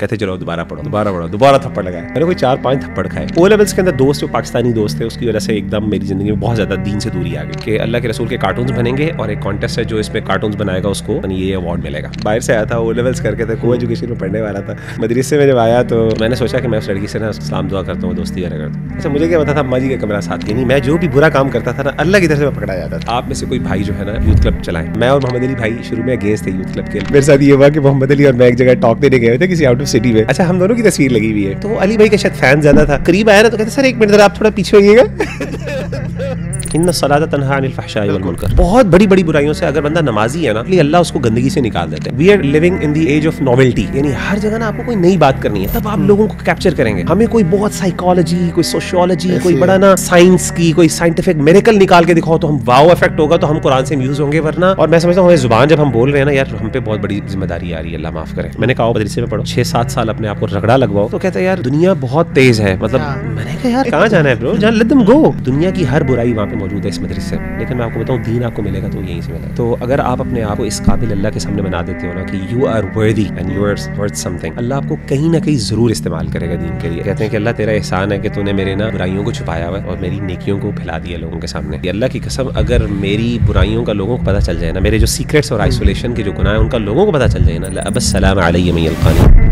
कहते चलो दोबारा पढ़ो दोबारा पढ़ो दोबारा थप्पड़ लगाया मैंने कोई चार पांच थप्पड़ खाए ओ लेवल्स के अंदर दोस्त जो पाकिस्तानी दोस्त थे उसकी वजह से एकदम मेरी जिंदगी में बहुत ज्यादा दीन से दूरी आ गई कि अल्लाह के रसूल के कार्टून बनेंगे और एक कॉन्टेस्ट है जो इसमें कार्टून बनाएगा उसको ये अवार्ड मिलेगा बाहर से आया था ओ लेवल्स करके थे को एजुकेशन में पढ़ने वाला था मदरसे में जब आया तो मैंने सोचा कि मैं उस लड़की से ना सलाम दुआ करता हूँ दोस्ती वगैरह करता हूँ अच्छा मुझे क्या पता था अम्मा जी का कमरा साथ ही नहीं मैं जो भी बुरा काम करता था ना अल्लाह की तरफ से पकड़ा जाता था आप में से कोई भाई जो है ना यूथ क्लब चलाए मैं और मोहम्मद अली भाई शुरू में अगेंस्ट थे यूथ क्लब के मेरे साथ ये हुआ कि मोहम्मद अली और मैं एक जगह टॉक देने गए थे किसी आउट मेट्रो सिटी में अच्छा हम दोनों की तस्वीर लगी हुई है तो अली भाई का शायद फैन ज्यादा था करीब आया ना तो कहते सर एक मिनट आप थोड़ा पीछे होइएगा इन तनहा अनिल फहशाई मुनकर बहुत बड़ी बड़ी बुराइयों से अगर बंदा नमाजी है ना अल्लाह उसको गंदगी से निकाल देते हैं we are living in the age of novelty यानी हर जगह ना आपको कोई नई बात करनी है तब आप hmm. लोगों को कैप्चर करेंगे हमें कोई बहुत साइकोलॉजी कोई सोशियोलॉजी कोई बड़ा ना साइंस की कोई साइंटिफिक मेरिकल निकाल के दिखाओ तो हम वाओ इफेक्ट होगा तो हम कुरान से म्यूज होंगे वरना और मैं समझता हूँ जुबान जब हम बोल रहे हैं ना यार हम पे बहुत बड़ी जिम्मेदारी आ रही है अल्लाह माफ करे मैंने कहा मदरसे में पढ़ो छह सात साल अपने आप को रगड़ा लगवाओ तो कहते हैं यार दुनिया बहुत तेज है मतलब हाँ। मैंने कहा यार कहाँ जाना है ब्रो जहाँ गो दुनिया की हर बुराई वहाँ पे मौजूद है इस मदरसे में लेकिन मैं आपको बताऊँ दीन आपको मिलेगा तो यहीं से मिलेगा तो अगर आप अपने आप को इस काबिल अल्लाह के सामने बना देते हो ना कि you are worthy and you are worth something अल्लाह आपको कहीं ना कहीं ज़रूर इस्तेमाल करेगा दीन के लिए कहते हैं कि अल्लाह तेरा एहसान है कि तूने मेरे ना बुराइयों को छुपाया हुआ और मेरी नेकियों को फैला दिया लोगों के सामने अल्लाह की कसम अगर मेरी बुराइयों का लोगों को पता चल जाए ना मेरे जो सीक्रेट्स और आइसोलेशन के जो गुना है उनका लोगों को पता चल जाए ना अब सलाम आलिया मई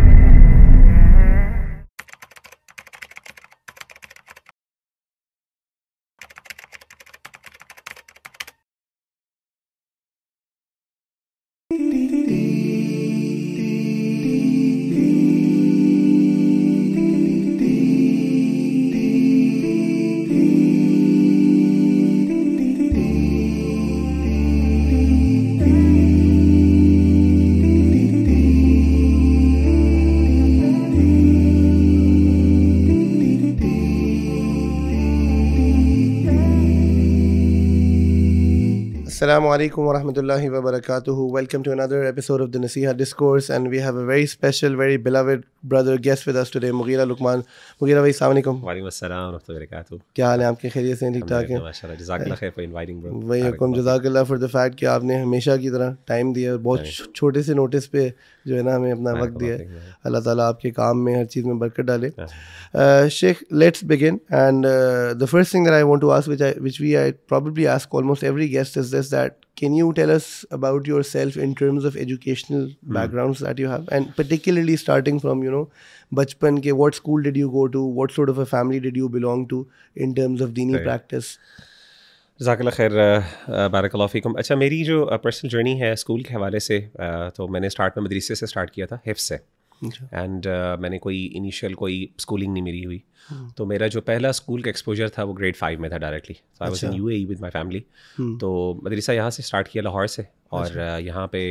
selam alaikum wa rahmatullahi wa barakatuhu. Welcome to another episode of the Nasiha Discourse, and we have a very special, very beloved brother guest with us today, Mughira Lukman. Mughira wa alaikum. Wa alaikum assalam wa rahmatullahi wa barakatuh. क्या हाल है आपके खैरियत से ठीक ठाक हैं माशाल्लाह जजाकल्लाह खैर फॉर इनवाइटिंग ब्रो भाई हुकुम जजाकल्लाह फॉर द फैक्ट time, आपने हमेशा की तरह टाइम दिया और बहुत छोटे से नोटिस पे जो है ना हमें अपना वक्त दिया अल्लाह ताला आपके काम में हर चीज़ में बरकत डाले Sheikh let's begin and the first thing that I want to ask which I which we I probably ask almost every guest is this that can you tell us about yourself in terms of educational mm. backgrounds that you have and particularly starting from you know bachpan ke what school did you go to what sort of a family did you belong to in terms of dini right. practice जजाकल खैर बारकलाफ़ीकम अच्छा मेरी जो personal journey है school के हवाले से तो मैंने स्टार्ट में मदरसे से स्टार्ट किया था हिफ्स से एंड अच्छा। uh, मैंने कोई इनिशियल कोई स्कूलिंग नहीं मेरी हुई हम्म। तो मेरा जो पहला स्कूल का एक्सपोजर था वो ग्रेड फाइव में था directly I was in UAE with my family तो मदरसा यहाँ से स्टार्ट किया लाहौर से और अच्छा। uh, यहाँ पे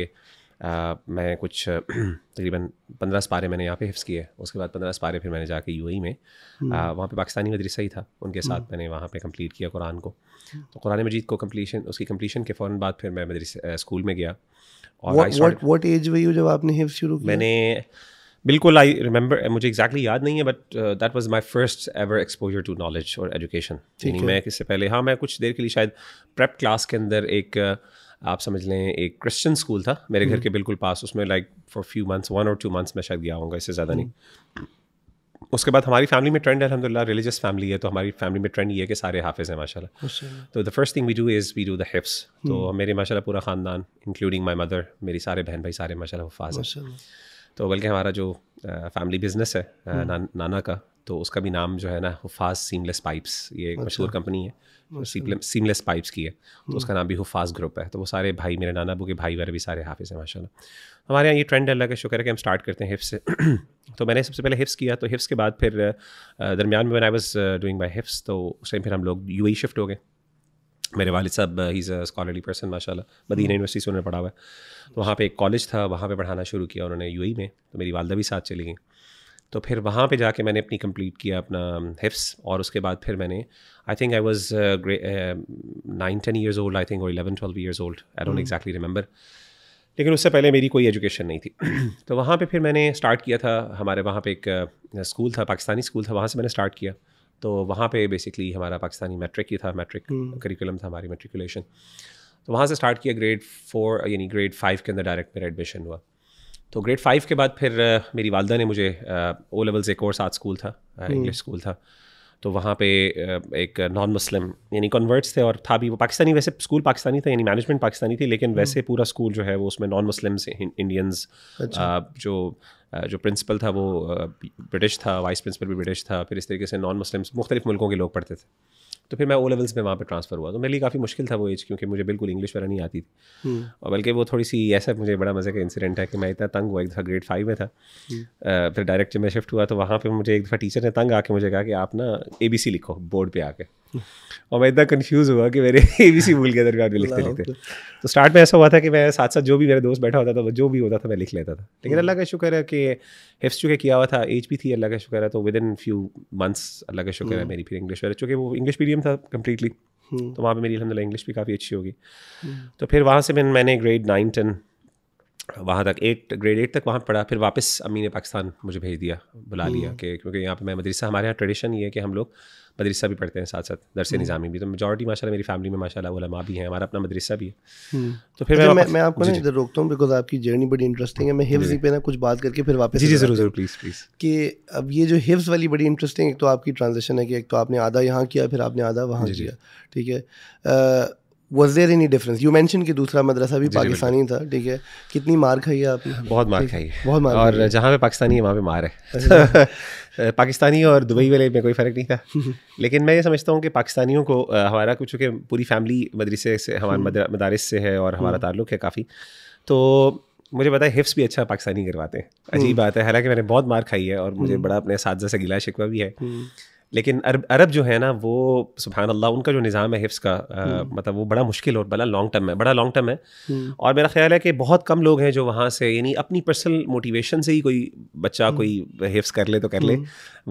Uh, मैं कुछ तकरीबन पंद्रह सपारे मैंने यहाँ पे हिफ्स किए उसके बाद पंद्रह सपारे फिर मैंने जाके यू e में हम्म। uh, वहाँ पे पाकिस्तानी मदरसा ही था उनके साथ हम्म। मैंने वहाँ पे कंप्लीट किया कुरान को तो कुरान मजीद को कम्प्लीशन उसकी कम्प्लीशन के फ़ौरन बाद फिर मैं मदरसा स्कूल uh, में गया और व्हाट एज जब आपने शुरू किया मैंने बिल्कुल आई रिमेंबर मुझे एग्जैक्टली याद नहीं है but that was my first ever exposure to knowledge और एजुकेशन यानी मैं इससे पहले हाँ मैं कुछ देर के लिए शायद प्रेप क्लास के अंदर एक uh, आप समझ लें एक क्रिश्चियन स्कूल था मेरे घर हम्म। के बिल्कुल पास उसमें like for few months one और टू मंथ्स मैं शायद गया होगा इससे ज़्यादा नहीं हम्म। उसके बाद हमारी फैमिली में ट्रेंड है अलहमदिल्ला रिलीजियस फैमिली है तो हमारी फैमिली में ट्रेंड ये है कि सारे हाफिज हैं माशाल्लाह तो the first thing we do is we do the हिप्स तो हम्म। मेरे माशाल्लाह पूरा ख़ानदान इंक्लूडिंग माई मदर मेरी सारे बहन भाई सारे माशाल्लाह वफाज़ हैं तो बल्कि हमारा जो फैमिली बिजनेस है हम्म। ना, नाना का तो उसका भी नाम जो है ना हुफाज सीमलेस पाइप्स ये एक मशहूर कंपनी अच्छा। है सीमलेस पाइप्स अच्छा। की है तो हम्म। उसका नाम भी हुफाज ग्रुप है तो वो सारे भाई मेरे नाना अबू के भाई वगैरह भी सारे हाफिज़ हैं माशाल्लाह हमारे यहाँ ये ट्रेंड अल्लाह का शुक्र है कि हम स्टार्ट करते हैं हिफ्स से तो मैंने सबसे पहले हिफ्स किया तो हिफ्स के बाद फिर दरमियान में आई वॉज डूइंग माई हिफ्स तो उस टाइम फिर हम लोग यू शिफ्ट e हो गए मेरे वाल साहब ही स्कॉलरली पर्सन माशाल्लाह मदीना यूनिवर्सिटी हम्म। से उन्होंने पढ़ा हुआ है तो वहाँ पे एक कॉलेज था वहाँ पे पढ़ाना शुरू किया उन्होंने यूएई में तो मेरी वालदा भी साथ चली गई तो फिर वहाँ पे जाके मैंने अपनी कंप्लीट किया अपना हिफ्स um, और उसके बाद फिर मैंने I think I was nine ten years old I think और eleven twelve years old I don't exactly remember लेकिन उससे पहले मेरी कोई एजुकेशन नहीं थी तो वहाँ पे फिर मैंने स्टार्ट किया था हमारे वहाँ पे एक स्कूल uh, था पाकिस्तानी स्कूल था वहाँ से मैंने स्टार्ट किया तो वहाँ पे बेसिकली हमारा पाकिस्तानी मैट्रिक ही था मैट्रिक करिकुलम था हमारी मेट्रिकुलेशन तो वहाँ से स्टार्ट किया ग्रेड फोर यानी ग्रेड फाइव के अंदर डायरेक्ट मेरा एडमिशन हुआ तो ग्रेड फाइव के बाद फिर uh, मेरी वालदा ने मुझे ओ लेवल से एक और साथ स्कूल था इंग्लिश uh, हम्म। स्कूल था तो वहाँ पे uh, एक नॉन मुस्लिम यानी कन्वर्ट्स थे और था भी वो पाकिस्तानी वैसे स्कूल पाकिस्तानी था यानी मैनेजमेंट पाकिस्तानी थी लेकिन हम्म। वैसे पूरा स्कूल जो है वो उसमें नॉन मुस्लिम्स इंडियंस अच्छा। जो जो प्रिंसिपल था वो ब्रिटिश था वाइस प्रिंसिपल भी ब्रिटिश था फिर इस तरीके से नॉन मुस्लिम्स मुख्तलिफ मुल्कों के लोग पढ़ते थे तो फिर मैं ओ लेवल्स में वहाँ पर ट्रांसफ़र हुआ तो मेरे लिए काफ़ी मुश्किल था वो एज क्योंकि मुझे बिल्कुल इंग्लिश वगैरह नहीं आती थी हम्म। और बल्कि वो थोड़ी सी ऐसा मुझे बड़ा मज़े का इंसिडेंट है कि मैं इतना तंग हुआ एक दफ़ा ग्रेड फाइव में था हम्म। फिर डायरेक्ट जब मैं शिफ्ट हुआ तो वहाँ पर मुझे एक दफ़ा टीचर ने तंग आके मुझे कहा कि आप ना ए लिखो बोर्ड पर आके और मैं इतना कन्फ्यूज़ हुआ कि मेरे ए बी सी भूल गया दरमियान में लिखते लिखते तो स्टार्ट में ऐसा हुआ था कि मैं साथ साथ जो भी मेरे दोस्त बैठा होता था वो जो भी होता था मैं लिख लेता था लेकिन अल्लाह का शुक्र है कि हिफ्स चूँकि किया हुआ था एज भी थी अल्लाह का शुक्र है तो विद इन फ्यू मंथ्स अल्लाह का शुक्र है हम्म। मेरी फिर इंग्लिश वगैरह चूँकि वो इंग्लिश मीडियम था कम्प्लीटली हम्म। तो वहाँ पर मेरी अलहमद इंग्लिश भी काफ़ी अच्छी होगी हम्म। तो फिर वहाँ से मैंने मैंने ग्रेड नाइन टेन वहाँ तक एट ग्रेड एट तक वहाँ पढ़ा फिर वापस अम्मी ने पाकिस्तान मुझे भेज दिया बुला लिया कि क्योंकि यहाँ पे मैं मदरसा हमारे यहाँ ट्रेडिशन ये है कि हम लोग मदरसा भी पढ़ते हैं साथ साथ दरस निज़ामी हाँ। भी तो मेजोरिटी माशा मेरी फैमिली में माशा उलमा भी हैं हमारा अपना मदरसा भी है हम्म। तो फिर अच्छा, मैं मैं आपको ना इधर रोकता हूँ बिकॉज आपकी जर्नी बड़ी इंटरेस्टिंग है मैं हिफ्स पे ना कुछ बात करके फिर वापस जी जी ज़रूर ज़रूर प्लीज़ प्लीज़ कि अब ये जो हिफ्स वाली बड़ी इंटरेस्टिंग एक तो आपकी ट्रांजेक्शन है कि एक तो आपने आधा यहाँ किया फिर आपने आधा वहाँ किया ठीक है was there any difference you mention कि दूसरा मदरसा भी पाकिस्तानी था ठीक है कितनी मार खाई है आपने बहुत मार खाई है बहुत मार और जहाँ पे पाकिस्तानी है वहाँ पे मार है अच्छा। पाकिस्तानी और दुबई वाले में कोई फ़र्क नहीं था लेकिन मैं ये समझता हूँ कि पाकिस्तानियों को हमारा कुछ चूँकि पूरी फैमिली मदरसे से हमारे हम्म। मदारस से है और हमारा हम्म। ताल्लुक है काफ़ी तो मुझे पता है हिफ्स भी अच्छा पाकिस्तानी करवाते हैं अजीब हम्म। बात है हालांकि मैंने बहुत मार खाई है और मुझे बड़ा अपने साजा से गिला शिकवा भी है लेकिन अरब अरब जो है ना वो सुबहान अल्लाह उनका जो निज़ाम है हिफ्स का आ, हम्म। मतलब वो बड़ा मुश्किल और बड़ा लॉन्ग टर्म है बड़ा लॉन्ग टर्म है हम्म। और मेरा ख्याल है कि बहुत कम लोग हैं जो वहाँ से यानी अपनी पर्सनल मोटिवेशन से ही कोई बच्चा हम्म। कोई हिफ्स कर ले तो कर ले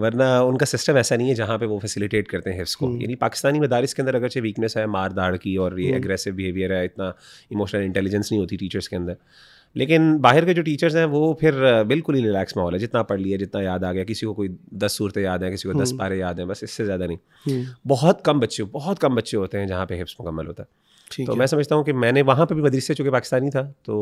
वरना उनका सिस्टम ऐसा नहीं है जहाँ पर वो फैसिलिटेट करते हैं हिफ्स को यानी पाकिस्तानी मदारस के अंदर अगरचे वीकनेस है मार दाड़ की और ये एग्रेसिव बिहेवियर है इतना इमोशनल इंटेलिजेंस नहीं होती टीचर्स के अंदर लेकिन बाहर के जो टीचर्स हैं वो फिर बिल्कुल ही रिलैक्स माहौल है जितना पढ़ लिया जितना याद आ गया किसी को कोई दस सूरतें याद हैं किसी को दस हम्म। पारे याद हैं बस इससे ज़्यादा नहीं हम्म। बहुत कम बच्चे बहुत कम बच्चे होते हैं जहाँ पे हिप्स मुकम्मल होता है तो मैं समझता हूँ कि मैंने वहाँ पर भी मदरसे चूँकि पाकिस्तानी था तो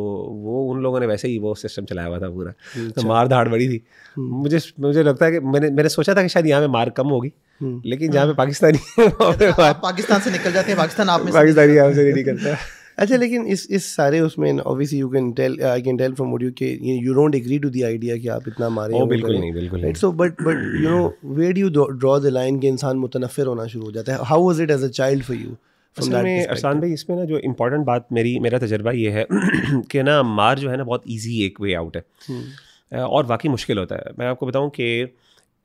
वो उन लोगों ने वैसे ही वो सिस्टम चलाया हुआ था पूरा तो मार धाड़ बड़ी थी हम्म। मुझे मुझे लगता है कि मैंने मैंने सोचा था कि शायद यहाँ पे मार कम होगी लेकिन जहाँ पे पाकिस्तानी अच्छा, पाकिस्तान से निकल जाते हैं पाकिस्तान आप पाकिस्तानी यहाँ से नहीं निकलता अच्छा लेकिन इस इस सारे उसमें obviously you can tell I can tell from you के you don't agree to the idea कि आप इतना मारे oh, हो बिल्कुल नहीं बिल्कुल नहीं so but but you know where do you draw the line कि इंसान मुतनफर होना शुरू हो जाता है how was it as a child for you में अरसान भाई इसमें ना जो इम्पोर्टेंट बात मेरी मेरा तजर्बा ये है कि ना मार जो है ना बहुत ईजी एक वे आउट है hmm. uh, और वाकई मुश्किल होता है मैं आपको बताऊँ कि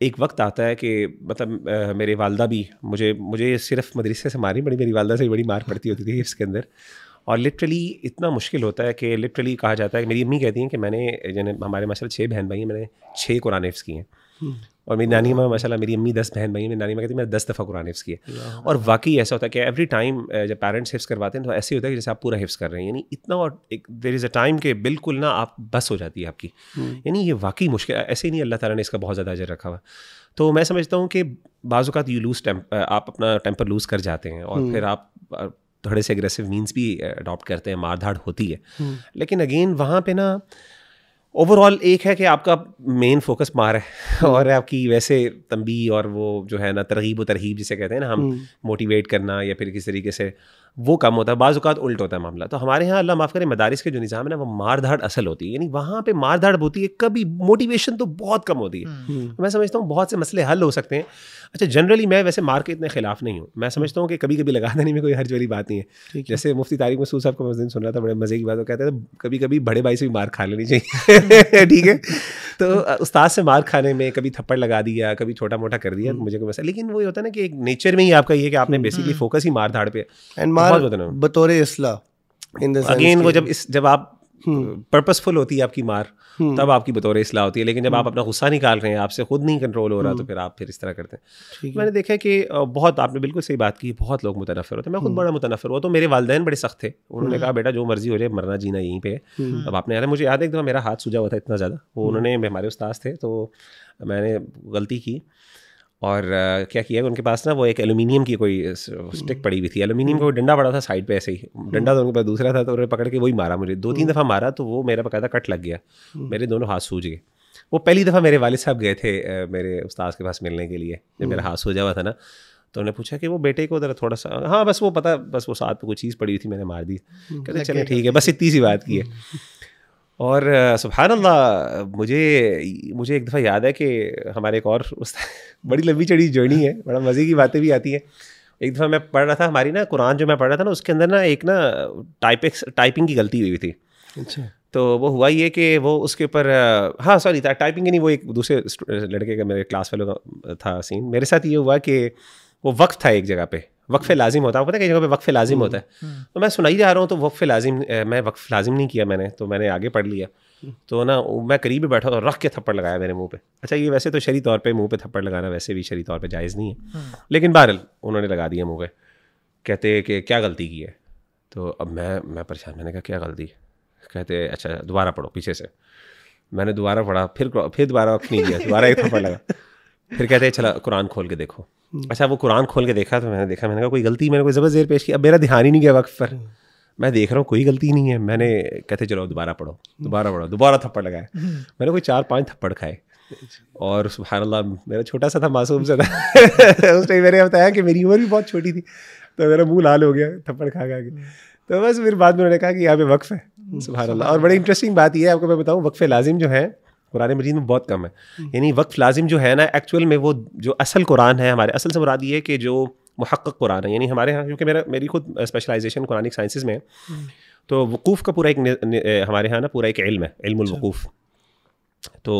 एक वक्त आता है कि मतलब uh, मेरे वालदा भी मुझे मुझे सिर्फ मदरसे से मारी बड़ी मेरी वालदा से बड़ी मार पड़ती होती थी इसके अंदर और लिटरली इतना मुश्किल होता है कि लिटरली कहा जाता है कि मेरी अम्मी कहती हैं कि मैंने जन हमारे माशा छः बहन भाई हैं मैंने छः कुरान हिफ्स किए हैं हम्म। और मेरी नानी माँ माशा मेरी अम्मी दस बहन भाई हैं मेरी नानी माँ कहती है मैंने दस दफ़ा कुरान हिफ्स किए और वाकई ऐसा होता है कि एवरी टाइम जब पेरेंट्स हिफ्स करवाते हैं तो ऐसे होता है कि जैसे आप पूरा हिफ्स कर रहे हैं यानी इतना और एक देर इज़ अ टाइम के बिल्कुल ना आप बस हो जाती है आपकी हम्म। यानी ये वाकई मुश्किल ऐसे ही नहीं अल्लाह ताला ने इसका बहुत ज़्यादा अजर रखा हुआ तो मैं समझता हूँ कि बाज़ात यू लूज़ आप अपना टेम्पर लूज़ कर जाते हैं और हम्म। फिर आप थोड़े से अग्रेसिव मीन्स भी अडॉप्ट करते हैं मारधाड़ होती है हम्म। लेकिन अगेन वहाँ पे ना ओवरऑल एक है कि आपका मेन फोकस मार है हम्म। और आपकी वैसे तंबी और वो जो है ना तरगीब व तरहीब जिसे कहते हैं ना हम मोटिवेट हम्म। करना या फिर किस तरीके से वो कम होता है बाज़ात उल्ट होता है मामला तो हमारे यहाँ अल्लाह माफ़ करें मदारस के जो निज़ाम है ना वो मार धाड़ असल होती है यानी वहाँ पे मार धाड़ होती है कभी मोटिवेशन तो बहुत कम होती है हम्म। हम्म। मैं समझता हूँ बहुत से मसले हल हो सकते हैं अच्छा जनरली मैं वैसे मार के इतने खिलाफ नहीं हूँ मैं समझता हूँ कि कभी कभी लगा देने में कोई हर्ज वाली बात नहीं है जैसे मुफ्ती तारीख मसूद साहब को मैं दिन सुन रहा था बड़े मज़े की बात वो कहते थे कभी कभी बड़े भाई से भी मार खा लेनी चाहिए ठीक है तो उस्ताद से मार खाने में कभी थप्पड़ लगा दिया कभी छोटा मोटा कर दिया हम्म। मुझे कोई मसला लेकिन वो होता है ना कि एक नेचर में ही आपका ये कि आपने बेसिकली फोकस ही मार धाड़ पे एंड बार बतौर असला अगेन वो जब इस जब आप पर्पसफुल हम्म। होती है आपकी मार हम्म। तब आपकी बतौर इसलाह होती है लेकिन जब आप हम्म। अपना गुस्सा निकाल रहे हैं आपसे खुद नहीं कंट्रोल हो रहा तो फिर आप फिर इस तरह करते हैं मैंने देखा कि बहुत आपने बिल्कुल सही बात की बहुत लोग मुतनफर होते हैं मैं खुद बड़ा मुतनफर हुआ तो मेरे वालदेन बड़े सख्त थे उन्होंने कहा बेटा जो मर्जी हो जाए मरना जीना यहीं पर अब आपने यार मुझे याद है एक दफ़ा मेरा हाथ सूझा हुआ था इतना ज़्यादा वो उन्होंने हमारे उस्ताद थे तो मैंने गलती की और uh, क्या किया उनके पास ना वो एक एलुमिनियम की कोई स्टिक पड़ी हुई थी एलुमिनियम का डंडा पड़ा था साइड पे ऐसे ही डंडा तो उनके पास दूसरा था तो उन्होंने पकड़ के वही मारा मुझे दो तीन हम्म। दफ़ा मारा तो वो मेरा बकायदा कट लग गया हम्म। मेरे दोनों हाथ सूझ गए वो पहली दफ़ा मेरे वालिद साहब गए थे मेरे उस्ताद के पास मिलने के लिए जब मेरा हम्म। हाथ सूझा हुआ था ना तो उन्होंने पूछा कि वो बेटे को ज़रा थोड़ा सा हाँ बस वो पता बस वो साथ पे कोई चीज़ पड़ी हुई थी मैंने मार दी कहते चलो ठीक है बस इतनी सी बात की है और सुबहान अल्लाह मुझे मुझे एक दफ़ा याद है कि हमारे एक और उस बड़ी लंबी चढ़ी जर्नी है बड़ा मज़े की बातें भी आती हैं एक दफ़ा मैं पढ़ रहा था हमारी ना कुरान जो मैं पढ़ रहा था ना उसके अंदर ना एक ना टाइपिक्स टाइपिंग की गलती हुई थी अच्छा तो वो हुआ ये कि वो उसके ऊपर हाँ सॉरी था टाइपिंग नहीं वो एक दूसरे लड़के का मेरे क्लास फेलो का था सीन मेरे साथ ये हुआ कि वो वक्त था एक जगह पर वक्फ़ लाजिम होता है पता है कई जगह पे वक्फ़ लाजिम होता है हम्म, हम्म। तो मैं सुनाई जा रहा हूँ तो वक्फ़ लाजिम मैं वक्फ़ लाजिम नहीं किया मैंने तो मैंने आगे पढ़ लिया तो ना मैं करीब ही बैठा और रख के थप्पड़ लगाया मेरे मुंह पे अच्छा ये वैसे तो शरी तौर पे मुंह पे थप्पड़ लगाना वैसे भी शरी तौर पे जायज़ नहीं है हम्म। लेकिन बहरल उन्होंने लगा दिया मुंह पे कहते कि क्या गलती की है तो अब मैं मैं परेशान मैंने कहा क्या गलती कहते अच्छा दोबारा पढ़ो पीछे से मैंने दोबारा पढ़ा फिर फिर दोबारा वक्त नहीं दिया दोबारा एक थप्पड़ लगा फिर कहते चला कुरान खोल के देखो हम्म। अच्छा वो कुरान खोल के देखा तो मैंने देखा मैंने कहा कोई गलती मैंने कोई ज़बरदस्त पेश की अब मेरा ध्यान ही नहीं गया वक्त पर हम्म। मैं देख रहा हूँ कोई गलती नहीं है मैंने कहते चलो दोबारा पढ़ो दोबारा पढ़ो दोबारा थप्पड़ लगाया हम्म। मैंने कोई चार पाँच थप्पड़ खाए अच्छा। और सुबह अल्लाह मेरा छोटा सा था मासूम सा था उस टाइम मैंने बताया कि मेरी उम्र भी बहुत छोटी थी तो मेरा मुँह लाल हो गया थप्पड़ खा खा के तो बस फिर बाद में उन्होंने कहा कि यहाँ पे वक्फ़ है सुबह अल्लाह और बड़ी इंटरेस्टिंग बात यह है आपको मैं बताऊँ वक्फ़ लाजिम जो है कुरान मजीद में बहुत कम है हम्म। यानी वक्फ लाजिम जो है ना एक्चुअल में वो जो असल कुरान है हमारे असल से मुराद ये है कि जो महक़ कुरान है यानी हमारे यहाँ क्योंकि मेरा मेरी खुद स्पेशलाइजेशन कुरानिक साइंसिस में है हम्म। तो वकूफ़ का पूरा एक हमारे यहाँ ना पूरा एक इल्म है अच्छा। वकूफ़ तो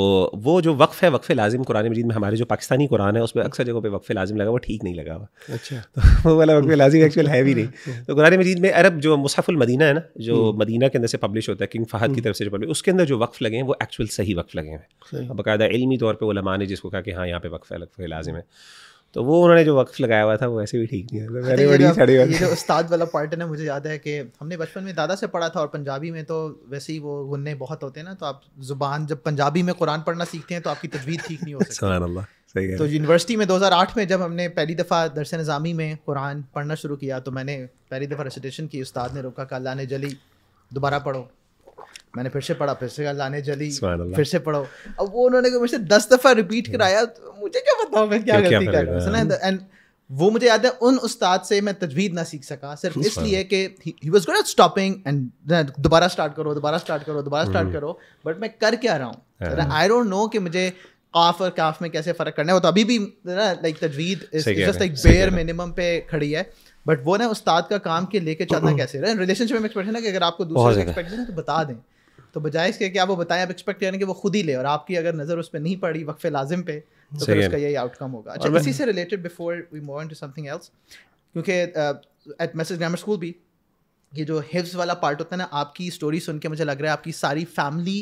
वो जो वक्फ़ है वक्फ़ लाजिम कुरान मजीद में हमारे जो पाकिस्तानी कुरान है उसमें अक्सर जगहों पे वक्फ़ लाजिम लगा वो ठीक नहीं लगा हुआ अच्छा तो वो वाला वक्फ़ लाजिम एक्चुअल है भी नहीं तो कुरान मजीद में अरब जो मुसाफुल मदीना है ना जो हम्म। मदीना के अंदर से पब्लिश होता है किंग फहद की हम्म। तरफ से जो पब्लिश उसके अंदर जो वक्फ़ लगे हैं वो एक्चुअल सही वक्फ़ लगे हैं बाकायदा इलमी तौर पर लमान है जिसको कहा कि हाँ यहाँ पे वक्फ़ वक्फ़ लाजिम है तो वो उन्होंने जो वक्त लगाया हुआ था वो ऐसे भी ठीक नहीं था तो हाँ, तो मैंने बड़ी ये जो उस्ताद वाला पार्ट है ना मुझे याद है कि हमने बचपन में दादा से पढ़ा था और पंजाबी में तो वैसे ही वो गुन्ने बहुत होते हैं ना तो आप जुबान जब पंजाबी में कुरान पढ़ना सीखते हैं तो आपकी तजवीज़ ठीक नहीं हो सकती सही तो यूनिवर्सिटी में 2008 में जब हमने पहली दफ़ा दरस नज़ामी में कुरान पढ़ना शुरू किया तो मैंने पहली दफ़ा रेसिटेशन की उस्ताद ने रोका अल्लाह ने जली दोबारा पढ़ो मैंने फिर से पढ़ा फिर से कहा लाने जली फिर से पढ़ो अब वो उन्होंने मुझे दस दफ़ा रिपीट हम्म। कराया तो मुझे क्या बताओ मैं क्या गलती कर रहा हूँ एंड हाँ। तो, वो मुझे याद है उन उस्ताद से मैं तजवीद ना सीख सका सिर्फ इसलिए कि he was good at stopping and दोबारा स्टार्ट करो दोबारा स्टार्ट करो दोबारा स्टार्ट हम्म। करो बट मैं कर क्या रहा हूँ आई डोंट नो कि मुझे काफ और काफ में कैसे फ़र्क करना है वो तो अभी भी ना लाइक तजवीद जस्ट लाइक बेयर मिनिमम पे खड़ी है बट वो ना उस्ताद का काम के लेके चलना कैसे रिलेशनशिप में एक्सपेक्टेशन है कि अगर आपको दूसरे से एक्सपेक्टेशन है तो बता दें तो बजाय इसके कि आप वो बताएं आप एक्सपेक्ट करें कि वो खुद ही ले और आपकी अगर नज़र उस पर नहीं पड़ी वक्फ लाजिम पे तो फिर उसका यही आउटकम होगा अच्छा इसी से related before we move to something else क्योंकि एट मैसेज ग्रामर स्कूल भी ये जो हिफ्स वाला पार्ट होता है ना आपकी स्टोरी सुन के मुझे लग रहा है आपकी सारी फैमिली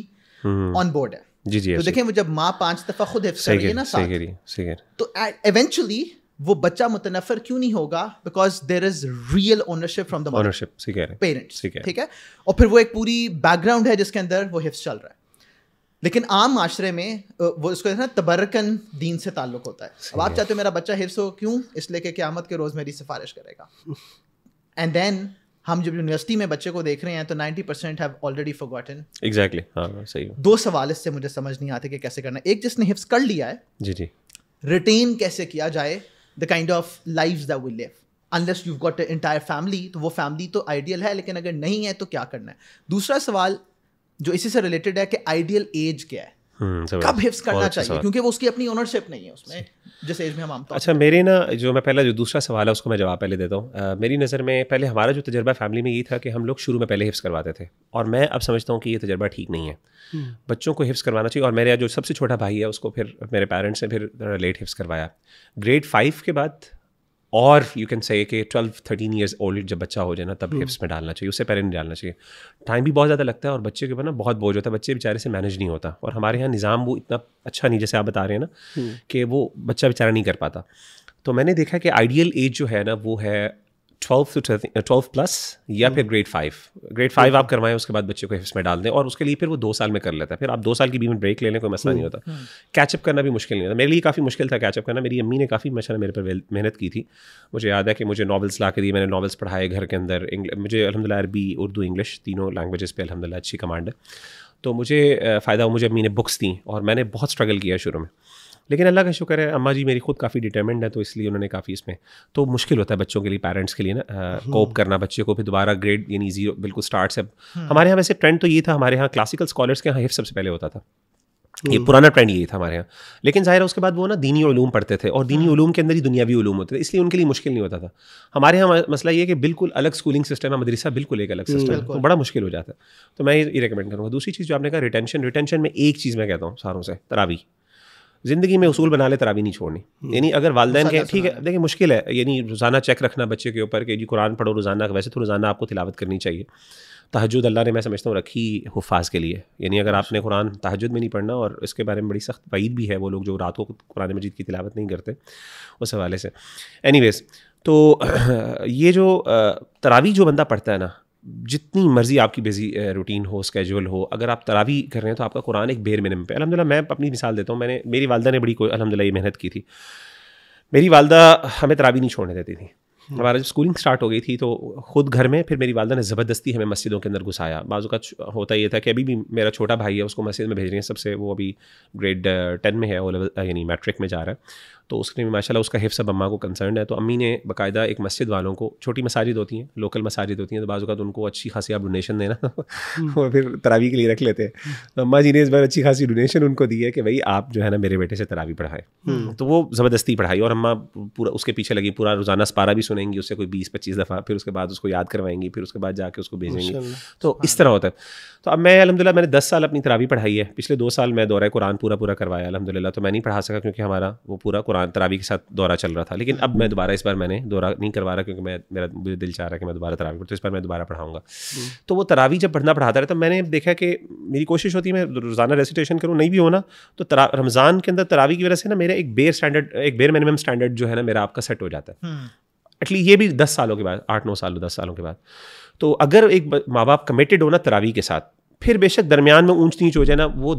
ऑन बोर्ड है जी जी तो देखिए जब माँ पांच दफा खुद हिफ्स कर रही है ना साथ तो इवेंचुअली uh, वो बच्चा मुतनफर क्यों नहीं होगा because there is real ownership from the ownership parents ठीक है और फिर वो एक पूरी बैकग्राउंड है जिसके अंदर वो हिफ्स चल रहा है लेकिन आम माशरे में वो इसको ना तबरकन दीन से ताल्लुक होता है अब आप चाहते हो मेरा बच्चा हिफ्स हो क्यों इसलिए कि क्यामत के रोज़ मेरी सिफारिश करेगा एंड देन हम जब यूनिवर्सिटी में बच्चे को देख रहे हैं तो 90 percent have already forgotten exactly सही दो सवाल इससे मुझे समझ नहीं आते कि कैसे करना एक जिसने हिफ्स कर लिया है जी जी रिटेन कैसे किया जाए the kind of life that we live unless you got entire family तो वो फैमिली तो आइडियल है लेकिन अगर नहीं है तो क्या करना है दूसरा सवाल जो इसी से रिलेटेड है कि आइडियल एज क्या है हम्म, कब हिफ्स करना अच्छा चाहिए क्योंकि वो उसकी अपनी ओनरशिप नहीं है उसमें जिस एज में हम आमतौर अच्छा मेरे ना जो मैं पहला जो दूसरा सवाल है उसको मैं जवाब पहले देता हूँ मेरी नज़र में पहले हमारा जो तजर्बा फैमिली में ये था कि हम लोग शुरू में पहले हिफ्स करवाते थे और मैं अब समझता हूँ कि ये तजर्बा ठीक नहीं है हम्म। बच्चों को हिफ्स करवाना चाहिए और मेरे जो सबसे छोटा भाई है उसको फिर मेरे पेरेंट्स ने फिर लेट हिफ्स करवाया ग्रेड फाइव के बाद और यू कैन से कि ट्वेल्व थर्टीन ईयर्स ओल्ड जब बच्चा हो जाए ना तब हिप्स हम्म। में डालना चाहिए उससे पहले नहीं डालना चाहिए टाइम भी बहुत ज़्यादा लगता है और बच्चे के ऊपर ना बहुत बोझ होता है बच्चे बेचारे से मैनेज नहीं होता और हमारे यहाँ निज़ाम वो इतना अच्छा नहीं जैसे आप बता रहे हैं ना हम्म। कि वो बच्चा बेचारा नहीं कर पाता तो मैंने देखा कि आइडियल एज जो है ना वो है ट्वेल्थ टू ट्वेल्थ प्लस या hmm. फिर ग्रेड फाइव ग्रेड फाइव आप करवाएं उसके बाद बच्चे को हिफ्स में डाल दें और उसके लिए फिर वो दो साल में कर लेता है फिर आप दो साल की बीमेंट ब्रेक ले लें कोई मसला hmm. नहीं होता कैचअप hmm. करना भी मुश्किल नहीं होता मेरे लिए काफ़ी मुश्किल था कैचअप करना मेरी अम्मी ने काफ़ी मशा मेरे पर मेहनत की थी मुझे याद है कि मुझे नॉवल्स ला के दिए मैंने नॉवल्स पढ़ाए घर के अंदर मुझे अलहमदिल्ला अरबी उर्दू इंग्लिश तीनों लैंग्वेजेस पर अलहमदिल्ला अच्छी कमांड है तो मुझे फ़ायदा मुझे अम्मी ने बुक्स दी और मैंने बहुत स्ट्रगल किया शुरू में लेकिन अल्लाह का शुक्र है अम्मा जी मेरी खुद काफ़ी डिटर्मेंड है तो इसलिए उन्होंने काफ़ी इसमें तो मुश्किल होता है बच्चों के लिए पेरेंट्स के लिए ना कोप हम्म। करना बच्चे को फिर दोबारा ग्रेड यानी जीरो बिल्कुल स्टार्ट हम्म। से हमारे यहाँ वैसे ट्रेंड तो ये था हमारे यहाँ क्लासिकल स्कॉलर्स के यहाँ हिफ सबसे पहले होता था ये हम्म। पुराना ट्रेंड यही था हमारे यहाँ लेकिन ज़ाहिर है उसके बाद वो ना दीनी उलूम पढ़ते थे और दीनी उलूम के अंदर ही दुनियावी ूम होते थे इसलिए उनके लिए मुश्किल नहीं होता था हमारे यहाँ मसला ये कि बिल्कुल अलग स्कूलिंग सिस्टम है मदरसा बिल्कुल एक अलग सिस्टम है तो बड़ा मुश्किल हो जाता है तो मैं ये रिकमेंड करूँगा दूसरी चीज़ जो आपने कहा रिटेंशन रिटेंशन में एक चीज़ मैं कहता हूँ सारों से तरावी ज़िंदगी में उसूल बना ले तरावी नहीं छोड़नी हम्म। यानी अगर वालदेन के ठीक है देखिए मुश्किल है यानी रोज़ाना चेक रखना बच्चे के ऊपर कि जी कुरान पढ़ो रोज़ाना वैसे तो रोज़ाना आपको तिलावत करनी चाहिए तहजद अल्लाह ने मैं समझता हूँ रखी हफाज के लिए यानी अगर आपने कुरान तहजद में नहीं पढ़ना और इसके बारे में बड़ी सख्त वईद भी है वो लोग जो रात को कुरान मजीद की तिलावत नहीं करते उस हवाले से एनी तो ये जो तरावी जो बंदा पढ़ता है ना जितनी मर्जी आपकी बिजी रूटीन हो स्केजुअल हो अगर आप तरावी कर रहे हैं तो आपका कुरान एक बेर मिनिमम पे अलहमदिल्ला मैं अपनी मिसाल देता हूँ मैंने मेरी वालदा ने बड़ी कोई अलहमदिल्ला ये मेहनत की थी मेरी वालदा हमें तरावी नहीं छोड़ने देती थी हम्म। हमारा जब स्कूलिंग स्टार्ट हो गई थी तो खुद घर में फिर मेरी वालदा ने ज़बरदस्ती हमें मस्जिदों के अंदर घुसाया बाजू का होता ये था कि अभी भी मेरा छोटा भाई है उसको मस्जिद में भेज रहे हैं सबसे वो अभी ग्रेड टेन में है यानी मैट्रिक में जा रहा है तो उसके लिए माशाल्लाह उसका हिफ्स अम्मा को कंसर्न है तो अम्मी ने बाकायदा एक मस्जिद वालों को छोटी मसाजिद होती हैं लोकल मसाजिद होती हैं तो का तो उनको अच्छी खासी आप डोनेशन देना हम्म। और फिर तरावी के लिए रख लेते हैं तो अम्मा जी ने इस बार अच्छी खासी डोनेशन उनको दी है कि भाई आप जो है ना मेरे बेटे से तरावी पढ़ाए हम्म। तो वो ज़बरदस्ती पढ़ाई और अम्मा पूरा उसके पीछे लगी पूरा रोज़ाना सपारा भी सुनेंगी उससे कोई बीस पच्चीस दफ़ा फिर उसके बाद उसको याद करवाएंगी फिर उसके बाद जाके उसको भेजेंगे तो इस तरह होता है तो अब मैं अलहमदिल्ला मैंने दस साल अपनी तरावी पढ़ाई है पिछले दो साल मैं दौरा कुरान पूरा पूरा करवाया अलहमदिल्ला तो मैं नहीं पढ़ा सका क्योंकि हमारा वो पूरा कुरान तरावी के साथ दौरा चल रहा था लेकिन अब मैं दोबारा इस बार मैंने दौरा नहीं करवा रहा क्योंकि मैं मेरा मुझे दिल चाह रहा है कि मैं दोबारा तरावी पढ़ूँ तो इस बार मैं दोबारा पढ़ाऊँगा हम्म। तो वो तरावी जब पढ़ना पढ़ाता रहता तो मैंने देखा कि मेरी कोशिश होती है मैं रोज़ाना रेसिटेशन करूँ नहीं भी होना तो रमज़ान के अंदर तरावी की वजह से ना मेरा एक बेर स्टैंडर्ड एक बेर मिनिमम स्टैंडर्ड जो है ना मेरा आपका सेट हो जाता है एटली हम्म। ये भी दस सालों के बाद आठ नौ सालों दस सालों के बाद तो अगर एक माँ बाप कमिटेड हो ना तरावी के साथ फिर बेशक दरमियान में ऊंच नीच हो जाए ना वो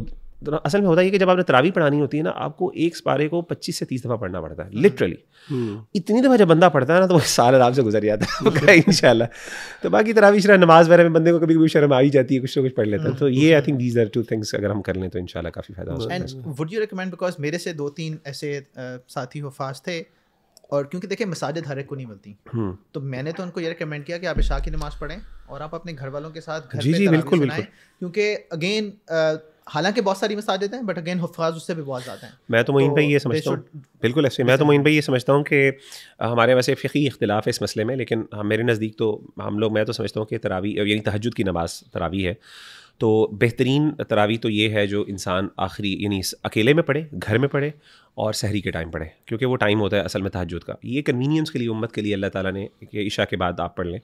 तो असल में होता है कि जब आपने तरावी पढ़ानी होती है ना आपको एक पारे को 25 से 30 दफ़ा पढ़ना पड़ता है लिटरली हम्म। हम्म। इतनी दफ़ा जब बंदा पढ़ता है ना तो वो साल आराम से गुजर जाता है इन तो बाकी तरावी शरा नमाज वगैरह में बंदे को कभी कभी शर्म आ ही जाती है कुछ ना कुछ पढ़ लेता है तो ये I think these are two things अगर हम कर लें तो इन काफ़ी फायदा होता है वुड यू रिकमेंड बिकॉज मेरे से दो तीन ऐसे साथी वफाज थे और क्योंकि देखिए मसाजिद हर एक को नहीं मिलती हम्म। तो मैंने तो उनको ये रिकमेंड किया कि आप इशा की नमाज़ पढ़ें और आप अपने घर वालों के साथ घर जी जी बिल्कुल बिल्कुल क्योंकि अगेन हालांकि बहुत सारी देते हैं बट अगेन हफाज उससे भी बहुत ज़्यादा हैं मैं तो मोइन तो भाई ये समझता हूँ बिल्कुल ऐसे मैं तो मोइन भाई ये समझता हूँ कि हमारे वैसे फ़िकी इख्तलाफ है इस मसले में लेकिन मेरे नज़दीक तो हम लोग मैं तो समझता हूँ कि तरावी यानी तहजद की नमाज तरावी है तो बेहतरीन तरावी तो ये है जो इंसान आखिरी यानी अकेले में पढ़े घर में पढ़े और सहरी के टाइम पढ़े क्योंकि वो टाइम होता है असल में तहजद का ये कन्वीनियंस के लिए उम्मत के लिए अल्लाह ताला ने कि ईशा के बाद आप पढ़ लें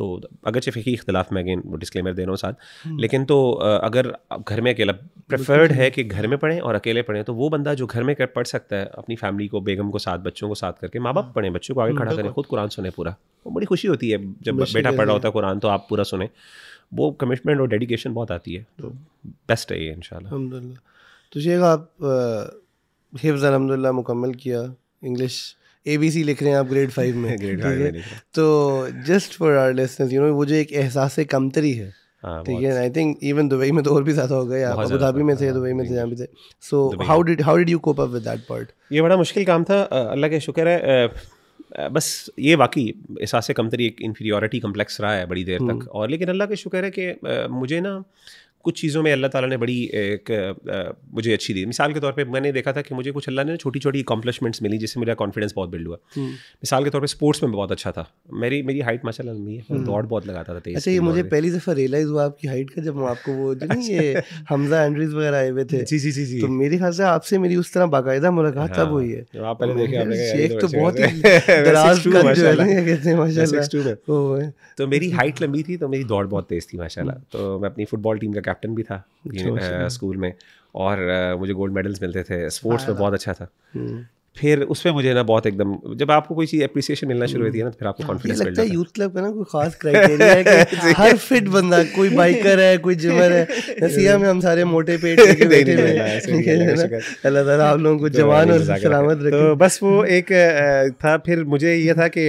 तो अगरचे फ़िकी इख्तलाफ में अगेन डिस्क्लेमर दे रहा हूँ साथ हम्म। लेकिन तो अगर घर में अकेला प्रेफर्ड है कि घर में पढ़ें और अकेले पढ़ें तो वो बंदा जो घर में कर पढ़ सकता है अपनी फैमिली को बेगम को साथ बच्चों को साथ करके माँ बाप हाँ। पढ़ें बच्चों को आगे हम्म, खड़ा करें खुद कुरान सुने पूरा बड़ी खुशी होती है जब बेटा पढ़ रहा होता है कुरान तो आप पूरा सुने वो कमिटमेंट और डेडिकेशन बहुत आती है तो बेस्ट है ये इन तो शेख आप हिफ्ज़ अलहमदिल्ला मुकम्मल किया इंग्लिश ए बी सी लिख रहे हैं आप ग्रेड फाइव में ग्रेड फाइव तो just for our listeners you know वो जो एक एहसास कमतरी है हाँ, ठीक है आई थिंक इवन दुबई में तो और भी ज़्यादा हो गए आप अबू धाबी में थे दुबई में हाँ, थे जहाँ भी थे so how did how did you cope up with that part ये बड़ा मुश्किल काम था अल्लाह के शुक्र है बस ये वाकई एहसास कमतरी एक इन्फीरियोरिटी कम्प्लेक्स रहा है बड़ी देर हम्म। तक और लेकिन अल्लाह का शुक्र है कि मुझे ना कुछ चीज़ों में अल्लाह ताला ने बड़ी एक मुझे अच्छी दी मिसाल के तौर पे मैंने देखा था कि मुझे कुछ अल्लाह ने छोटी छोटी अकॉम्पलिशमेंट्स मिली जिससे मेरा कॉन्फिडेंस बहुत बिल्ड हुआ हम्म। मिसाल के तौर पे स्पोर्ट्स में बहुत अच्छा था मेरी मेरी हाइट माशा नहीं है हम्म। दौड़ बहुत लगाता था अच्छा ये मुझे पहली दफ़ा रियलाइज़ हुआ आपकी हाइट का जब आपको वो जो ये हमजा एंड्रीज वगैरह आए हुए थे जी जी जी जी तो मेरे ख्याल से आपसे मेरी उस तरह बाकायदा मुलाकात तब हुई है हाँ, आप पहले तो देखे तो, तो बहुत दराज तो मेरी हाइट लंबी थी तो मेरी दौड़ बहुत तेज़ थी माशाल्लाह तो मैं अपनी फुटबॉल टीम का कैप्टन भी था स्कूल अच्छा, अच्छा। uh, में और uh, मुझे गोल्ड मेडल्स मिलते थे स्पोर्ट्स हाँ। में बहुत अच्छा था हम्म। फिर उसमें मुझे ना बहुत एकदम जब आपको कोई चीज़ अप्रिसिएशन मिलना शुरू होती है ना तो फिर आपको कॉन्फिडेंस हाँ, लगता है यूथ क्लब का ना कोई खास क्राइटेरिया है कि हर फिट बंदा कोई बाइकर है कोई जिमर है नसिया में हम सारे मोटे पेट के बैठे हुए हैं अल्लाह ताला आप लोगों को तो जवान और सलामत तो रखे तो बस वो एक uh, था फिर मुझे ये था कि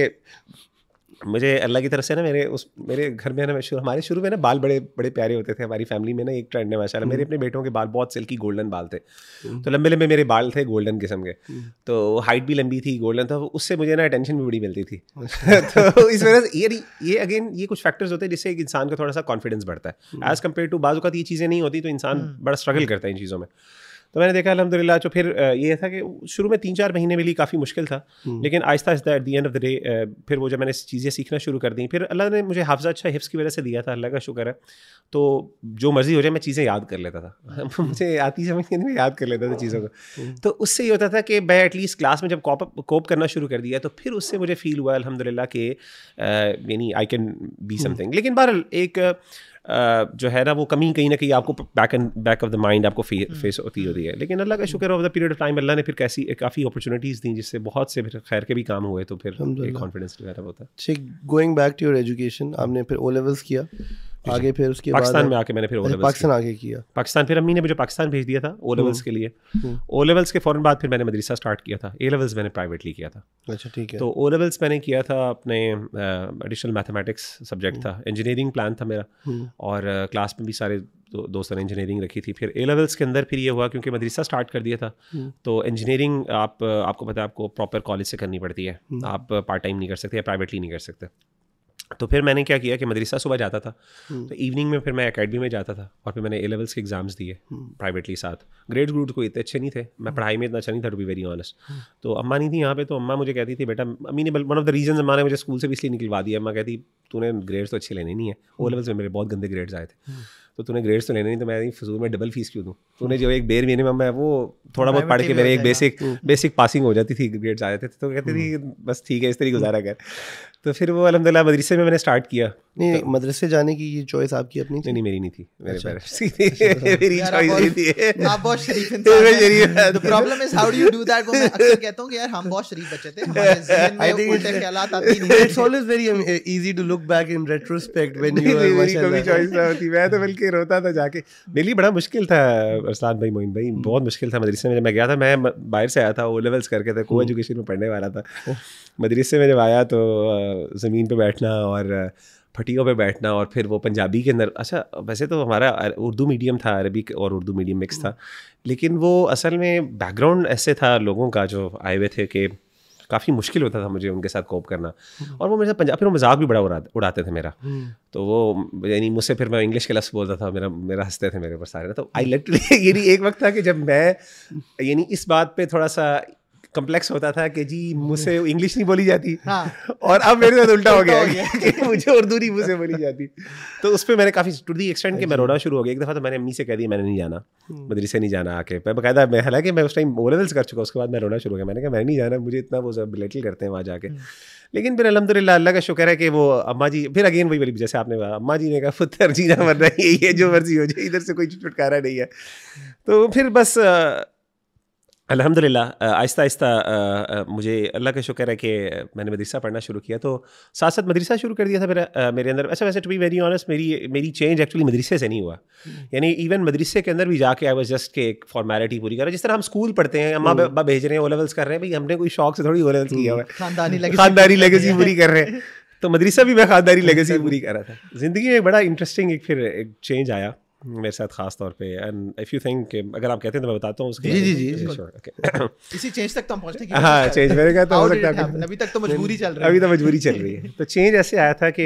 मुझे अल्लाह की तरफ से ना मेरे उस मेरे घर में ना शुरू हमारे शुरू में ना बाल बड़े बड़े प्यारे होते थे हमारी फैमिली में ना एक ट्रेंड है माशाल्लाह मेरे हम्म। अपने बेटों के बाल बहुत सिल्की गोल्डन बाल थे हम्म। तो लंबे लंबे मेरे बाल थे गोल्डन किस्म के हम्म। तो हाइट भी लंबी थी गोल्डन तो था उससे मुझे ना अटेंशन भी बड़ी मिलती थी अच्छा। तो इस वजह से ये ये अगेन ये कुछ फैक्टर्स होते हैं जिससे एक इंसान का थोड़ा सा कॉन्फिडेंस बढ़ता है एज़ कम्पेयर टू बाजू का ये चीज़ें नहीं होती तो इंसान बड़ा स्ट्रगल करता है इन चीज़ों में तो मैंने देखा अलहमदिल्ला तो फिर ये था कि शुरू में तीन चार महीने मिली काफ़ी मुश्किल था हम्म। लेकिन आहिस्ता आहिस्ता at the end of the day फिर वो जब मैंने चीज़ें सीखना शुरू कर दी फिर अल्लाह ने मुझे हाफजा अच्छा हिफ्स की वजह से दिया था अल्लाह का शुक्र है तो जो मर्ज़ी हो जाए मैं चीज़ें याद कर लेता था मुझे आती समझ के मैं याद कर लेता था चीज़ों को हम्म। तो उससे ये होता था कि मैं एटलीस्ट क्लास में जब कॉप कोप करना शुरू कर दिया तो फिर उससे मुझे फील हुआ अलहमदिल्ला के यानी आई कैन बी समथिंग लेकिन बहरहाल एक जो है ना वो कमी कहीं ना कहीं आपको back and back of the mind आपको फेस हम्म। होती हम्म। होती है लेकिन अल्लाह का हम्म। शुक्र of the period of time अल्लाह ने फिर कैसी काफ़ी अपॉर्चुनिटीज़ दी जिससे बहुत से फिर खैर के भी काम हुए तो फिर कॉन्फिडेंस वगैरह होता ठीक going back to your education आपने फिर ओ लेवल्स किया आगे फिर उसके पाकिस्तान में आके मैंने फिर पाकिस्तान आगे किया पाकिस्तान फिर अम्मी ने मुझे पाकिस्तान भेज दिया था ओ लेवल्स हम्म। के लिए ओ हम्म। लेवल्स के फ़ौरन बाद फिर मैंने मदरसा स्टार्ट किया था ए लेवल्स मैंने प्राइवेटली किया था अच्छा ठीक है तो ओ लेवल्स मैंने किया था अपने एडिशनल मैथमेटिक्स सब्जेक्ट था इंजीनियरिंग प्लान था मेरा हम्म। और क्लास में भी सारे तो दोस्तों ने इंजीनियरिंग रखी थी फिर ए लेवल्स के अंदर फिर ये हुआ क्योंकि मदरसा स्टार्ट कर दिया था तो इंजीनियरिंग आप आपको पता है आपको प्रॉपर कॉलेज से करनी पड़ती है आप पार्ट टाइम नहीं कर सकते या प्राइवेटली नहीं कर सकते तो फिर मैंने क्या किया कि मदरसा सुबह जाता था हम्म। तो इवनिंग में फिर मैं अकेडमी में जाता था और फिर मैंने ए लेवल्स के एग्जाम्स दिए प्राइवेटली हम्म। साथ ग्रेड ग्रूड कोई इतने अच्छे नहीं थे मैं हम्म। पढ़ाई में इतना अच्छा नहीं था टू बी वेरी ऑनेस्ट तो अम्मा नहीं थी यहाँ पे तो अम्मा मुझे कहती थी बेटा अम्मी ने वन ऑफ द रीजन अम्मा ने मुझे स्कूल से भी इसलिए निकलवा दिया अम्मा कहती तूने ग्रेड्स तो अच्छे लेने नहीं है ओ लेवल्स में मेरे बहुत गंदे ग्रेड्स आए थे तो तूने ग्रेड्स तो लेने नहीं तो मैं फजूल में डबल फीस क्यों दूँ तूने जो एक बेर महीने में मैं वो थोड़ा बहुत पढ़ के मेरे एक बेसिक बेसिक पासिंग हो जाती थी ग्रेड्स आ जाते थे तो कहती थी बस ठीक है इस तरीके गुजारा कर तो फिर वो अलहमदिल्ला मदरसे में मैंने स्टार्ट किया नहीं तो, मदरसे जाने की ये चॉइस आपकी अपनी नहीं नहीं मेरी नहीं थी मेरे अच्छा। मेरी नहीं थी um, e-, मैं तो बल्कि रोता था जाके मेरे लिए बड़ा मुश्किल था अरसलान भाई मोइन भाई हम्म। बहुत मुश्किल था मदरसे में जब मैं गया था मैं बाहर से आया था ओ लेवल्स करके था हम्म। को एजुकेशन में पढ़ने वाला था मदरसे में जब आया तो ज़मीन पे बैठना और फटियों पे बैठना और फिर वो पंजाबी के अंदर अच्छा वैसे तो हमारा उर्दू मीडियम था अरबिक और उर्दू मीडियम मिक्स था लेकिन वो असल में बैकग्राउंड ऐसे था लोगों का जो आए हुए थे कि काफ़ी मुश्किल होता था मुझे उनके साथ कोप करना हम्म। और वो मेरे साथ पंजाब फिर वो मजाक भी बड़ा उड़ा उड़ाते थे मेरा हम्म। तो वो यानी मुझसे फिर मैं इंग्लिश के लफ्स बोलता था मेरा मेरा हंसते थे मेरे पर सारे तो आई लिटरली यानी एक वक्त था कि जब मैं यानी इस बात पे थोड़ा सा कॉम्प्लेक्स होता था कि जी हम्म। मुझसे इंग्लिश नहीं बोली जाती हाँ। और अब मेरे साथ उल्टा हो गया, गया। कि मुझे उर्दू नहीं मुझसे बोली जाती तो उस पर मैंने काफ़ी टू दी एक्सटेंड कि मैं रोना शुरू हो गया एक दफ़ा तो मैंने अम्मी से कह दिया मैंने नहीं जाना हम्म। मदरसे नहीं जाना आके मैं बकायदा मैं हालांकि मैं उस टाइम ओ लेवल्स कर चुका उसके बाद मैं रोना शुरू हो गया मैंने कहा मैं नहीं जाना मुझे इतना वो सब रिलेटेड करते हैं वहाँ जाके हम्म। लेकिन फिर अलहमदिल्ला अल्लाह का शुक्र है कि वो अम्मा जी फिर अगेन वही वाली जैसे आपने कहा अम्मा जी ने कहा फुतर जीना मरना यही है जो मर्जी हो जाए इधर से कोई छुटकारा नहीं है तो फिर बस अलहमदिल्ला आहिस्ता आहिस्ता मुझे अल्लाह का शुक्र है कि मैंने मदरसा पढ़ना शुरू किया तो साथ साथ मदरसा शुरू कर दिया था मेरा आ, मेरे अंदर अच्छा, वैसे वैसे टू बी वेरी ऑनेस्ट मेरी मेरी चेंज एक्चुअली मदरसे से नहीं हुआ हम्म। यानी इवन मदरसे के अंदर भी जाके आई वॉज जस्ट के एक फॉर्मेलिटी पूरी कर जिस तरह हम स्कूल पढ़ते हैं अम्मा अब्बा हम्म। भेज रहे हैं ओ लेवल्स कर रहे हैं भाई हमने कोई शौक से थोड़ी ओ लेवल्स किया हुआ है हम्म। खानदानी लेगेसी पूरी कर रहे हैं तो मदरसा भी मैं खानदानी लेगेसी पूरी कर रहा था ज़िंदगी में बड़ा इंटरेस्टिंग एक फिर एक चेंज आया मेरे साथ खास तौर पे एंड इफ यू थिंक अगर आप कहते हैं तो मैं बताता हूँ उसके जी जी जी इसी चेंज तक तो हम पहुंचने हैं हाँ चेंज मेरे कहता तो हो सकता है अभी तक तो मजबूरी चल रही है अभी तो मजबूरी चल रही है तो चेंज ऐसे आया था कि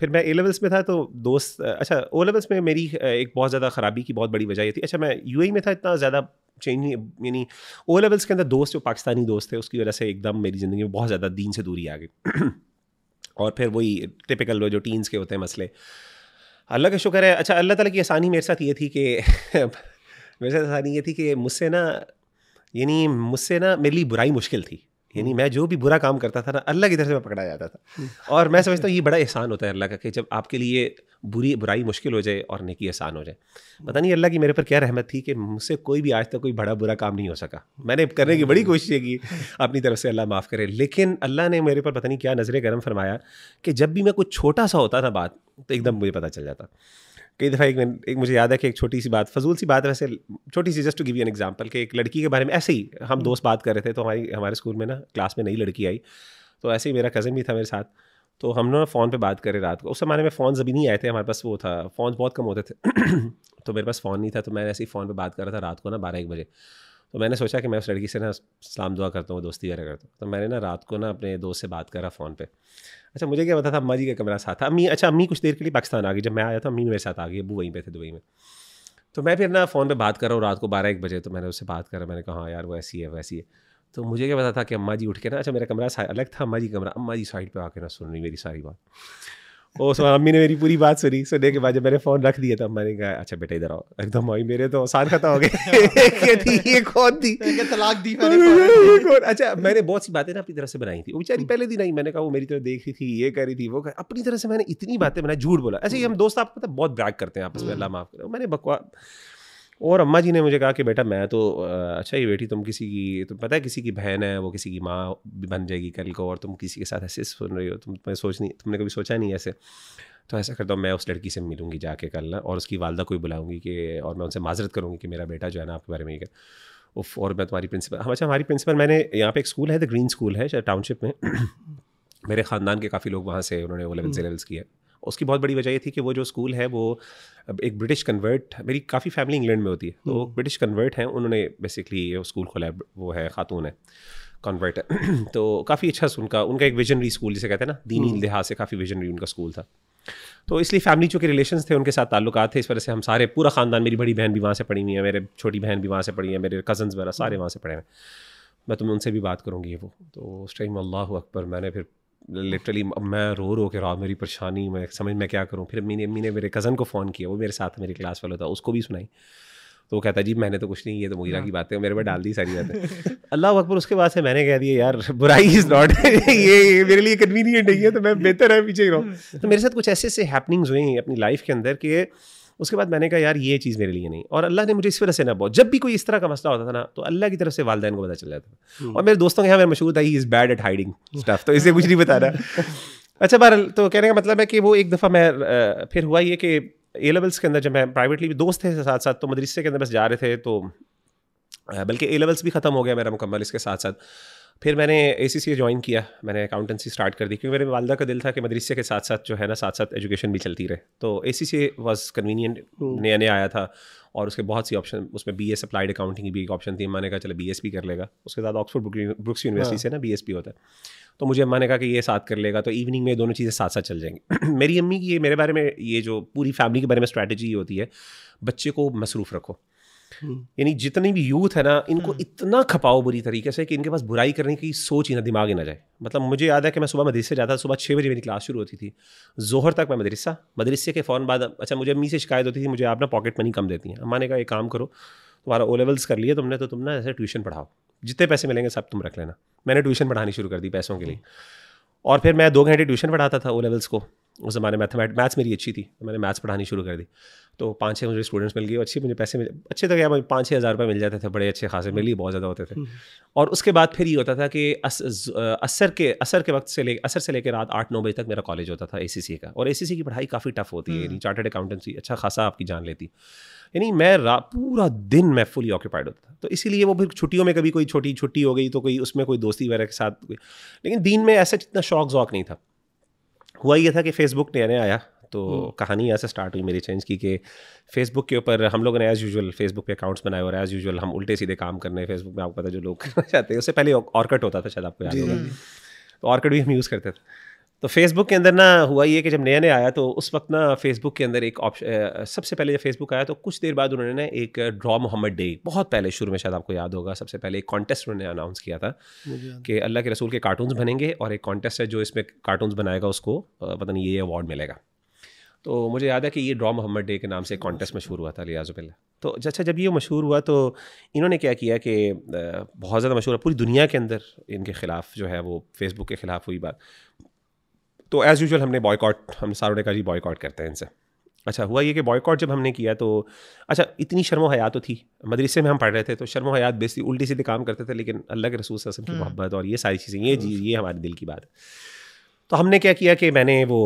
फिर मैं ए लेवल्स में था तो दोस्त अच्छा ओ लेवल्स में मेरी एक बहुत ज़्यादा ख़राबी की बहुत बड़ी वजह ये थी अच्छा मैं यू e में था इतना ज़्यादा चेंज नहीं यानी ओ लेवल्स के अंदर दोस्त जो पाकिस्तानी दोस्त थे उसकी वजह से एकदम मेरी ज़िंदगी में बहुत ज़्यादा दीन से दूरी आ गई और फिर वही टिपिकल जो टीन्स के होते हैं मसले अल्लाह का शुक्र है अच्छा अल्लाह ताला की आसानी मेरे साथ ये थी कि मेरे साथ आसानी ये थी कि मुझसे ना यानी मुझसे ना मेरे लिए बुराई मुश्किल थी यानी मैं जो भी बुरा काम करता था ना अल्लाह की तरफ से मैं पकड़ा जाता था और मैं समझता हूँ ये बड़ा एहसान होता है अल्लाह का कि जब आपके लिए बुरी बुराई मुश्किल हो जाए और नेकी आसान हो जाए पता नहीं अल्लाह की मेरे पर क्या रहमत थी कि मुझसे कोई भी आज तक कोई बड़ा बुरा काम नहीं हो सका मैंने करने की बड़ी कोशिशें की अपनी तरफ से अल्लाह माफ़ करे लेकिन अल्लाह ने मेरे पर पता नहीं क्या नज़र गर्म फरमाया कि जब भी मैं कुछ छोटा सा होता था बात तो एकदम मुझे पता चल जाता कई दफ़ा एक एक मुझे याद है कि एक छोटी सी बात फजूल सी बात वैसे छोटी सी just to give you an example कि एक लड़की के बारे में ऐसे ही हम हम्म। दोस्त बात कर रहे थे तो हमारी हमारे स्कूल में ना क्लास में नई लड़की आई तो ऐसे ही मेरा कज़न भी था मेरे साथ तो हम ना फ़ोन पर बात करें रात को उस जमाने में फ़ोन अभी नहीं आए थे हमारे पास वो था फ़ोन बहुत कम होते थे तो मेरे पास फ़ोन नहीं था तो मैं ऐसे ही फ़ोन पर बात कर रहा था रात को ना बारह एक बजे तो मैंने सोचा कि मैं उस लड़की से ना सलाम दुआ करता हूँ दोस्ती वगैरह करता हूँ तो मैंने ना रात को ना अपने दोस्त से बात करा फ़ोन पे अच्छा मुझे क्या पता था अम्मा जी का कमरा साथ था अम्मी अच्छा अम्मी कुछ देर के लिए पाकिस्तान आ गई जब मैं आया था अम्मी मेरे साथ आ गई अबू वहीं पर थे दुबई में तो मैं फिर ना फ़ोन पर बात कर रहा हूँ रात को बारह एक बजे तो मैंने उससे बात करा मैंने कहा हाँ यार वो ऐसी है वैसी है तो मुझे क्या पता था कि अम्मा जी उठ के ना अच्छा मेरा कमरा अलग था अम्मा जी कमरा अम्मा जी साइड पर आकर ना सुन रही मेरी सारी बात वो उसमें मम्मी ने मेरी पूरी बात सुनी सुनने के बाद जब मैंने फ़ोन रख दिया था मैंने कहा अच्छा बेटा इधर आओ एकदम भाई मेरे तो आसान खत्म हो गए ये कौन थी तलाक दी मैंने अच्छा मैंने बहुत सी बातें ना अपनी तरह से बनाई थी वो बेचारी पहले दिन आई मैंने कहा वो मेरी तरह देख रही थी ये करी थी वो अपनी तरह से मैंने इतनी बातें बनाई झूठ बोला ऐसे अच्छा, ही हम दोस्त आपको पता बहुत ब्रैक करते हैं आपस में हम्म। अल्लाह माफ़ करो मैंने बकवा और अम्मा जी ने मुझे कहा कि बेटा मैं तो अच्छा ये बेटी तुम किसी की तुम पता है किसी की बहन है वो किसी की माँ बन जाएगी कल को और तुम किसी के साथ ऐसे सुन रही हो तुम तुम्हें सोच नहीं तुमने कभी सोचा नहीं ऐसे तो ऐसा करता हूँ मैं उस लड़की से मिलूंगी जाके कल ना और उसकी वालदा को भी बुलाऊंगी कि और मैं उनसे माजरत करूँगी कि मेरा बेटा जो है ना आपके बारे में ये उफ और मैं तुम्हारी प्रिंसिपल हम अच्छा हमारी प्रिंसिपल मैंने यहाँ पे एक स्कूल है द ग्रीन स्कूल है टाउनशिप में मेरे ख़ानदान के काफ़ी लोग वहाँ से उन्होंने वो लेवल्स ए लेवल्स किया उसकी बहुत बड़ी वजह ये थी कि वो जो स्कूल है वो एक ब्रिटिश कन्वर्ट मेरी काफ़ी फैमिली इंग्लैंड में होती है तो हम्म। ब्रिटिश कन्वर्ट हैं उन्होंने बेसिकली ये स्कूल खोला वो है ख़ातून है कन्वर्ट है तो काफ़ी अच्छा उनका उनका एक विजनरी स्कूल जिसे कहते हैं ना दीनी हम्म। लिहाज से काफ़ी विजनरी उनका स्कूल था तो इसलिए फैमिली चूँकि रिलेशन थे उनके साथ ताल्लुक थे इस वजह से हम सारे पूरा ख़ानदान मेरी बड़ी बहन भी वहाँ से पढ़ी हुई है मेरे छोटी बहन भी वहाँ से पढ़ी है मेरे कज़न्स वगैरह सारे हम्म। वहाँ से पढ़े हैं मैं तुम्हें उनसे भी बात करूँगी वो तो उस टाइम अल्लाह अकबर मैंने फिर लिटरली मैं रो रो के रहा मेरी परेशानी मैं समझ मैं क्या करूँ फिर अम्मी ने मेरे कज़न को फ़ोन किया वो मेरे साथ मेरी क्लास वाला था उसको भी सुनाई तो वो कहता जी मैंने तो कुछ नहीं ये तो मुगिरा की हाँ। बातें मेरे पर डाल दी सारी बातें अल्लाह अकबर उसके बाद से मैंने कह दिया यार बुराई इज़ नॉट ये मेरे लिए कन्वीनियंट नहीं है तो मैं बेहतर है पीछे ही रहूँ तो मेरे साथ कुछ ऐसे ऐसे हैपनिंग्स हुई हैं अपनी लाइफ के अंदर कि उसके बाद मैंने कहा यार ये चीज़ मेरे लिए नहीं और अल्लाह ने मुझे इस वजह से ना बहुत जब भी कोई इस तरह का मसला होता था ना तो अल्लाह की तरफ से वालदेन को पता चल जाता था हम्म। और मेरे दोस्तों के यहाँ मेरा मशहूर था he is bad at hiding stuff तो इसे कुछ नहीं बता रहा अच्छा बहर तो कहने का मतलब है कि वो एक दफ़ा मैं फिर हुआ ये कि ए लेवल्स के अंदर जब मैं प्राइवेटली भी दोस्त थे साथ साथ तो मदरसे के अंदर बस जा रहे थे तो बल्कि ए लेवल्स भी ख़त्म हो गया मेरा मुकम्मल इसके साथ साथ फिर मैंने ए सी सी ज्वाइन किया मैंने अकाउंटेंसी स्टार्ट कर दी क्योंकि मेरे वालदा का दिल था कि मदरसे के साथ साथ जो है ना साथ साथ एजुकेशन भी चलती रहे तो ए सी सी वॉज कन्वीनियंट नया नया आया था और उसके बहुत सी ऑप्शन उसमें बी एस अप्लाइड अकाउंटिंग भी एक ऑप्शन थी मैंने कहा चलो बी एस पी कर लेगा उसके बाद ऑक्सफोर्ड ब्रुक्स यूनिवर्सिटी से ना बी एस पी होता है तो मुझे अम्मा ने कहा कि ये साथ कर लेगा तो इवनिंग में दोनों चीज़ें साथ साथ चल जाएंगी मेरी अम्मी की ये मेरे बारे में ये जो पूरी फैमिली के बारे में स्ट्रैटेजी होती है बच्चे को मसरूफ़ रखो यानी जितनी भी यूथ है ना इनको हम्म। इतना खपाओ बुरी तरीके से कि इनके पास बुराई करने की सोच ही ना दिमाग ही ना जाए मतलब मुझे याद है कि मैं सुबह मदरसे जाता सुबह छः बजे मेरी क्लास शुरू होती थी जोहर तक मैं मदरसा मदरसे के फ़ौरन बाद अच्छा मुझे अम्मी से शिकायत होती थी मुझे आप ना पॉकेट मनी कम देती हैं अम्मा ने कहा एक काम करो तुम्हारा ओ लेवल्स कर लिए तुमने तो तुम ना ऐसे ट्यूशन पढ़ाओ जितने पैसे मिलेंगे सब तुम रख लेना मैंने ट्यूशन पढ़ानी शुरू कर दी पैसों के लिए हम्म। और फिर मैं दो घंटे ट्यूशन पढ़ाता था ओ लेवल्स को उस ज़माने मैथमेट मैथ्स मेरी अच्छी थी तो मैंने मैथ्स पढ़ानी शुरू कर दी तो पाँच छः मुझे स्टूडेंट्स मिल गए अच्छे मुझे पैसे मिले अच्छे तक तो या मुझे पाँच छः हज़ार रुपये मिल जाते थे बड़े अच्छे खासे मेरे लिए बहुत ज़्यादा होते थे हम्म। और उसके बाद फिर ये होता था कि अस, असर के असर के वक्त से ले असर से लेकर रात आठ नौ बजे तक मेरा कॉलेज होता था ए का और ए की पढ़ाई काफ़ी टफ होती है यानी हम्म। चार्टर्ड अकाउंटेंसी अच्छा खासा आपकी जान लेती यानी मैं पूरा दिन मैं फुली ऑक्यूपाइड होता था तो इसीलिए वो फिर छुट्टियों में कभी कोई छोटी छुट्टी हो गई तो कोई उसमें कोई दोस्ती वगैरह के साथ लेकिन दिन में ऐसा इतना शौक जौक नहीं था हुआ ये था कि फेसबुक नया नया आया तो हम्म। कहानी यहाँ से स्टार्ट हुई मेरी चेंज की कि फेसबुक के ऊपर हम लोगों ने एज़ यूजुअल फेसबुक पे अकाउंट्स बनाए और एज़ यूजुअल हम उल्टे सीधे काम करने फेसबुक में आपको पता जो लोग करना चाहते हैं उससे पहले ऑर्कट होता था शायद आपको याद होगा तो ऑर्कट भी हम यूज़ करते थे तो फेसबुक के अंदर ना हुआ ये कि जब नया नया आया तो उस वक्त ना फेसबुक के अंदर एक ऑप्शन सबसे पहले जब फेसबुक आया तो कुछ देर बाद उन्होंने ना एक ड्रॉ मोहम्मद डे बहुत पहले शुरू में शायद आपको याद होगा सबसे पहले एक कॉन्टेस्ट उन्होंने अनाउंस किया था कि अल्लाह के रसूल के कार्टून्स बनेंगे और एक कॉन्टेस्ट है जो इसमें कार्टून्स बनाएगा उसको पता नहीं ये अवार्ड मिलेगा तो मुझे याद है कि ये ड्रॉ मोहम्मद डे के नाम से कॉन्टेस्ट मशहूर हुआ था पहले तो अच्छा जब ये मशहूर हुआ तो इन्होंने क्या किया कि बहुत ज़्यादा मशहूर पूरी दुनिया के अंदर इनके खिलाफ जो है वो फेसबुक के खिलाफ हुई बात तो एज़ यूजल हमने बॉयकॉट हम सारों ने कहा जी बॉयकॉट करते हैं इनसे अच्छा हुआ ये कि बॉयकॉट जब हमने किया तो अच्छा इतनी शर्मो हयात तो थी मदरसे में हम पढ़ रहे थे तो शर्मो हयात बेसिक उल्टी सीधे काम करते थे लेकिन अल्लाह के रसूल वसम की मोहब्बत और ये सारी चीज़ें ये हम्म। चीज़ ये हमारे दिल की बात तो हमने क्या किया कि मैंने वो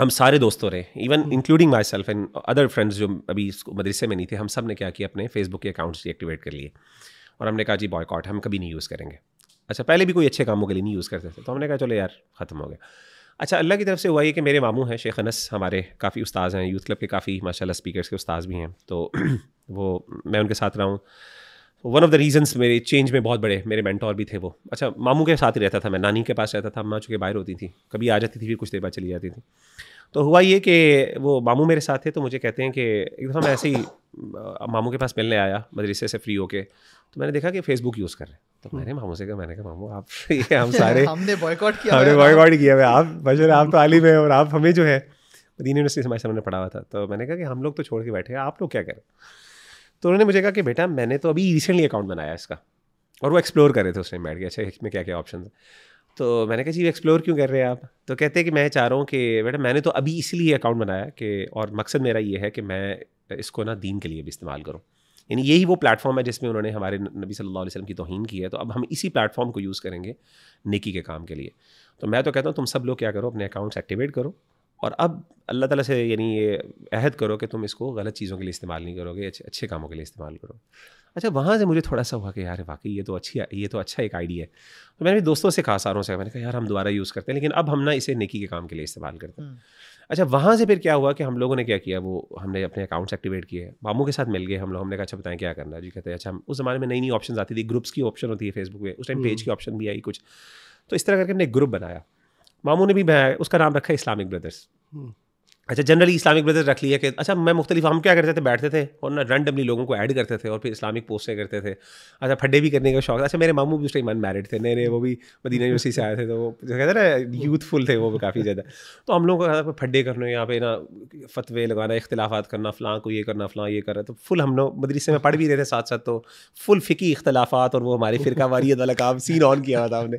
हम सारे दोस्तों रहे even including myself and other friends जो अभी मदरसे में नहीं थे हम सब ने क्या किया अपने फेसबुक के अकाउंट्स डीएक्टिवेट कर लिए और हमने कहा जी बॉयकॉट हम कभी नहीं यूज़ करेंगे अच्छा पहले भी कोई अच्छे कामों के लिए नहीं यूज़ करते थे तो हमने कहा चलो यार ख़त्म हो गया अच्छा अल्लाह की तरफ से हुआ ये कि मेरे मामू हैं शेख अनस हमारे काफ़ी उस्ताद हैं यूथ क्लब के काफ़ी माशाल्लाह स्पीकर्स के उस्ताद भी हैं तो वो मैं उनके साथ रहा हूँ वन ऑफ द रीज़न्स मेरे चेंज में बहुत बड़े मेरे मेंटोर भी थे वो अच्छा मामू के साथ ही रहता था मैं नानी के पास रहता था अम्मा चूँकि बाहर होती थी कभी आ जाती थी फिर कुछ देर बाद चली जाती थी तो हुआ ये कि वो मामू मेरे साथ थे तो मुझे कहते हैं कि एक दफ़ा मैं ऐसे ही मामू के पास मिलने आया मदरसे से फ्री होके तो मैंने देखा कि फेसबुक यूज़ कर रहे हैं तो हम्म। मैंने मामू से कहा मैंने कहा मामू आप ये हम सारे हमने बॉयकॉट किया हमने बॉयकॉट किया है आप बशर आप तो आलिम है और आप हमें जो है मदीन यूनिवर्सिटी हमारे सामने पढ़ा हुआ था तो मैंने कहा कि हम लोग तो छोड़ के बैठे हैं आप लोग क्या करें तो उन्होंने मुझे कहा कि बेटा मैंने तो अभी रिसेंटली अकाउंट बनाया इसका और वो एक्सप्लोर कर रहे थे उस टाइम बैठ के अच्छा इसमें क्या क्या ऑप्शन है तो मैंने कहा जी एक्सप्लोर क्यों कर रहे हैं आप तो कहते हैं कि मैं चाह रहा हूँ कि बेटा मैंने तो अभी इसलिए अकाउंट बनाया कि और मकसद मेरा ये है कि मैं इसको ना दीन के लिए भी इस्तेमाल करूँ यानी यही वो प्लेटफॉर्म है जिसमें उन्होंने हमारे नबी सल्लल्लाहु अलैहि वसल्लम की तोहन की है तो अब हम इसी प्लेटफॉर्म को यूज़ करेंगे नेकी के काम के लिए तो मैं तो कहता हूँ तुम सब लोग क्या करो अपने अकाउंट्स एक्टिवेट करो और अब अल्लाह ताला से यानी ये अहद करो कि तुम इसको गलत चीज़ों के लिए इस्तेमाल नहीं करोगे अच्छे अच्छे कामों के लिए इस्तेमाल करो अच्छा वहाँ से मुझे थोड़ा सा हुआ कि यार वाकई ये तो अच्छी ये तो अच्छा एक आइडिया है तो मैंने दोस्तों से कहा सारों से मैंने कहा यार हम दोबारा यूज़ करते हैं लेकिन अब हम ना इसे नेकी के काम के लिए इस्तेमाल करते हैं हम्म। अच्छा वहाँ से फिर क्या हुआ कि हम लोगों ने क्या किया वो हमने अपने अकाउंट्स एक्टिवेट किए मामू के साथ मिल गए हम लोग हमने कहा अच्छा बताएं क्या करना है जी कहते हैं अच्छा उस जमाने में नई नई ऑप्शन आती थी ग्रुप्स की ऑप्शन होती है फेसबुक पे उस टाइम हम्म। पेज की ऑप्शन भी आई कुछ तो इस तरह करके हमने एक ग्रुप बनाया मामू ने भी उसका नाम रखा इस्लामिक हम्म। ब्रदर्स अच्छा जनरली इस्लामिक ब्रदर्स रख लिया कि अच्छा मैं मुख्तलिफ हम क्या करते थे बैठते थे और ना रैंडमली लोगों को ऐड करते थे और फिर इस्लामिक पोस्टें करते थे अच्छा फड्डे भी करने का शौक अच्छा मेरे मामू भी उस टाइम मैरिड थे नए नए वो भी मदीना यूनिवर्सिटी से आए थे तो वो कहते ना यूथफुल थे वो भी काफ़ी ज़्यादा तो हम लोगों कहा फड्डे करने यहाँ पे ना फतवे लगाना इख्तलाफात करना फ़लाँ को ये करना फ़लाँ ये करना तो फुल हम लोग मदरसे में पढ़ भी रहे थे साथ साथ तो फुल फ़िकी इख्तलाफात और वो हमारी फ़िरका वारी अदालत काम सीन ऑन किया हुआ था हमने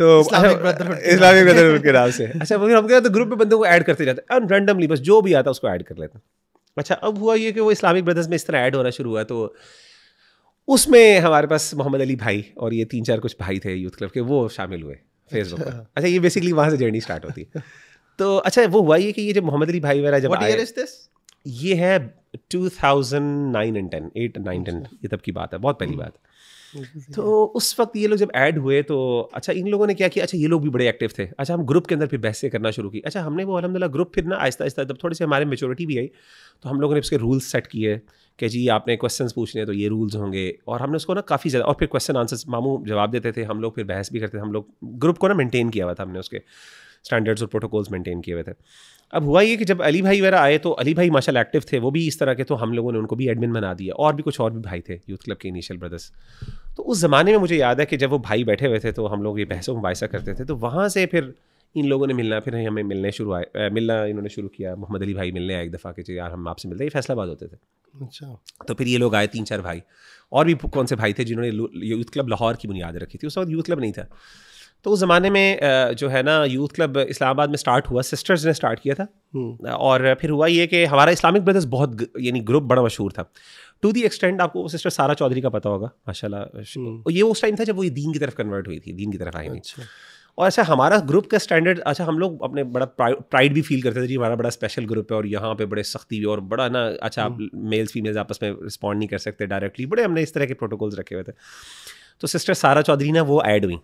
तो इस्लामिक ब्रदरहुड अच्छा, के नाम से अच्छा फिर हम क्या तो ग्रुप में बंदों को ऐड करते जाते हैं रैंडमली बस जो भी आता उसको ऐड कर लेते हैं अच्छा अब हुआ ये कि वो इस्लामिक ब्रदर्स में इस तरह ऐड होना शुरू हुआ तो उसमें हमारे पास मोहम्मद अली भाई और ये तीन चार कुछ भाई थे यूथ क्लब के वो शामिल हुए फेसबुक पर अच्छा, अच्छा ये बेसिकली वहाँ से जर्नी स्टार्ट होती है तो अच्छा वो हुआ ये कि ये जब मोहम्मद अली भाई वगैरह जब आए, ये है nine and ten eight nine ten ये तब की बात है बहुत पहली बात है तो उस वक्त ये लोग जब ऐड हुए तो अच्छा इन लोगों ने क्या किया अच्छा ये लोग भी बड़े एक्टिव थे अच्छा हम ग्रुप के अंदर फिर बहसें करना शुरू की अच्छा हमने वो अलहमदिल्ला ग्रुप फिर ना आहिस्ता आहिस्ता जब थोड़ी सी हमारे मेचोरिटी भी आई तो हम लोगों ने उसके रूल्स सेट किए कि जी आपने क्वेश्चन पूछने तो ये रूल्स होंगे और हमने उसको ना काफ़ी ज़्यादा और फिर क्वेश्चन आंसर्स मामू जवाब देते थे हम लोग फिर बहस भी करते थे हम लोग ग्रुप को ना मेनटेन किया हुआ था हमने उसके स्टैंडर्ड्स और प्रोटोकॉल्स मेंटेन किए हुए थे अब हुआ ये कि जब अली भाई वगैरह आए तो अली भाई माशा एक्टिव थे वो भी इस तरह के तो हम लोगों ने उनको भी एडमिन बना दिया और भी कुछ और भी भाई थे यूथ क्लब के इनिशियल ब्रदर्स तो उस ज़माने में मुझे याद है कि जब वो भाई बैठे हुए थे तो हम लोग ये बहसों मुबासा करते थे तो वहाँ से फिर इन लोगों ने मिलना फिर हमें मिलने शुरू आए मिलना इन्होंने शुरू किया मोहम्मद अली भाई मिलने आए एक दफ़ा के यार हम आपसे मिलते ये फैसलाबाद होते थे अच्छा तो फिर ये लोग आए तीन चार भाई और भी कौन से भाई थे जिन्होंने यूथ क्लब लाहौर की बुनियाद रखी थी उस वक्त यूथ क्लब नहीं था तो उस ज़माने में जो है ना यूथ क्लब इस्लामाबाद में स्टार्ट हुआ सिस्टर्स ने स्टार्ट किया था हम्म। और फिर हुआ ये कि हमारा इस्लामिक ब्रदर्स बहुत यानी ग्रुप बड़ा मशहूर था टू दी एक्सटेंड आपको सिस्टर सारा चौधरी का पता होगा माशाल्लाह हम्म। ये उस टाइम था जब वो दीन की तरफ कन्वर्ट हुई थी दीन की तरफ आई हुई अच्छा। और ऐसा अच्छा, हमारा ग्रुप का स्टैंडर्ड अच्छा हम लोग अपने बड़ा प्राइड भी फील करते थे जी हमारा बड़ा स्पेशल ग्रुप है और यहाँ पे बड़े सख्ती भी और बड़ा ना अच्छा आप मेल्स हम्म। फीमेल्स आपस में रिस्पॉन्ड नहीं कर सकते डायरेक्टली बड़े हमने इस तरह के प्रोटोकॉल्स रखे हुए थे तो सिस्टर सारा चौधरी ना वो ऐड हुई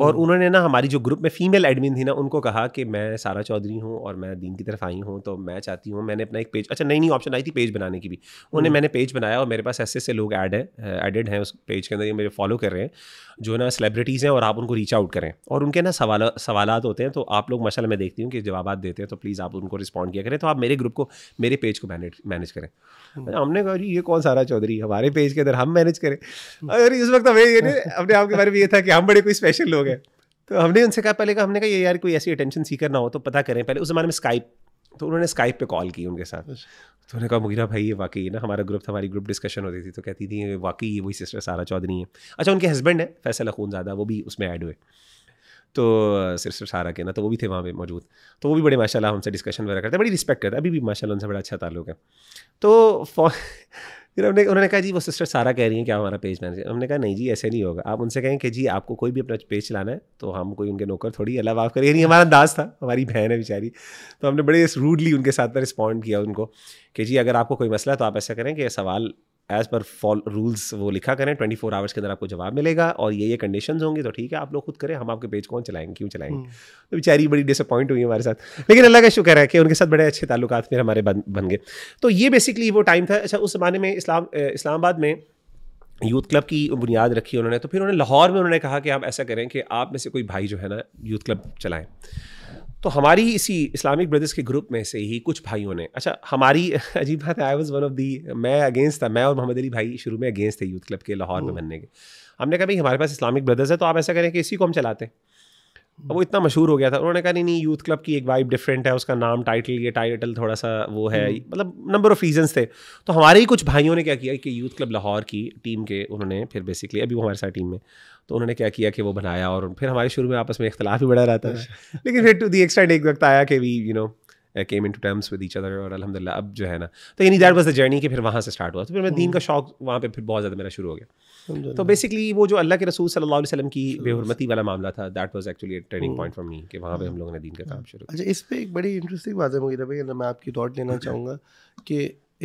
और हम्म। उन्होंने ना हमारी जो ग्रुप में फीमेल एडमिन थी ना उनको कहा कि मैं सारा चौधरी हूँ और मैं दीन की तरफ आई हूँ तो मैं चाहती हूँ मैंने अपना एक पेज अच्छा नई नई ऑप्शन आई थी पेज बनाने की भी उन्होंने हम्म। मैंने पेज बनाया और मेरे पास ऐसे ऐसे लोग ऐड हैं एडेड हैं उस पेज के अंदर ये मेरे फॉलो कर रहे हैं जो ना सेलिब्रिटीज़ हैं और आप उनको रीच आउट करें और उनके ना सवाल सवाल होते हैं तो आप लोग मशाला मैं देखती हूँ कि जवाब देते हैं तो प्लीज़ आप उनको रिस्पॉन्ड किया करें तो आप मेरे ग्रुप को मेरे पेज को मैनेज मैनेज करें हम्म। हमने कहा ये कौन सारा चौधरी हमारे पेज के अंदर हम मैनेज करें हम्म। अरे इस वक्त हमें ये अपने आपके बारे में ये था कि हम बड़े कोई स्पेशल लोग हैं तो हमने उनसे कहा पहले कहा हमने कहा ये यार कोई ऐसी अटेंशन सीकर ना हो तो पता करें पहले उस ज़माने में स्काइप तो उन्होंने स्काइप पे कॉल की उनके साथ अच्छा। तो उन्होंने कहा मुगिना भाई ये वाकई है ना हमारा ग्रुप था हमारी ग्रुप डिस्कशन होती थी तो कहती थी वाकई ये वही सिस्टर सारा चौधरी है अच्छा उनके हस्बैंड है फैसल खून ज़्यादा वो भी उसमें ऐड हुए तो सिस्टर सारा के ना तो वो भी थे वहाँ पे मौजूद तो वो भी बड़े माशाल्लाह हमसे डिस्कशन वगैरह करते बड़ी रिस्पेक्ट करते अभी भी माशाल्लाह उनसे बड़ा अच्छा ताल्लुक है तो फिर हमने उन्होंने कहा जी वो सिस्टर सारा कह रही हैं क्या हमारा पेज मैनेजर हमने कहा नहीं जी ऐसे नहीं होगा आप उनसे कहें कि जी आपको कोई भी अपना पेज चलाना है तो हम कोई उनके नौकर थोड़ी अलग आप करें यानी हमारा अंदाज था हमारी बहन है बेचारी तो हमने बड़े रूडली उनके साथ रिस्पॉन्ड किया उनको कि जी अगर आपको कोई मसला है तो आप ऐसा करें कि सवाल एज पर फॉल रूल्स वो लिखा करें ट्वेंटी फोर आवर्स के अंदर आपको जवाब मिलेगा और ये ये कंडीशन होंगी तो ठीक है आप लोग खुद करें हम आपके पेज कौन चलाएंगे क्यों चलाएंगे हम्म। तो बेचारी बड़ी डिसअपॉइंट हुई हमारे साथ लेकिन अल्लाह का शुक्र है कि उनके साथ बड़े अच्छे ताल्लुक फिर हमारे बन बन गए तो ये बेसिकली वो टाइम था अच्छा उस ज़माने में इस्लाम इस्लामाबाद में यूथ क्लब की बुनियाद रखी उन्होंने तो फिर उन्होंने लाहौर में उन्होंने कहा कि आप ऐसा करें कि आप में से कोई भाई जो है ना यूथ क्लब चलाएं तो हमारी इसी इस्लामिक ब्रदर्स के ग्रुप में से ही कुछ भाइयों ने अच्छा हमारी अजीब बात है I was one of the मैं अगेंस्ट था मैं और मोहम्मद अली भाई शुरू में अगेंस्ट थे यूथ क्लब के लाहौर में hmm. बनने के हमने कहा भाई हमारे पास इस्लामिक ब्रदर्स है तो आप ऐसा करें कि इसी को हम चलाते हैं अब वो इतना मशहूर हो गया था उन्होंने कहा नहीं नहीं यूथ क्लब की एक वाइब डिफरेंट है उसका नाम टाइटल ये टाइटल थोड़ा सा वो है हम्म। मतलब नंबर ऑफ रीजंस थे तो हमारे ही कुछ भाइयों ने क्या किया कि यूथ क्लब लाहौर की टीम के उन्होंने फिर बेसिकली अभी वो हमारे साथ टीम में तो उन्होंने क्या किया कि वो बनाया और फिर हमारे शुरू में आपस में इख्तलाफ भी बढ़ा रहा था लेकिन फिर टू दी एक्सटेंड एक वक्त आया कि we you know came in to terms with each other और अलहमदिल्ला अब जो है ना तो यानी दैट वॉज द जर्नी कि फिर वहाँ से स्टार्ट हुआ तो फिर मैं दीन हम्म। का शौक वहाँ पर फिर बहुत ज़्यादा मेरा शुरू हो गया तो बेसिकली वो जो अल्लाह के रसूल सल्लल्लाहु अलैहि वसल्लम की बेहरमती वाला मामला था that was actually turning point for me कि वहाँ पे हम लोगों ने दीन का काम hmm. शुरू अच्छा इस पर एक बड़ी इंटरेस्टिंग बात है मुगीरा भाई मैं आपकी थॉट लेना चाहूँगा कि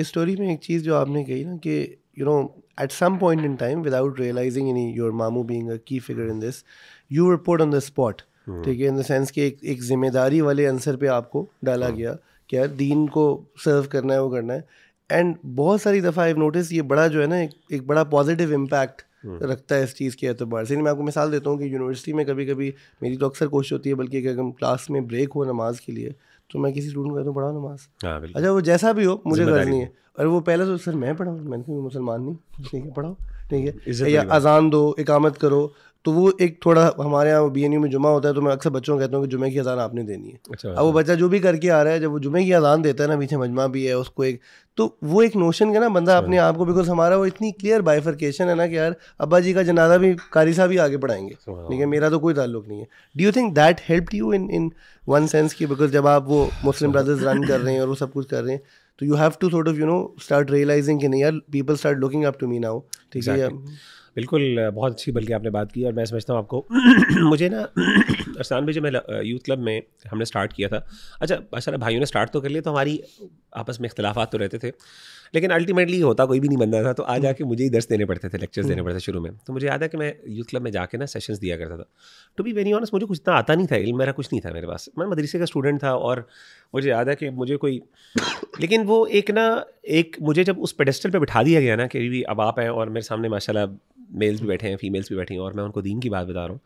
इस स्टोरी में एक चीज़ जो आपने कही ना कि you know at some point in time without realizing in your मामू being key figure in this you report on the spot ठीक है इन द सेंस कि एक एक जिम्मेदारी वाले आंसर पे आपको डाला hmm. गया कि यार दीन को सर्व करना है वो करना है एंड बहुत सारी दफ़ा आई नोटिस ये बड़ा जो है ना एक, एक बड़ा पॉजिटिव इम्पैक्ट hmm. रखता है इस चीज़ के एतबार से मैं आपको मिसाल देता हूँ कि यूनिवर्सिटी में कभी कभी मेरी तो अक्सर कोशिश होती है बल्कि अगर हम क्लास में ब्रेक हो नमाज़ के लिए तो मैं किसी स्टूडेंट को कहता हूँ पढ़ाओ नमाज हाँ, अच्छा वो जैसा भी हो मुझे गर्ज नहीं है और वो पहले तो सर मैं पढ़ाऊँ मैंने कहा मुसलमान नहीं ठीक है पढ़ाओ ठीक है या अजान दो इकामत करो तो वो एक थोड़ा हमारे यहाँ बी में जुमा होता है तो मैं अक्सर बच्चों को कहता हूँ कि जुमे की अजान आपने देनी है अच्छा, अब वो बच्चा जो भी करके आ रहा है जब वो जुमे की अजान देता है ना पीछे मजमा भी है उसको एक तो वो एक नोशन का ना बंदा अच्छा। अपने आप को बिकॉज हमारा वो इतनी क्लियर बाइफरकेशन है ना कि यार अब्बा जी का जनाजा भी कारी साहब ही आगे बढ़ाएंगे अच्छा, हाँ। ठीक है मेरा तो कोई ताल्लुक नहीं है do you think that help you in in one sense की बिकॉज जब आप वो मुस्लिम ब्रदर्स रन कर रहे हैं और वो सब कुछ कर रहे हैं तो you have to sort of you know start realizing कि नहीं यार people start looking up to me now ठीक है बिल्कुल बहुत अच्छी बल्कि आपने बात की और मैं समझता हूँ आपको मुझे ना अरसान भाई जब मैं यूथ क्लब में हमने स्टार्ट किया था अच्छा अच्छा भाइयों ने स्टार्ट तो कर लिया तो हमारी आपस में इख्तलाफा तो रहते थे लेकिन अल्टीमेटली होता कोई भी नहीं बनना था तो आज जाके हम्म। मुझे ही दर्श देने पड़ते थे लेक्चर्स हम्म। देने पड़ते थे शुरू में तो मुझे याद है कि मैं यूथ क्लब में जाके ना सेशंस दिया करता था टू बी वेरी ऑनस्ट मुझे कुछ इतना आता नहीं था इल मेरा कुछ नहीं था मेरे पास मैं मदरसे का स्टूडेंट था और मुझे याद है कि मुझे कोई लेकिन वो एक ना एक मुझे जब उस पेडेस्टल पर बिठा दिया गया ना कि अब आप हैं और मेरे सामने माशाला मेल्स भी बैठे हैं फीमेल्स भी बैठे हैं और मैं उनको दीन की बात बता रहा हूँ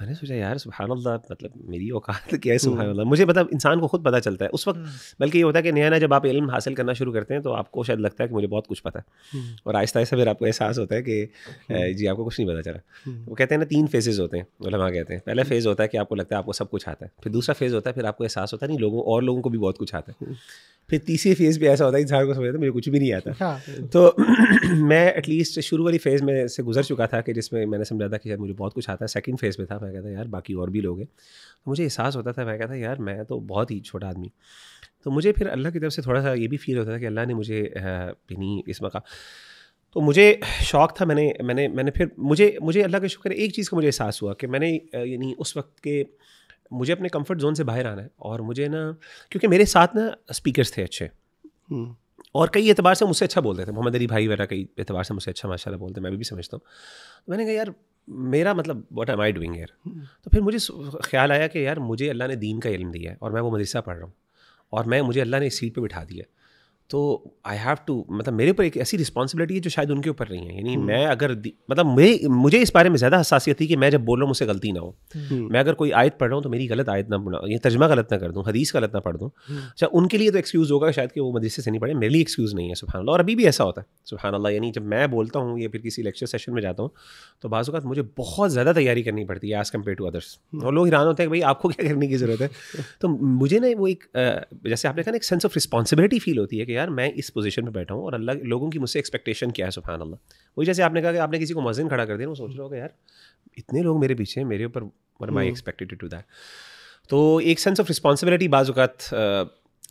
मैंने सोचा यार सुबहान अल्लाह मतलब मेरी औकात क्या है हम्म। सुबहान अल्लाह मुझे मतलब इंसान को खुद पता चलता है उस वक्त हम्म। बल्कि ये होता है कि नया नया जब आप इल्म हासिल करना शुरू करते हैं तो आपको शायद लगता है कि मुझे बहुत कुछ पता है हम्म। और आहिस्ता आहिस्ता फिर आपको एहसास होता है कि जी आपको कुछ नहीं पता चला वो कहते हैं ना तीन फेजेज़ होते हैं उलमा कहते हैं पहला फेज़ होता है कि आपको लगता है आपको सब कुछ आता है फिर दूसरा फेज़ होता है फिर आपको एहसास होता है नहीं लोगों और लोगों को भी बहुत कुछ आता है फिर तीसरी फेज़ भी ऐसा होता है इंसान को आता मुझे कुछ भी नहीं आता हाँ। तो मैं एटलीस्ट शुरू वाली फेज़ में से गुजर चुका था कि जिसमें मैंने समझा था कि यार मुझे बहुत कुछ आता है सेकंड फेज़ में था मैं कहता यार बाकी और भी लोग हैं तो मुझे एहसास होता था मैं कहता यार मैं तो बहुत ही छोटा आदमी तो मुझे फिर अल्लाह की तरफ से थोड़ा सा ये भी फील होता था कि अल्लाह ने मुझे नहीं इस मका तो मुझे शौक़ था मैंने मैंने मैंने फिर मुझे मुझे अल्लाह का शुक्र एक चीज़ का मुझे एहसास हुआ कि मैंने यानी उस वक्त के मुझे अपने कंफर्ट जोन से बाहर आना है और मुझे ना क्योंकि मेरे साथ ना स्पीकर्स थे अच्छे हम्म। और कई एतबार से मुझसे अच्छा बोलते थे मोहम्मद अली भाई वगैरह कई एतबार से मुझसे अच्छा माशाल्लाह बोलते मैं भी, भी समझता हूँ तो मैंने कहा यार मेरा मतलब वट एम आई डूइंग यार तो फिर मुझे ख्याल आया कि यार मुझे अल्लाह ने दीन का इल्म दिया है और मैं वो मदरसा पढ़ रहा हूँ और मैं मुझे अल्लाह ने इस सीट पर बिठा दिया तो आई हैव टू मतलब मेरे ऊपर एक ऐसी रिस्पॉन्सिबिलिटी है जो शायद उनके ऊपर नहीं है यानी hmm. मैं अगर मतलब मैं मुझे इस बारे में ज़्यादा हसासियत थी कि मैं जब बोल रहा हूँ मुझसे गलती ना हो hmm. मैं अगर कोई आयत पढ़ रहा हूँ तो मेरी गलत आयत ना बना या तर्जमा गलत ना कर दूँ हदीस गलत ना पढ़ दूँ hmm. अच्छा उनके लिए तो एक्सक्यूज़ होगा शायद कि वो मदरसे से नहीं पढ़े मेरे लिए एक्सक्यूज़ नहीं है सुबहान और अभी भी ऐसा होता है सुबहान यानी जब मैं बोलता हूँ या फिर किसी लेक्चर सेशन में जाता हूँ तो बाज़ मुझे बहुत ज़्यादा तैयारी करनी पड़ती है एज़ कम्पेयर टू अदर्स और लोग हैरान होते हैं कि भाई आपको क्या करने की ज़रूरत है तो मुझे ना वो एक जैसे आपने कहा ना एक सेंस ऑफ रिस्पॉन्सिबिलिटी फील होती है कि यार मैं इस पोजीशन पे बैठा हूँ और अल्लाह लोगों की मुझसे एक्सपेक्टेशन क्या है सुबहान अल्लाह वही जैसे आपने कहा कि आपने किसी को मज़िन खड़ा कर दिया वो सोच रहा होगा यार इतने लोग मेरे पीछे मेरे ऊपर were my expected to that तो एक सेंस ऑफ रिस्पॉन्सिबिलिटी बाज़ात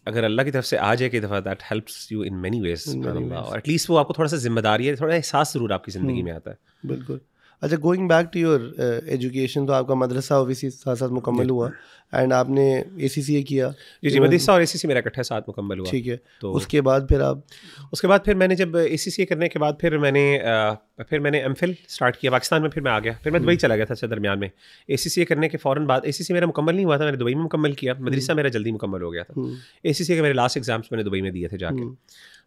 अगर अल्लाह की तरफ से आ जाए कि दफ़ा that helps you in many ways और एटलीस्ट वो आपको थोड़ा सा जिम्मेदारी है थोड़ा एहसास ज़रूर आपकी ज़िंदगी हम्म। में आता है बिल्कुल अच्छा going back to your education तो आपका मदरसा ओबीसी साथ साथ मुकम्मल हुआ एंड आपने ए सी सी ए किया जी जी तो मदरसा और ए सी सी मेरा इकट्ठा साथ मुकम्मल हुआ ठीक है तो उसके बाद फिर आप उसके बाद फिर मैंने जब ए सी सी ए करने के बाद फिर मैंने आ, uh, फिर मैंने एम फिल स्टार्ट किया पाकिस्तान में फिर मैं आ गया फिर मैं दुबई हम्म। चला गया था अच्छा दरमियान में ए सी सी ए करने के फ़ौरन बाद ए सी सी मेरा मुकम्मल नहीं हुआ था मैंने दुबई में मुकम्मल किया हम्म। मदरसा मेरा जल्दी मुकम्मल हो गया था ए सी सी के मेरे लास्ट एग्जाम्स मैंने दुबई में दिए थे जाके हम्म।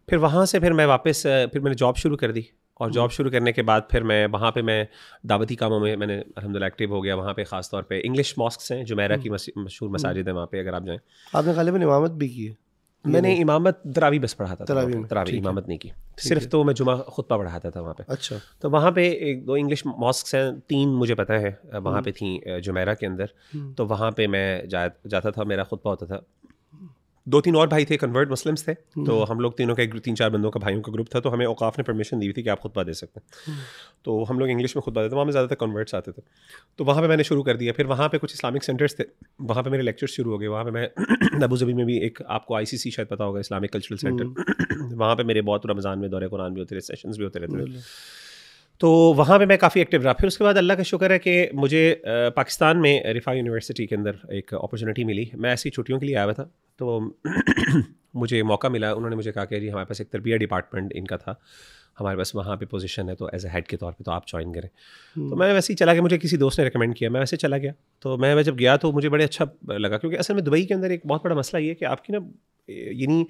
फिर वहाँ से फिर मैं वापस uh, फिर मैंने जॉब शुरू कर दी और जॉब hmm. शुरू करने के बाद फिर मैं वहाँ पे मैं दावती कामों में मैंने अलहमदिल्ला एक्टिव हो गया वहाँ पे खास तौर पे इंग्लिश मॉस्क हैं जुमेरा की hmm. मशहूर hmm. मसाजिद है वहाँ पे अगर आप जाएँ आपने खाली में इमामत भी की है मैंने इमामत तरावी बस पढ़ाता था तरावी इमामत नहीं की सिर्फ तो मैं जुमा खुतबा पढ़ाता था वहाँ पे अच्छा तो वहाँ पे एक दो इंग्लिश मॉस्क हैं तीन मुझे पता है वहाँ पे थी जुमेरा के अंदर तो वहाँ पे मैं जा जाता था मेरा खुतबा होता था दो तीन और भाई थे कन्वर्ट मुस्लिम्स थे हम्म। तो हम लोग तीनों का एक तीन चार बंदों का भाइयों का ग्रुप था तो हमें औकाफ ने परमिशन दी थी कि आप खुतबा दे सकते हैं हम्म। तो हम लोग इंग्लिश में खुतबा देते तो वहाँ में ज़्यादातर कन्वर्ट्स आते थे तो वहाँ पर मैंने शुरू कर दिया फिर वहाँ पर कुछ इस्लामिक सेंटर्स थे वहाँ पर मेरे लेक्चर्स शुरू हो गए वहाँ पर मैं अबूजबी में भी एक आपको आई शायद पता होगा इस्लामिक कल्चरल सेंटर वहाँ पर मेरे बहुत रमज़ान में दौरे कुरान भी होते रहे सेशन भी होते रहते थे तो वहाँ पे मैं काफ़ी एक्टिव रहा फिर उसके बाद अल्लाह का शुक्र है कि मुझे पाकिस्तान में रिफा यूनिवर्सिटी के अंदर एक अपॉर्चुनिटी मिली मैं ऐसी छुट्टियों के लिए आया था तो मुझे मौका मिला उन्होंने मुझे कहा कि जी हमारे पास एक तरबिया डिपार्टमेंट इनका था हमारे पास वहाँ पे पोजीशन है तो एज ए हेड के तौर पे तो आप ज्वाइन करें तो मैं हम्म। वैसे ही चला गया मुझे किसी दोस्त ने रिकमेंड किया मैं वैसे चला गया तो मैं जब गया तो मुझे बड़े अच्छा लगा क्योंकि असल में दुबई के अंदर एक बहुत बड़ा मसला ये है कि आपकी ना यानी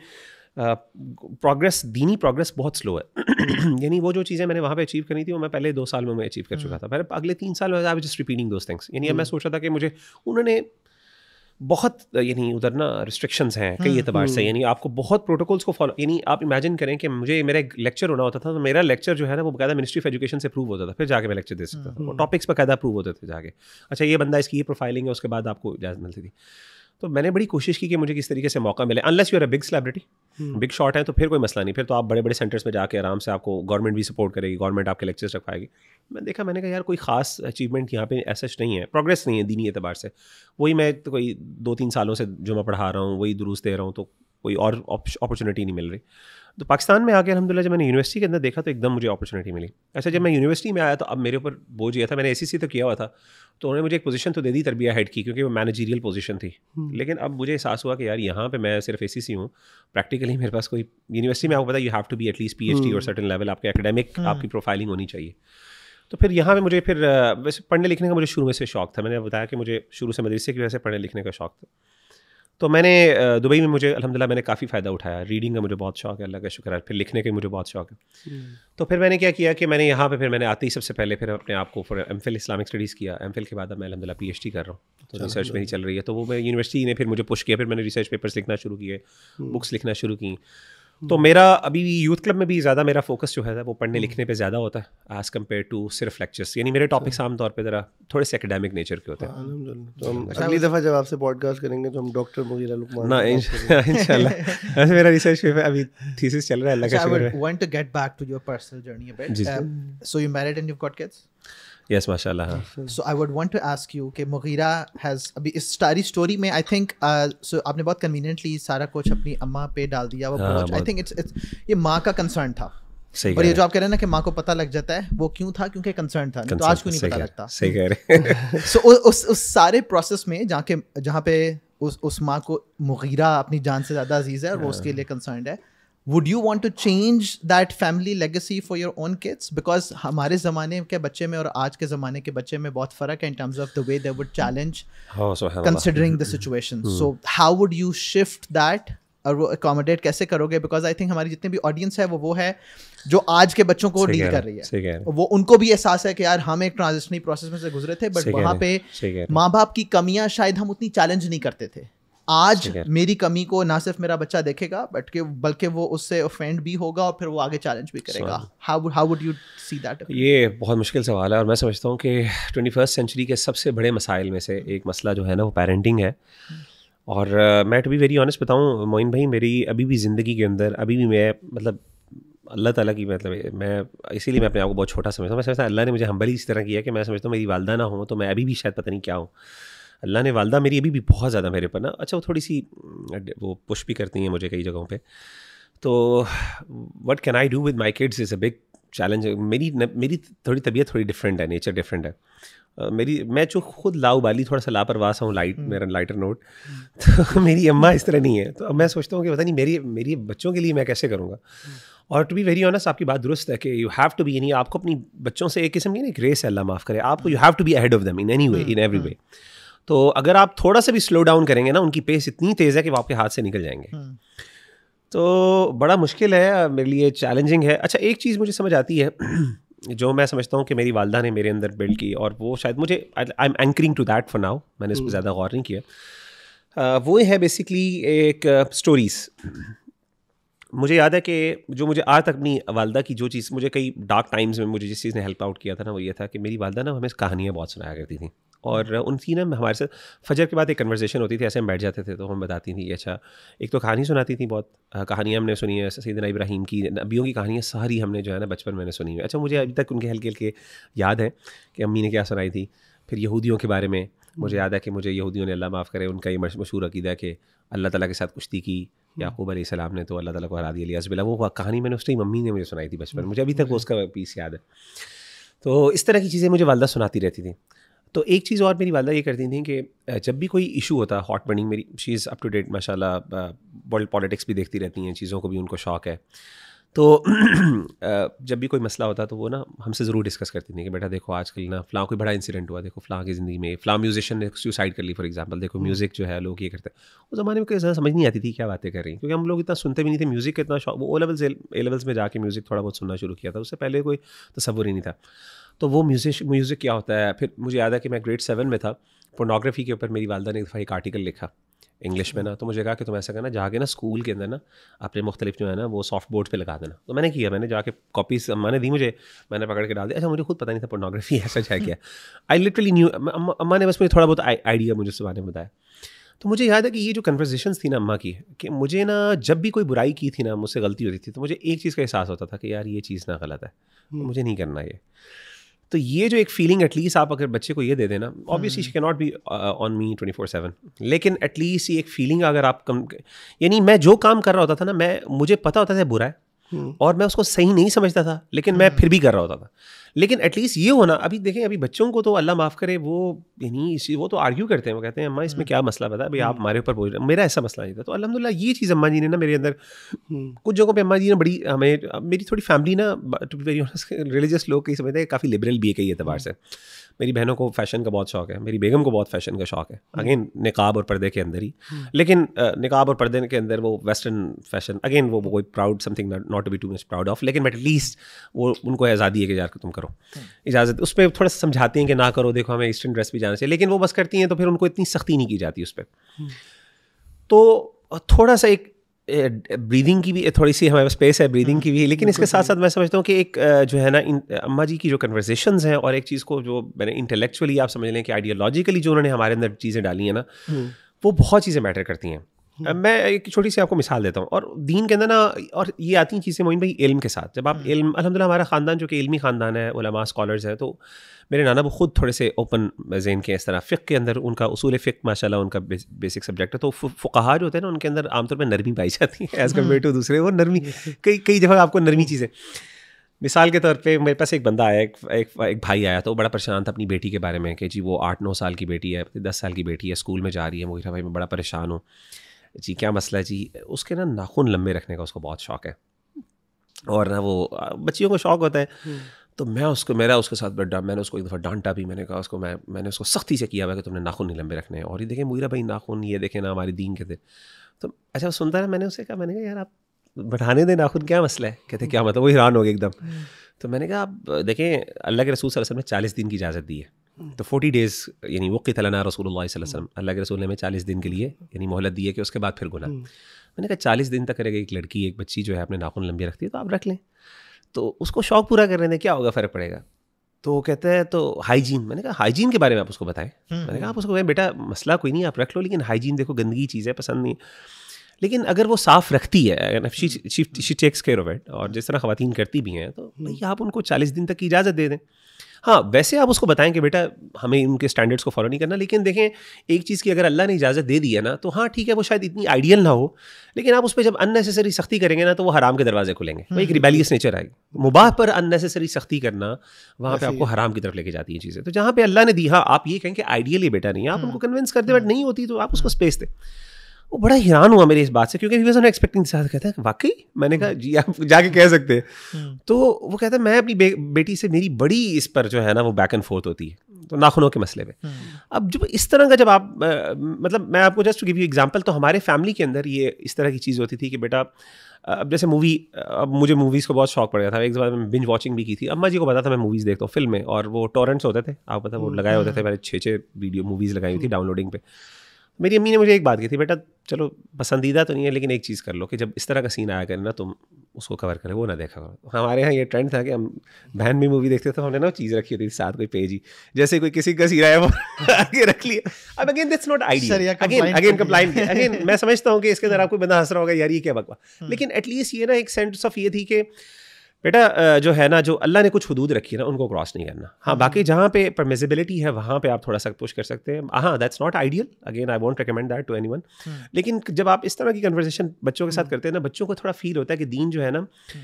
प्रोग्रेस दीनी प्रोग्रेस बहुत स्लो है यानी वो जो चीज़ें मैंने वहाँ पे अचीव करनी थी वो मैं पहले दो साल में मैं अचीव कर चुका हाँ। था पहले अगले तीन साल में I just repeating those things यानी मैं हम्म। सोच रहा था कि मुझे उन्होंने बहुत यानी उधर ना रिस्ट्रिक्शंस हैं कई हम्म, एतबार से हम्म। यानी आपको बहुत प्रोटोकॉल्स को फॉलो यानी आप इमेजिन करें कि मुझे मेरा लेक्चर होना होता था तो मेरा लेक्चर जो है ना वो बकायदा मिनिस्ट्री ऑफ एजुकेशन से प्रूव होता था फिर जाके मैं लेक्चर दे सकता था टॉपिक्स हम्म, बकायदा प्रूव होते थे जाके अच्छा ये बंदा इसकी ये प्रोफाइलिंग है उसके बाद आपको इजाज़त मिलती थी तो मैंने बड़ी कोशिश की कि मुझे किस तरीके से मौका मिले unless you are a big celebrity big shot है तो फिर कोई मसला नहीं फिर तो आप बड़े बड़े सेंटर्स में जाकर आराम से आपको गवर्नमेंट भी सपोर्ट करेगी गवर्नमेंट आपके लेक्चर्स रखवाएगी मैं देखा मैंने कहा यार कोई खास अचीवमेंट यहाँ पे ऐसा नहीं है प्रोग्रेस नहीं है दीनी एतबार से वही मैं तो कोई दो तीन सालों से जो मैं पढ़ा रहा हूँ वही दुरुस्त दे रहा हूँ तो कोई और अपॉर्चुनिटी नहीं मिल रही तो पाकिस्तान में आके अलहमदिल्ला जब मैंने यूनिवर्सिटी के अंदर देखा तो एकदम मुझे अपॉर्चुनिटी मिली ऐसा जब मैं यूनिवर्सिटी में आया तो अब मेरे ऊपर बोझ गया था मैंने एस तो किया हुआ था तो उन्होंने मुझे एक पोजीशन तो दे दी तरबिया हेड की क्योंकि वो मैनेजीरियल पोजीशन थी हम्म। लेकिन अब मुझे एहसास हुआ कि यार यहाँ पे मैं सिर्फ ए सी हूँ प्रैक्टिकली मेरे पास कोई यूनिवर्सिटी में आपको पता you have to be at least P H D और सर्टन लेवल आपके एकेडमिक हम्म। आपकी प्रोफाइलिंग होनी चाहिए तो फिर यहाँ पे मुझे फिर वैसे पढ़ने लिखने का मुझे शुरू में से शौक था मैंने बताया कि मुझे शुरू से मदरसे की वजह से पढ़ने लिखने का शौक था तो मैंने दुबई में मुझे अलहमदिल्ला मैंने काफ़ी फ़ायदा उठाया रीडिंग का मुझे बहुत शौक है अल्लाह का शुक्र है फिर लिखने का मुझे बहुत शौक है हम्म। तो फिर मैंने क्या किया कि मैंने यहाँ पे फिर मैंने आते ही सबसे पहले फिर अपने आप को एम फिल इस्लामिक स्टडीज़ किया एम फिल के बाद मैं अलहमदिल्ला पी एच डी कर रहा हूँ तो रिसर्च मेरी चल रही है तो वो मैं यूनिवर्सिटी ने फिर मुझे पुश किया फिर मैंने रिसर्च पेपर्स लिखना शुरू किए बुक्स हम्म। लिखना शुरू की तो हम्म। मेरा अभी यूथ क्लब में भी ज़्यादा मेरा फोकस जो है वो पढ़ने हम्म। लिखने पे ज़्यादा होता है एज़ कम्पेयर टू सिर्फ लेक्चर्स यानी मेरे टॉपिक्स अच्छा। आमतौर पे ज़रा थोड़े से एकेडमिक नेचर के होते हैं हाँ, तो हम अच्छा, अगली दफ़ा जब आपसे पॉडकास्ट करेंगे तो हम डॉक्टर मुगीरा ना इंशाल्लाह वैसे मेरा रिसर्च पेपर अभी थीसिस चल रहा है अल्लाह का अच्छा, शुक्र है want to get back to your personal journey a bit so you married and you got kids yes माशाल्लाह so I would want to ask you कि मुगीरा हैज अभी इस सारी स्टोरी में आई थिंक सो आपने बहुत कन्वीनियंटली सारा कुछ अपनी अम्मा पे डाल दिया वो आई थिंक इट्स इट्स ये माँ का कंसर्न था सही और ये जो आप कह रहे हैं ना कि माँ को पता लग जाता है वो क्यों था क्योंकि कंसर्न था तो concern, तो आज क्यों नहीं पता लगता सही कह रहे सो so, उस उस सारे प्रोसेस में जहाँ के जहाँ पे उस उस माँ को मुगीरा अपनी जान से ज़्यादा अजीज़ है और वो उसके लिए कंसर्न हाँ। है would you want to change that family legacy for your own kids because हमारे ज़माने के बच्चे में और आज के ज़माने के बच्चे में बहुत फ़र्क है in terms of the way they would challenge considering the situation so how would you shift that और वो अकोमोडेट कैसे करोगे बिकॉज आई थिंक हमारी जितने भी ऑडियंस है वो वो है जो आज के बच्चों को डील कर रही है वो उनको भी एहसास है कि यार हम एक ट्रांजिशनरी प्रोसेस में से गुजरे थे बट वहाँ पे माँ बाप की कमियाँ शायद हम उतनी चैलेंज नहीं करते थे आज मेरी कमी को ना सिर्फ मेरा बच्चा देखेगा बट के बल्कि वो उससे ऑफेंड भी होगा और फिर वो आगे चैलेंज भी करेगा how how would you see that ये बहुत मुश्किल सवाल है और मैं समझता हूँ कि ट्वेंटी फर्स्ट सेंचुरी के सबसे बड़े मसाइल में से एक मसला जो है ना वो पेरेंटिंग है और uh, मैं टू बी वेरी ऑनेस्ट बताऊँ मोइन भाई मेरी अभी भी ज़िंदगी के अंदर अभी भी मैं मतलब अल्लाह ताला की मतलब मैं इसीलिए मैं अपने आप को बहुत छोटा समझता हूँ मैं समझता हूँ अल्लाह ने मुझे हम्बली इस तरह किया कि मैं समझता हूँ मेरी वालदा ना हो तो मैं अभी भी शायद पता नहीं क्या हूँ अल्लाह ने वालदा मेरी अभी भी बहुत ज़्यादा मेरे पर ना अच्छा वो थोड़ी सी वो पुश भी करती हैं मुझे कई जगहों पे तो what can I do with my kids is a big challenge मेरी न, मेरी थोड़ी तबीयत थोड़ी डिफरेंट है नेचर डिफरेंट है uh, मेरी मैं जो खुद लाऊ बाली थोड़ा सा लापरवाह हूँ लाइट hmm. हम्म। मेरा लाइटर नोट hmm. तो मेरी अम्मा इस तरह नहीं है तो अब मैं सोचता हूँ कि पता नहीं मेरी मेरी बच्चों के लिए मैं कैसे करूँगा hmm. और टू बी वेरी ऑनस्ट आपकी बात दुरुस्त है कि यू हैव टू बी यानी आपको अपनी बच्चों से एक किस्म की ना एक रेस है अल्लाह माफ़ करे आपको you have to be ahead of them in any way in every way तो अगर आप थोड़ा सा भी स्लो डाउन करेंगे ना उनकी पेस इतनी तेज़ है कि वो आपके हाथ से निकल जाएंगे हम्म। तो बड़ा मुश्किल है मेरे लिए चैलेंजिंग है अच्छा एक चीज़ मुझे समझ आती है जो मैं समझता हूँ कि मेरी वालदा ने मेरे अंदर बिल्ड की और वो शायद मुझे I am anchoring to that for now मैंने इस पर हम्म। ज़्यादा गौर नहीं किया वो है बेसिकली एक स्टोरीज़ मुझे याद है कि जो मुझे आज तक अपनी वालदा की जो चीज़ मुझे कई डार्क टाइम्स में मुझे जिस चीज़ ने हेल्प आउट किया था ना वो ये था कि मेरी वालदा ना हमें कहानियाँ बहुत सुनाया करती थी और उनकी ना हमारे साथ फजर के बाद एक कन्वर्सेशन होती थी ऐसे हम बैठ जाते थे तो हम बताती थी कि अच्छा एक तो कहानी सुनाती थी बहुत कहानियाँ हमने सुनी है सैदना इब्राहिम की नबियों की कहानियाँ सारी हमने जो है ना बचपन मैंने सुनी हुई अच्छा मुझे अभी तक उनके हल्के हल्के याद हैं कि अम्मी ने क्या सुनाई थी फिर यहूदियों के बारे में मुझे हम्म। याद है कि मुझे यहूदियों ने अल्लाह माफ़ करे उनका ये मशहूर अकीदा कि अल्लाह ताला के साथ कुश्ती की हम्म। याकूब सलाम ने तो अल्लाह ताला को हरा दिया लियाजबिला वो कहानी मैंने उस टाइम मम्मी ने मुझे सुनाई थी बचपन मुझे अभी तक वो उसका पीस याद है तो इस तरह की चीज़ें मुझे वालदा सुनाती रहती थी तो एक चीज़ और मेरी वालदा ये करती थी कि जब भी कोई इशू होता है हॉट बर्निंग मेरी she is up to date माशाल्लाह वर्ल्ड पॉलिटिक्स भी देखती रहती हैं चीज़ों को भी उनको शौक है तो जब भी कोई मसला होता तो वो ना हमसे ज़रूर डिस्कस करती थी कि बेटा देखो आजकल ना फ़लाँ कोई बड़ा इंसिडेंट हुआ देखो फ़लाँ की ज़िंदगी में फ़लाँ म्यूजिशियन ने सुसाइड कर ली फॉर एग्जांपल देखो म्यूज़िक हम्म। जो है लोग ये करते उस ज़माने में कोई ज़्यादा समझ नहीं आती थी क्या बातें कर रही क्योंकि हम लोग इतना सुनते भी नहीं थे म्यूज़िक का इतना शौक वो ओ लेवल्स ए लेवल्स में जाके म्यूज़िक थोड़ा बहुत सुनना शुरू किया था उससे पहले कोई तस्वुर ही नहीं था तो वो म्यूजिक म्यूज़िक क्या होता है फिर मुझे याद है कि मैं ग्रेड सेवन में था फोनोग्राफी के ऊपर मेरी वालदा ने एक दफ़ा एक आर्टिकल लिखा इंग्लिश में अच्छा। ना तो मुझे कहा कि तुम ऐसा करना जाके ना स्कूल के अंदर ना अपने मुख्तलिफ जो है ना वो सॉफ्ट बोर्ड पर लगा देना तो मैंने किया मैंने जाके कॉपीज ने दी मुझे मैंने पकड़ के डाल दिया अच्छा मुझे खुद पता नहीं था पोर्नोग्राफी ऐसा है क्या आई लिटरली न्यू अम्मा ने बस मुझे थोड़ा बहुत आइडिया मुझे उसके बारे में बताया तो मुझे याद है कि ये जो कन्वर्जेशन थी ना अम्मा की कि मुझे ना जब भी कोई बुराई की थी ना मुझसे गलती होती थी तो मुझे एक चीज़ का एहसास होता था कि यार ये चीज़ ना गलत है तो हम्म। मुझे नहीं करना ये तो ये जो एक फीलिंग एटलीस्ट आप अगर बच्चे को ये दे देना obviously she can not be on me twenty four seven लेकिन एटलीस्ट ये एक फीलिंग अगर आप कम यानी मैं जो काम कर रहा होता था ना मैं मुझे पता होता था बुरा है हम्म। और मैं उसको सही नहीं समझता था लेकिन मैं हम्म। फिर भी कर रहा होता था लेकिन एटलीस्ट ये होना अभी देखें अभी बच्चों को तो अल्लाह माफ़ करे वो यानी इसी वो तो आर्ग्यू करते हैं वो कहते हैं अम्मा इसमें हम्म। क्या मसला पता है भाई आप हम्म। हमारे ऊपर बोल रहे हैं मेरा ऐसा मसला नहीं था तो अलहमदिल्ला ये चीज़ अम्मा जी ने ना मेरे अंदर हम्म, कुछ जगहों पर अम्मा जी ने बड़ी हमें मेरी थोड़ी फैमिली ना टू बी वेरी रिलीजियस लोग कहीं समझते हैं काफ़ी लिबरल भी है कई एतबार से मेरी बहनों को फैशन का बहुत शौक है मेरी बेगम को बहुत फैशन का शौक है अगेन निकाब और पर्दे के अंदर ही लेकिन निकाब और पर्दे के अंदर वो वेस्टर्न फैशन अगेन वो कोई proud something not to be too much proud of लेकिन एटलीस्ट वो उनको आज़ादी है कि यार तुम करो इजाज़त उस पर थोड़ा समझाती हैं कि ना करो देखो हमें ईस्टर्न ड्रेस भी जाना चाहिए लेकिन वो बस करती हैं तो फिर उनको इतनी सख्ती नहीं की जाती उस पर तो थोड़ा सा एक ब्रीदिंग की भी थोड़ी सी हमारे स्पेस है ब्रीदिंग हाँ, की भी लेकिन इसके साथ साथ मैं समझता हूँ कि एक जो है ना अम्मा जी की जो कन्वर्जेशन हैं और एक चीज़ को जो मैंने इंटेलेक्चुअली आप समझ लें कि आइडियोलॉजिकली जो उन्होंने हमारे अंदर चीज़ें डाली हैं ना वो बहुत चीज़ें मैटर करती हैं मैं एक छोटी सी आपको मिसाल देता हूँ और दीन के अंदर ना और ये आती हैं चीज़ें मोइन भाई इल्म के साथ जब आप हम्म। इल्म अलहमदिल्ला हमारा ख़ानदान जो कि इल्मी ख़ानदान है उलमा स्कॉलर्स हैं तो मेरे नाना वो खुद थोड़े से ओपन जेन के इस तरह फ़िक के अंदर उनका उसूल फ़िक माशाल्लाह उनका बेसिक सब्जेक्ट है तो फ़ुकाहा जो होते हैं ना उनके अंदर आमतौर पर नरमी पाई जाती है एज़ कम्पेयर टू दूसरे वो नरमी कई कई जगह आपको नरमी चीज़ें मिसाल के तौर पे मेरे पास एक बंदा आया एक एक, एक भाई आया तो बड़ा परेशान था अपनी बेटी के बारे में कि जी वो आठ नौ साल की बेटी है दस साल की बेटी है स्कूल में जा रही है मुगीरा भाई मैं बड़ा परेशान हूँ जी क्या मसला है जी उसके ना नाखून लंबे रखने का उसको बहुत शौक है और ना वो बच्चियों को शौक होता है तो मैं उसको मेरा उसके साथ बड़ा मैंने उसको एक दफ़ा डांटा भी मैंने कहा उसको मैं मैंने उसको सख्ती से किया हुआ कि तुमने नाखून नहीं लंबे रखने हैं और ये देखें मुरा भाई नाखून ये देखें ना हमारी दीन के थे तो अच्छा सुनता रहा मैंने उसे कहा मैंने कहा यार आप बढ़ाने दें नाखून क्या मसला है कहते क्या मतलब वो हैरान हो गए एकदम तो मैंने कहा आप देखें अल्लाह के रसूल असल में चालीस दिन की इजाज़त दी है तो फोर्टी डेज यानी वक़ी तलाना रसूल अल्लाह वसल्लम अल्लाह के रसूल ने हमें चालीस दिन के लिए यानी मोहलत दी है कि उसके बाद फिर गुना हम्म। मैंने कहा चालीस दिन तक करेगा एक लड़की एक बच्ची जो है अपने नाखून लंबी रखती है तो आप रख लें तो उसको शौक पूरा करने दें क्या होगा फ़र्क पड़ेगा तो कहते हैं तो हाइजीन मैंने कहा हाइजीन के बारे में आप उसको बताएं हम्म, मैंने कहा हम्म। आप उसको बेटा मसला कोई नहीं आप रख लो लेकिन हाइजीन देखो गंदगी चीज़ है पसंद नहीं लेकिन अगर वो साफ़ रखती है she takes care of it और जिस तरह खातन करती भी हैं तो भैया आप उनको चालीस दिन तक की इजाज़त दे दें हाँ वैसे आप उसको बताएं कि बेटा हमें उनके स्टैंडर्ड्स को फॉलो नहीं करना लेकिन देखें एक चीज़ की अगर अल्लाह ने इजाज़त दे दी है ना तो हाँ ठीक है वो शायद इतनी आइडियल ना हो लेकिन आप उस पर जब अननेसेसरी सख्ती करेंगे ना तो वो हराम के दरवाजे खुलेंगे वो एक रिबेलियस हम्म। नेचर आएगी मुबाह पर अननेसेसरी सख्ती करना वहाँ पर आपको हराम की तरफ लेके जाती है चीज़ें तो जहाँ पर अल्लाह ने दी हाँ आप ये कहें कि आइडियली बेटा नहीं है आप हम्म। उनको कन्विंस करते बट नहीं होती तो आप उसको स्पेस हम्म। दें वो बड़ा हैरान हुआ मेरी इस बात से क्योंकि वी वाज एक्सपेक्टिंग दिस कहता है वाकई मैंने कहा जी आप जाके कह सकते हैं हम्म। तो वो कहता है मैं अपनी बे, बेटी से मेरी बड़ी इस पर जो है ना वो बैक एंड फोर्थ होती है तो नाखूनों के मसले पे हम्म। अब जब इस तरह का जब आप आ, मतलब मैं आपको जस्ट गिव यू एग्जांपल तो हमारे फैमिली के अंदर ये इस तरह की चीज़ होती थी कि बेटा अब जैसे मूवी अब मुझे मूवीज़ को बहुत शौक पड़ गया था एक बार मैं बिंज वॉचिंग भी की थी अम्मा जी को पता था मैं मूवीज़ देखता हूँ फिल्में और वो टोरेंट्स होते थे आपको पता वो हम्म, लगाए होते थे मैंने छः छः वीडियो मूवीज़ लगाई हुई थी डाउनलोडिंग पे मेरी अम्मी ने मुझे एक बात की थी बेटा चलो पसंदीदा तो नहीं है लेकिन एक चीज़ कर लो कि जब इस तरह का सीन आया करें ना तुम उसको कवर करें वो ना देखा करो हमारे यहाँ ये ट्रेंड था कि हम बहन भी मूवी देखते थे तो हमने ना चीज़ रखी होती थी साथ कोई पेज ही जैसे कोई किसी का सीरा है वो आगे रख लिया अब again that's not idea again again complain again मैं समझता हूँ कि इसके अंदर आपको बंदा हंस रहा होगा यार ये क्या बकवा हम्म। लेकिन एटलीस्ट ये ना एक सेंस ऑफ ये थी कि बेटा जो है ना जो अल्लाह ने कुछ हदूद रखी है ना उनको क्रॉस नहीं करना हाँ हम्म। बाकी जहाँ पे परमिजिबिलिटी है वहाँ पे आप थोड़ा सा पुश कर सकते हैं हाँ that's not ideal again I want recommend that to anyone लेकिन जब आप इस तरह की कन्वर्सेशन बच्चों के साथ हम्म। करते हैं ना बच्चों को थोड़ा फील होता है कि दीन जो है ना हम्म।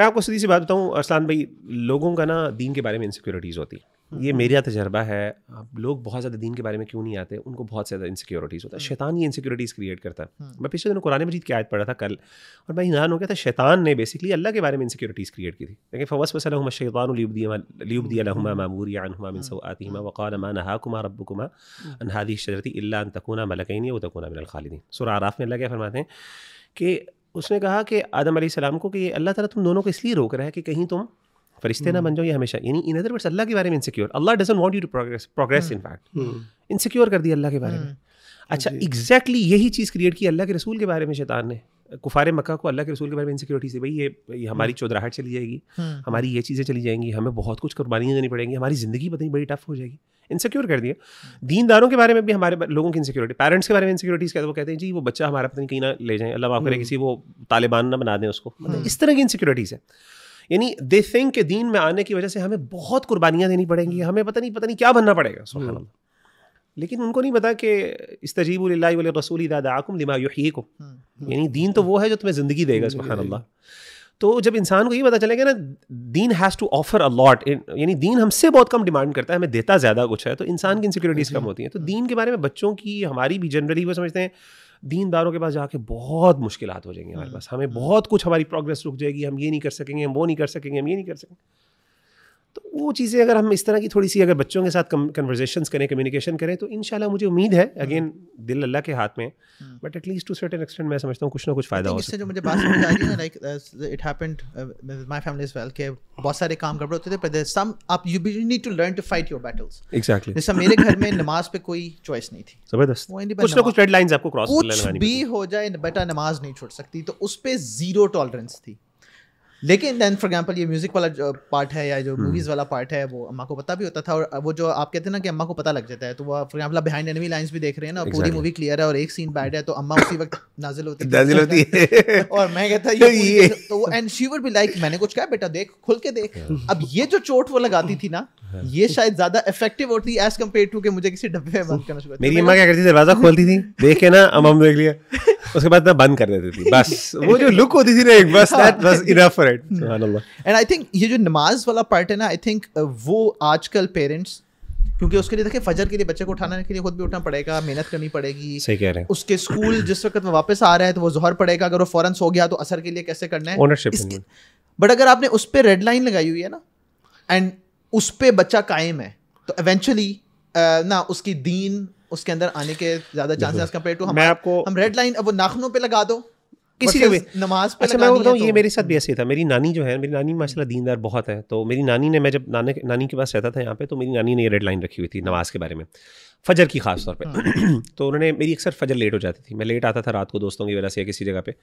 मैं आपको सीधी सी बात बताऊँ अरसलान भाई लोगों का ना दीन के बारे में इनसिक्योरिटीज़ होती है ये हम्म। मेरा तजर्बा है आप लोग बहुत ज़्यादा दीन के बारे में क्यों नहीं आते उनको बहुत ज़्यादा इनसिक्योरिटीज़ होता है हम्म। शैतान ये इनसिक्योरिटीज़ क्रिएट करता है हम्म। मैं पिछले दिनों कुरान मजीद की आयत पढ़ा था कल और मैं हैरान हो गया था शैतान ने बेसिकली अल्लाह के बारे में इनसिक्योरिटीज़ क्रिएट की थी लेकिन फवस वसलम शैतान लियुबदियालहुमा मामूरियानहुमा मिन सवातिहिमा मलकैन मिनल खालिदीन सूरह आराफ में अल्लाह क्या फरमाते हैं कि उसने कहा कि आदम सलाम को कि अल्लाह ताला तुम दोनों को इसलिए रोक रहा है कि कहीं तुम फरिश्ते ना हम्म। बन जाओ ये हमेशा यानी इन अदर वर्ड्स अल्लाह के बारे में इनसिक्योर अल्लाह doesn't want you to progress progress in fact insecure कर दिया अल्लाह के बारे में हम्म। हाँ अच्छा एग्जैक्टली यही चीज़ क्रिएट की अल्लाह के रसूल के बारे में शैतान ने कुफार मक्का को अल्लाह के रसूल के बारे में इनसिक्योरिटी से भाई ये, ये हमारी हम्म। चौधराहट चली जाएगी हमारी ये चीज़ें चली जाएंगी हमें बहुत कुछ कुर्बानियाँ देनी पड़ेंगी हमारी ज़िंदगी पता बड़ी टफ हो जाएगी इनसिक्योर कर दिया दीनदारों के बारे में भी हमारे लोगों की इनसिक्योरिटी पेरेंट्स के बारे में इनसिक्योरिटीज़ कहते वो कहते हैं जी वो बच्चा हमारा पता नहीं कहीं ना ले जाए अल्लाह माफ़ करे किसी वो तालिबान ना बना दें उसको मतलब इस तरह की इनसिक्योरिटीज़ है यानी दे थिंक के दीन में आने की वजह से हमें बहुत कुर्बानियाँ देनी पड़ेंगी हम्म। हमें पता नहीं पता नहीं क्या बनना पड़ेगा सुबह हम्म। लेकिन उनको नहीं पता कि इस इस्तजीब रसूल दादाकुम यही को यानी दीन तो हम्म। वो है जो तुम्हें ज़िंदगी देगा सुबहान अल्लाह तो जब इंसान को ये पता चलेगा ना दीन has to offer a lot यानी दीन हमसे बहुत कम डिमांड करता है हमें देता ज़्यादा कुछ है तो इंसान की इनसिक्योरिटीज़ कम होती हैं तो दीन के बारे में बच्चों की हमारी भी जनरली वो समझते हैं दीनदारों के पास जाके बहुत मुश्किल हो जाएंगी हमारे हम्म, पास हमें हम्म, बहुत कुछ हमारी प्रोग्रेस हम्म। रुक जाएगी हम ये नहीं कर सकेंगे हम वो नहीं कर सकेंगे हम ये नहीं कर सकेंगे तो वो चीज़ें अगर हम इस तरह की थोड़ी सी अगर बच्चों के साथ कन्वर्जेशन करें कम्युनिकेशन करें तो इन मुझे उम्मीद है अगेन हम्म। दिल अल्लाह के हाथ में but at least to certain extent मैं समझता हूँ कुछ ना कुछ फ़ायदा होता है जो मुझे बात समझ आ रही है like it happened my family is well के बहुत सारे काम कर रहे होते थे पर सम आप you need to learn to fight your battles exactly जैसे मेरे घर में नमाज पे कोई चॉइस नहीं थी जबरदस्त कुछ ना कुछ रेड लाइंस आपको क्रॉस कुछ भी हो जाए बेटा नमाज नहीं छोड़ सकती तो उस पर जीरो टॉलरेंस थी लेकिन देन फॉर एग्जांपल ये म्यूजिक वाला जो पार्ट है या जो मूवीज hmm. वाला पार्ट है वो अम्मा को पता भी होता था और वो जो आप कहते हैं ना कि अम्मा को पता लग जाता है तो वो for example behind enemy lines भी देख रहे हैं ना exactly. पूरी मूवी क्लियर है और एक सीन बैड है तो अम्मा उसी वक्त नाजिल होती नाजिल होती है और मैं कहता ये ये। तो वो and she would be like मैंने कुछ कहा बेटा देख खुल के देख अब ये जो चोट वो लगाती थी ना ये शायद ज्यादा इफेक्टिव होती एज कम्पेयर टू कि मुझे किसी डब्बे में बंद करना शुरू मेरी अम्मा क्या करती थी दरवाजा खोलती थी देख के ना अम्मा देख लिया उसके बाद ना बंद कर देती थी बस वो जो लुक होती थी ना एक बस that was enough for right and I think ये जो नमाज वाला पार्ट है ना आई थिंक uh, वो आजकल पेरेंट्स क्योंकि उसके लिए देखे फजर के लिए बच्चे को उठाने के लिए खुद भी उठना पड़ेगा मेहनत करनी पड़ेगी सही कह रहे हैं उसके स्कूल जिस वक्त में वापस आ रहा है तो वो जोहर पड़ेगा अगर वो फौरन सो गया तो असर के लिए कैसे करना है ओनरशिप बट अगर आपने उस पर रेड लाइन लगाई हुई है ना एंड उस पर बच्चा कायम है तो एवेंचुअली uh, ना उसकी दीन उसके अंदर आने के ज्यादा चांसेस कंपेयर टू हम आपको हम रेड लाइन अब वो नाखनों पे लगा दो किसी को भी नमाज पे अच्छा मैं बताऊँ ये तो मेरे साथ भी ऐसे था मेरी नानी जो है मेरी नानी माशाल्लाह दीनदार बहुत है तो मेरी नानी ने मैं जब नाने नानी के पास रहता था यहाँ पे तो मेरी नानी ने ये रेड लाइन रखी हुई थी नमाज के बारे में फजर की खास तौर पर हाँ। तो उन्होंने मेरी अक्सर फजर लेट हो जाती थी मैं लेट आता था रात को दोस्तों की वजह से किसी जगह पर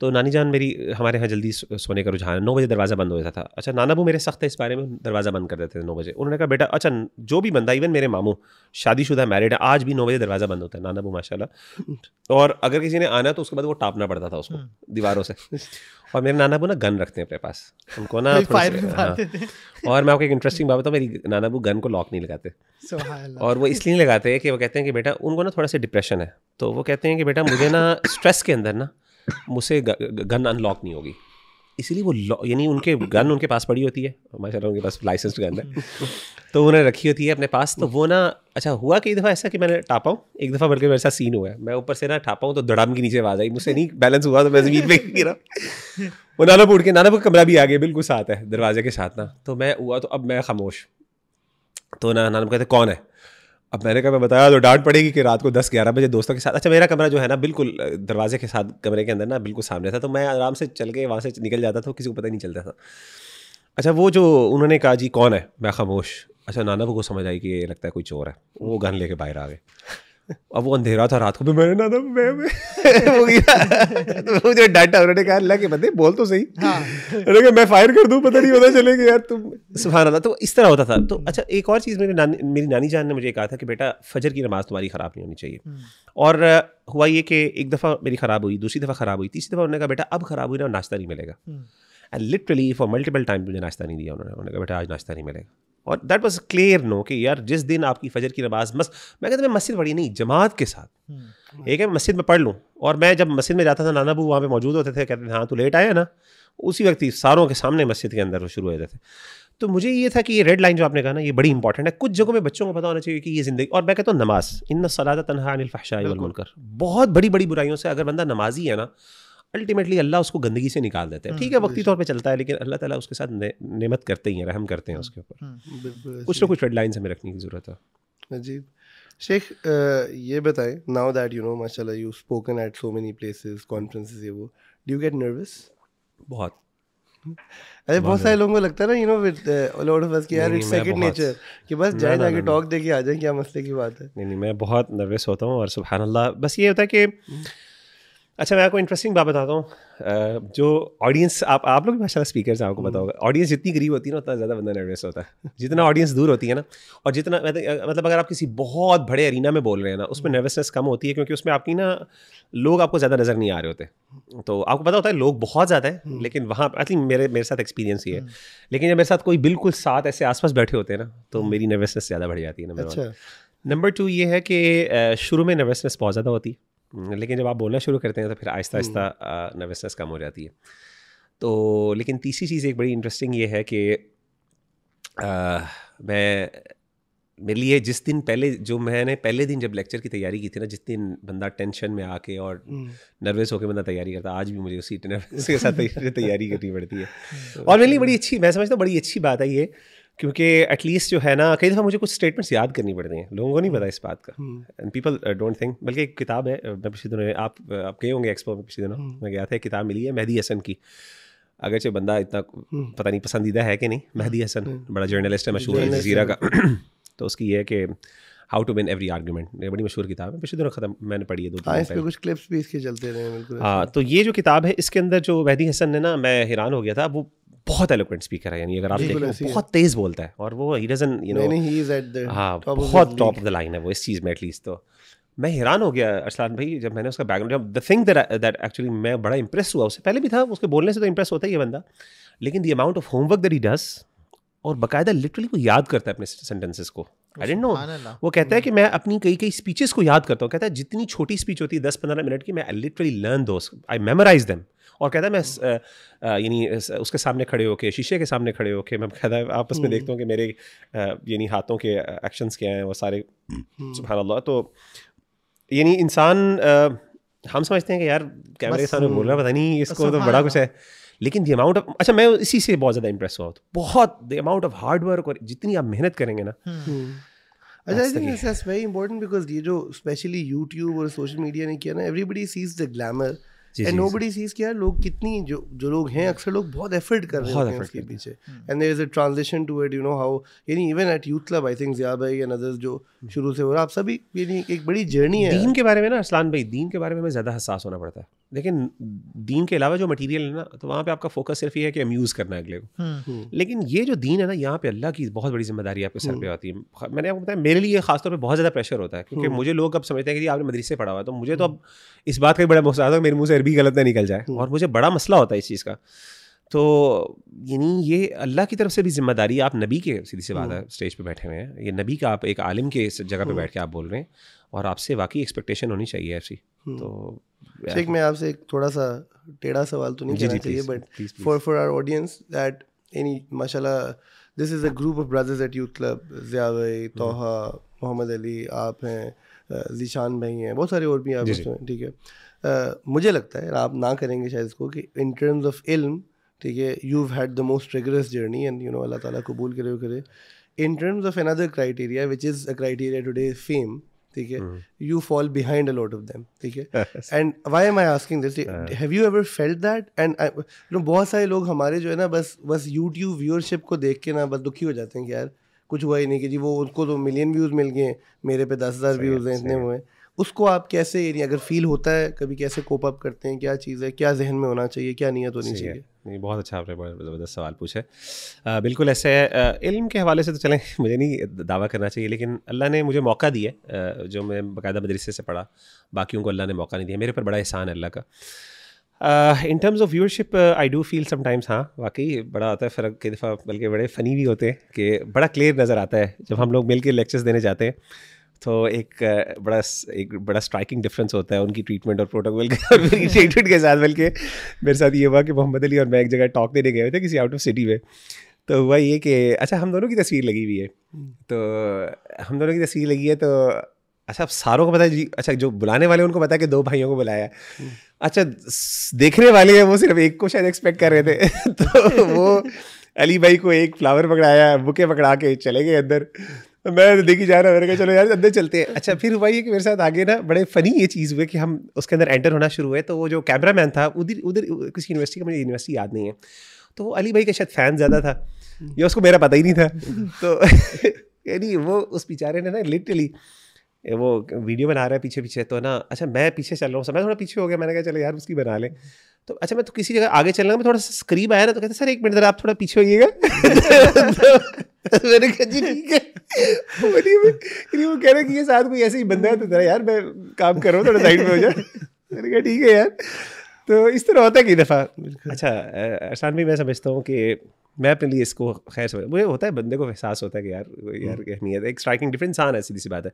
तो नानी जान मेरी हमारे यहाँ जल्दी सोने का रुझान नौ बजे दरवाज़ा बंद हो जाता था अच्छा नाना वो मेरे सख्त है इस बारे में दरवाज़ा बंद कर देते थे नौ बजे उन्होंने कहा बेटा अच्छा जो भी बंदा इवन मेरे मामू शादीशुदा मैरिड है आज भी नौ बजे दरवाज़ा बंद होता है नाना वो माशाला और अगर किसी ने आना तो उसके बाद वो टापना पड़ता था उसको हम्म। दीवारों से और मेरे नाना बू ना गन रखते हैं अपने पास उनको ना हाँ। और मैं आपको एक इंटरेस्टिंग बात बताऊँ मेरी नाना बू गन को लॉक नहीं लगाते और वो इसलिए नहीं लगाते कि वो कहते हैं कि बेटा उनको ना थोड़ा सा डिप्रेशन है तो वो कहते हैं कि बेटा मुझे ना स्ट्रेस के अंदर ना मुझसे गन अनलॉक नहीं होगी इसीलिए वो यानी उनके गन उनके पास पड़ी होती है माशा उनके पास लाइसेंस्ड गन है तो उन्हें रखी होती है अपने पास तो वो ना अच्छा हुआ कई दफ़ा ऐसा कि मैंने टापाऊँ एक दफ़ा बल्कि मेरे साथ सीन हुआ है मैं ऊपर से ना टापाऊँ तो धड़ाम के नीचे आवाज़ आई मुझसे नहीं बैलेंस हुआ तो मैं जमीन पर गिरा वो नाना उठ के नाना नानापुर कमरा भी आ गया बिल्कुल साथ है दरवाजे के साथ ना तो मैं हुआ तो अब मैं खामोश तो ना नाना कहते कौन है अब मैंने कहा मैं बताया तो डांट पड़ेगी कि रात को दस ग्यारह बजे दोस्तों के साथ अच्छा मेरा कमरा जो है ना बिल्कुल दरवाजे के साथ कमरे के अंदर ना बिल्कुल सामने था तो मैं आराम से चल के वहाँ से निकल जाता था किसी को पता नहीं चलता था अच्छा वो जो उन्होंने कहा जी कौन है मैं खामोश अच्छा नाना को समझ आई कि ये लगता है कोई चोर है वो गन लेके बाहर आ गए अब वो अंधेरा था रात को भी मैंने नाना मैं वो गया तो डांटा उन्होंने कहा अल्लाह के बंदे बोल तो सही हाँ कहा मैं फायर कर दूं पता नहीं पता चलेगा यार तुम सुभान अल्लाह तो इस तरह होता था तो अच्छा एक और चीज़ मेरी नानी मेरी नानी जान ने मुझे कहा था कि बेटा फजर की नमाज़ तुम्हारी ख़राब नहीं होनी चाहिए हम्म। और हुआ ये कि एक दफ़ा मेरी ख़राब हुई दूसरी दफ़ा ख़राब हुई तीसरी दफ़ा उन्होंने कहा बेटा अब ख़राब हुई ना नाश्ता नहीं मिलेगा and literally for multiple time मुझे नाश्ता नहीं दिया उन्होंने उन्होंने कहा बेटा आज नाश्ता नहीं मिलेगा और दैट वॉज क्लियर नो कि यार जिस दिन आपकी फजर की नमाज मस मैं कहता मैं मस्जिद पढ़ी नहीं जमात के साथ हम्म। एक है मस्जिद में पढ़ लूँ और मैं जब मस्जिद में जाता था नाना बू वहाँ पे मौजूद होते थे कहते थे हाँ तो लेट आया ना उसी वक्त ही सारों के सामने मस्जिद के अंदर वो शुरू जाते थे तो मुझे ये था कि ये रेड लाइन जो आपने कहा ना ये बड़ी इंपॉर्टेंट है कुछ जगहों में बच्चों को पता होना चाहिए कि ये ज़िंदगी और मैं कहता हूँ नमाज इन सलाद तनहा अनिल फहशाई बहुत बड़ी बड़ी बुराइयों से अगर बंदा नमाजी है ना अल्टीमेटली अल्लाह उसको गंदगी से निकाल देते हैं हम्म, ठीक है वक्ती तौर पे चलता है लेकिन अल्लाह ताला उसके साथ नेमत करते ही हैं रहम करते हैं हम्म, उसके ऊपर हम्म, कुछ ना कुछ रेड लाइन्स हमें रखने की ज़रूरत है अजीब शेख ये बताएं नाउ दैट यू नो माशा you spoken at so many places conferences ये वो डू यू गेट नर्वस बहुत अरे बहुत सारे लोगों को लगता है ना यू नो ऑफ कि यार इट्स सेकंड नेचर कि बस जाए जाके टॉक दे के आ जाए क्या मसले की बात है नहीं नहीं मैं बहुत नर्वस होता हूँ और सुबह बस ये होता है कि अच्छा मैं आपको इंटरेस्टिंग बात बताता हूँ जो ऑडियंस आप आप लोग भी माशा स्पीकर हैं आपको होगा ऑडियंस जितनी गरीब होती है ना उतना ज़्यादा बंदा नर्वस होता है जितना ऑडियंस दूर होती है ना और जितना तो, मतलब अगर आप किसी बहुत बड़े अरीना में बोल रहे हैं ना उसमें नर्वसनेस कम होती है क्योंकि उसमें आपकी ना लोग आपको ज़्यादा नज़र नहीं आ रहे होते तो आपको पता होता है लोग बहुत ज़्यादा है हम्म। लेकिन वहाँ आई थिंक मेरे मेरे साथ एक्सपीरियंस ही है हम्म। लेकिन जब मेरे साथ कोई बिल्कुल साथ ऐसे आसपास बैठे होते हैं ना तो हम्म। मेरी नर्वसनेस ज़्यादा बढ़ जाती है ना नंबर टू ये है कि शुरू में नर्वसनेस बहुत ज़्यादा होती है हम्म, लेकिन जब आप बोलना शुरू करते हैं तो फिर आहिस्ता आहिस्ता नर्वसनेस हम्म। कम हो जाती है तो लेकिन तीसरी चीज़ एक बड़ी इंटरेस्टिंग ये है कि आ, मैं मेरे लिए जिस दिन पहले जो मैंने पहले दिन जब लेक्चर की तैयारी की थी ना जिस दिन बंदा टेंशन में आके और नर्वस हम्म। होकर बंदा तैयारी करता आज भी मुझे उसी नर्वस के साथ तैयारी करनी पड़ती है और मेरे लिए बड़ी अच्छी मैं समझता हूँ बड़ी अच्छी बात है ये क्योंकि एटलीस्ट जो है ना कई दफ़ा मुझे कुछ स्टेटमेंट्स याद करनी पड़ते हैं लोगों को नहीं पता हम्म। इस बात का एंड पीपल डोंट थिंक बल्कि एक किताब है uh, मैं पिछले दिनों आप uh, आप गए होंगे एक्सपो में पिछले दिनों हम्म। मैं गया था एक किताब मिली है मेहदी हसन की अगरचे बंदा इतना हम्म। पता नहीं पसंदीदा है कि नहीं मेहदी हसन बड़ा जर्नलिस्ट है मशहूर है जजीरा का तो उसकी ये है कि how to win every argument ये बड़ी मशहूर किताब है पिछले दिनों खत्म मैंने पढ़ी है दो हाँ, इस कुछ क्लिप्स भी इसके चलते रहे हैं बिल्कुल हाँ तो ये जो किताब है इसके अंदर जो मेहदी हसन ने ना मैं हैरान हो गया था वो बहुत एलोक्वेंट स्पीकर है यानी अगर आप देखें बहुत तेज बोलता है और वो ही doesn't you know he is at the बहुत टॉप ऑफ द लाइन है वो इस चीज में एटलीस्ट तो मैं हैरान हो गया अरसलान भाई जब मैंने उसका बैकग्राउंड जब द थिंग दैट एक्चुअली मैं बड़ा इंप्रेस हुआ उससे पहले भी था उसके बोलने से तो इंप्रेस होता ही है बंदा लेकिन the amount of homework that he does और बाकायदा लिटरली वो याद करता है अपने सेंटेंसेस को आई डेंट नो वो कहता है कि हम्म। मैं अपनी कई कई स्पीचेस को याद करता हूँ कहता है जितनी छोटी स्पीच होती है दस पंद्रह मिनट की मैं literally learn those I memorize them और कहता है मैं यानी उसके सामने खड़े होके शीशे के सामने खड़े होके मैं कहता है आपस में हम्म। देखता हूँ कि मेरे यानी हाथों के एक्शंस क्या हैं वो सारे हम्म। सुबह अल्लाह तो यानी इंसान हम समझते हैं कि यार कैमरे के सामने बोल रहा है पता नहीं इसको तो बड़ा कुछ है लेकिन दी अमाउंट ऑफ अच्छा मैं इसी से बहुत ज़्यादा इंप्रेस हुआ बहुत the amount of hard work और जितनी आप मेहनत करेंगे ना हम्म। अच्छा I think very important because ये जो स्पेशली यूट्यूब और सोशल मीडिया ने किया ना everybody sees the glamour and nobody sees क्या लोग कितनी जो जो लोग हैं अक्सर लोग बहुत एफर्ट कर रहे हैं उसके पीछे and is a to it you know how यानी even at youth club I think Zia भाई एंड अदर्स जो हम्म। शुरू से हो रहा आप सभी यानी एक बड़ी जर्नी है दीन के बारे में ना असलान भाई दीन के बारे में ज़्यादा हसास होना पड़ता है लेकिन दीन के अलावा जो मटीरियल है ना तो वहाँ पे आपका फोकस सिर्फ ये है कि अम्यूज़ करना है अगले को हम्म। हम्म। लेकिन ये जो दीन है ना यहाँ पे अल्लाह की बहुत बड़ी जिम्मेदारी आपके सर पे आती है मैंने आपको बताया मेरे लिए खासतौर पर बहुत ज़्यादा प्रेशर होता है क्योंकि मुझे लोग अब समझते हैं कि आपने मदरसे पढ़ा हुआ तो मुझे तो अब इस बात का बड़ा मौसा है मेरे मुँह से अरबी भी गलत ना निकल जाए हम्म। और मुझे बड़ा मसला होता है इस चीज़ का तो यानी ये अल्लाह की तरफ से भी जिम्मेदारी आप नबी के सीधी से बात है हम्म। स्टेज पे बैठे हुए हैं ये नबी का आप एक आलिम के जगह पे हम्म। बैठ के आप बोल रहे हैं और आपसे वाकई एक्सपेक्टेशन होनी चाहिए ऐसी तो शेख मैं आपसे एक थोड़ा सा टेढ़ा सवाल तो नहीं करना चाहिए but for for our audience that any माशाल्लाह this is a group of brothers at youth club भाई तोहा मोहम्मद अली आप हैं जीशान भाई हैं बहुत सारे और भी आप हैं ठीक है मुझे लगता है आप ना करेंगे शायद इसको कि इन टर्म्स ऑफ इल्म ठीक है you had the most rigorous journey and you know अल्लाह ताला कबूल करे करे in terms of another criteria which is a criteria today fame ठीक है you fall behind a lot of them ठीक है and why am I asking this have you ever felt that and no बहुत सारे लोग हमारे जो है ना बस बस यूट्यूब व्यूअरशिप को देख के ना बस दुखी हो जाते हैं कि यार कुछ हुआ ही नहीं कि जी वो उनको तो मिलियन व्यूज़ मिल गए मेरे पे दस हज़ार व्यूज़ हैं इतने हुए हैं उसको आप कैसे यानी अगर फील होता है कभी कैसे कोप अप करते हैं क्या चीज़ है क्या जहन में होना चाहिए क्या नीयत होनी चाहिए नहीं बहुत अच्छा आपने बहुत ज़बरदस्त सवाल पूछा है बिल्कुल ऐसे है इल्म के हवाले से तो चलें मुझे नहीं दावा करना चाहिए लेकिन अल्लाह ने मुझे मौका दिया जो मैं बाकायदा मदरसे से पढ़ा बाकियों को अल्लाह ने मौका नहीं दिया मेरे पर बड़ा एहसान है अल्लाह का in terms of viewership I do feel sometimes हाँ वाकई बड़ा आता है फ़र्क कई दफ़ा बल्कि बड़े फ़नी भी होते हैं कि बड़ा क्लियर नज़र आता है जब हम लोग मिल के लेक्चर्स देने जाते हैं तो एक बड़ा एक बड़ा स्ट्राइकिंग डिफरेंस होता है उनकी ट्रीटमेंट और प्रोटोकॉल और मेरी ट्रीटमेंट के साथ बल्कि मेरे साथ ये हुआ कि मोहम्मद अली और मैं एक जगह टॉक देने गए थे किसी आउट ऑफ सिटी में तो हुआ ये कि अच्छा हम दोनों की तस्वीर लगी हुई है तो हम दोनों की तस्वीर लगी है तो अच्छा अब सारों को पता है जी अच्छा जो बुलाने वाले उनको पता है कि दो भाइयों को बुलाया अच्छा देखने वाले हैं वो सिर्फ एक को शायद एक्सपेक्ट कर रहे थे तो वो अली भाई को एक फ्लावर पकड़ाया बुके पकड़ा के चले गए अंदर मैं देखी जा रहा मेरे कहा चलो यार अंदर चलते हैं अच्छा फिर हुआ ये कि मेरे साथ आगे ना बड़े फनी ये चीज़ हुई कि हम उसके अंदर एंटर होना शुरू हुए तो वो जो कैमरा मैन था उधर उधर किसी यूनिवर्सिटी का मुझे यूनिवर्सिटी याद नहीं है तो वो अली भाई का शायद फ़ैन ज़्यादा था या उसको मेरा पता ही नहीं था तो यानी वो उस बेचारे ने ना लिटरली वो वीडियो बना रहा है पीछे पीछे तो ना अच्छा मैं पीछे चल रहा हूँ समय थोड़ा पीछे हो गया मैंने कहा चलो यार उसकी बना लें तो अच्छा मैं तो किसी जगह आगे चल रहा हूँ मैं थोड़ा सा करीब आया ना तो कहते सर एक मिनट जरा आप थोड़ा पीछे होइएगा तो- मैंने कहा जी ठीक है वो कह रहा कि ये साथ कोई ऐसे ही बंदा है तो तेरा यार मैं काम कर रहा हूँ थोड़ा साइड में हो जाए मैंने कहा ठीक है यार तो इस तरह होता है कई दफ़ा अच्छा आसान भी मैं समझता हूँ कि मैं अपने लिए इसको खैर समझ मुझे होता है बंदे को एहसास होता है कि यार हम्म। यार अहमियत है एक स्ट्राइकिंग डिफरेंस इंसान है सीधी सी बात है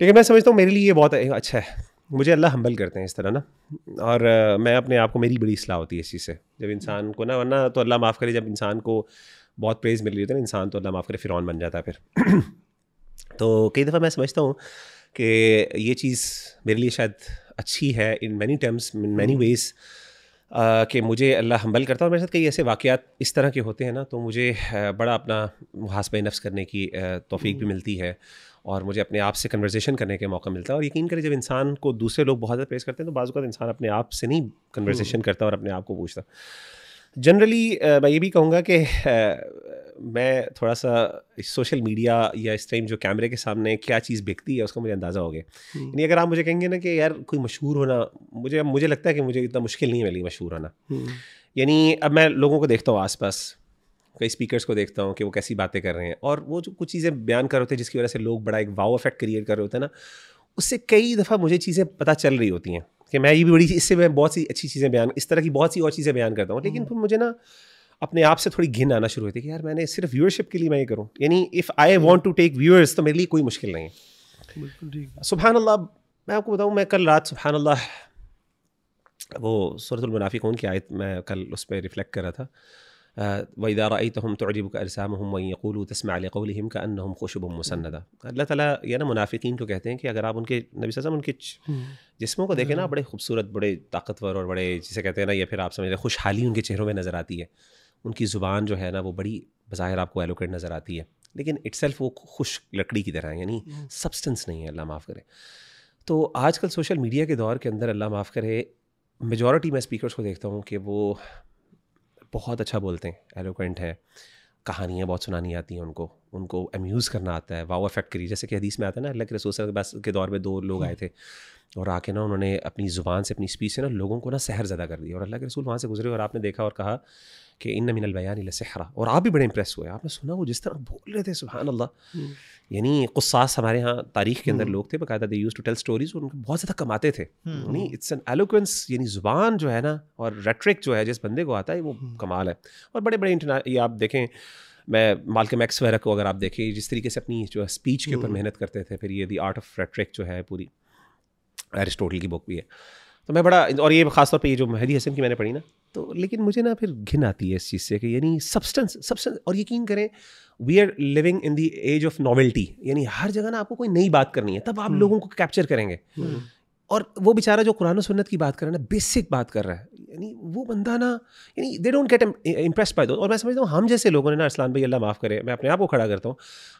लेकिन मैं समझता हूँ मेरे लिए ये बहुत अच्छा है मुझे अल्लाह हम्बल करते हैं इस तरह ना और मैं अपने आप को मेरी बड़ी असलाह होती है इस चीज़ से जब इंसान को ना वरना तो अल्लाह माफ़ करे जब इंसान को बहुत प्रेज़ मिल रही होती है ना इंसान तो अल्लाह माफ़ करे फ़िरौन बन जाता है फिर तो कई दफ़ा मैं समझता हूँ कि ये चीज़ मेरे लिए शायद अच्छी है in many terms in many ways कि मुझे अल्लाह हम्बल करता है और मेरे साथ कई ऐसे वाक़ात इस तरह के होते हैं ना तो मुझे बड़ा अपना में नफ्स करने की तोफ़ी भी हम्म। मिलती है और मुझे अपने आप से कन्वर्जेशन करने का मौका मिलता है और यकीन करें जब इंसान को दूसरे लोग बहुत ज़्यादा प्रेस करते हैं तो बाज़ इंसान अपने आप से नहीं कन्वर्जेशन हम्म। करता और अपने आप को पूछता जनरली मैं ये भी कहूँगा कि मैं थोड़ा सा सोशल मीडिया या इस टाइम जो कैमरे के सामने क्या चीज़ बिकती है उसका मुझे अंदाज़ा हो गया यानी अगर आप मुझे कहेंगे ना कि यार कोई मशहूर होना मुझे मुझे लगता है कि मुझे इतना मुश्किल नहीं मिली मशहूर होना यानी अब मैं लोगों को देखता हूँ आसपास कई स्पीकर्स को देखता हूँ कि वो कैसी बातें कर रहे हैं और वो जो कुछ चीज़ें बयान कर होते हैं जिसकी वजह से लोग बड़ा एक वाव इफेक्ट क्रिएट कर रहे होते हैं ना उससे कई दफ़ा मुझे चीज़ें पता चल रही होती हैं कि मैं ये भी बड़ी इससे मैं बहुत सी अच्छी चीज़ें बयान इस तरह की बहुत सी और चीज़ें बयान करता हूँ लेकिन हम्म। फिर मुझे ना अपने आप से थोड़ी घिन आना शुरू होती है कि यार मैंने सिर्फ व्यूअरशिप के लिए मैं ये करूँ यानी if I want to take viewers तो मेरे लिए कोई मुश्किल नहीं है सुबह अल्लाह मैं आपको बताऊँ मैं कल रात सुबहान अल्लाह वो सूरतुल मुनाफिकून की आयत मैं कल उस पर रिफ्लेक्ट कर रहा था واذا رايتهم تعجبك اجسامهم वहीं यकूल तस्मा लकौलम का अन हम खुशब मुसनदा अल्लाह ताला या ना मुनाफिकीन को कहते हैं कि अगर आप उनके नबी सम उनके जिसमों को देखें ना बड़े खूबसूरत बड़े ताकतवर और बड़े जिसे कहते हैं ना या फिर आप समझ रहे खुशहाली उनके चेहरों में नज़र आती है उनकी ज़ुबान जो है ना वो बड़ी बाहिर आपको एलोकेट नज़र आती है लेकिन इट्सल्फ वो खुश लकड़ी की तरह है यानी सब्सटेंस नहीं है अल्लाह माफ़ करे तो आजकल सोशल मीडिया के दौर के अंदर अल्लाह माफ़ करे मेजॉरिटी मैं स्पीकर्स को देखता हूँ कि वो बहुत अच्छा बोलते हैं एलोकेंट हैं कहानियाँ बहुत सुनानी आती हैं उनको उनको अम्यूज़ करना आता है वाओ इफेक्ट करिए जैसे कि हदीस में आता है ना अल्लाह के रसूल बस के दौर में दो लोग हम्म। आए थे और आके ना उन्होंने अपनी ज़ुबान से अपनी स्पीच से ना लोगों को ना सहर ज़्यादा कर दिया और अल्लाह के रसूल वहाँ से गुजरे और आपने देखा और कहा कि इन मिन अलबयान लसहरा और आप भी बड़े इंप्रेस हुए आपने सुना वो जिस तरह बोल रहे थे सुबहान अल्लाह यानी कुसास हमारे यहाँ तारीख के अंदर लोग थे बकायदा they use to tell stories और उनको बहुत ज़्यादा कमाते थे यानी इट्स एन एलोक्वेंस यानी ज़ुबान जो है ना और रेट्रिक जो है जिस बंदे को आता है वो कमाल है और बड़े बड़े इंटरना ये आप देखें मैं मालकम एक्स वगैरह को अगर आप देखें जिस तरीके से अपनी जो है स्पीच के ऊपर मेहनत करते थे फिर ये दी आर्ट ऑफ रेट्रिक जो है पूरी एरिस्टोटल की बुक भी है तो मैं बड़ा और ये खासतौर पर ये जो मेहदी हसन की मैंने पढ़ी ना तो लेकिन मुझे ना फिर घिन आती है इस चीज़ से कि यानी सब्सटेंस सब्सटेंस और यकीन करें we are living in the age of novelty यानी हर जगह ना आपको कोई नई बात करनी है तब आप हम्म। लोगों को कैप्चर करेंगे हम्म। और वो बेचारा जो कुरान सुन्नत की बात कर रहा है ना बेसिक बात कर रहा है यानी वो बंदा ना यानी they don't get impress by दो और मैं समझता हूँ हम जैसे लोगों ने ना इस्लाम भाई अल्लाह माफ़ करे मैं अपने आप को खड़ा करता हूँ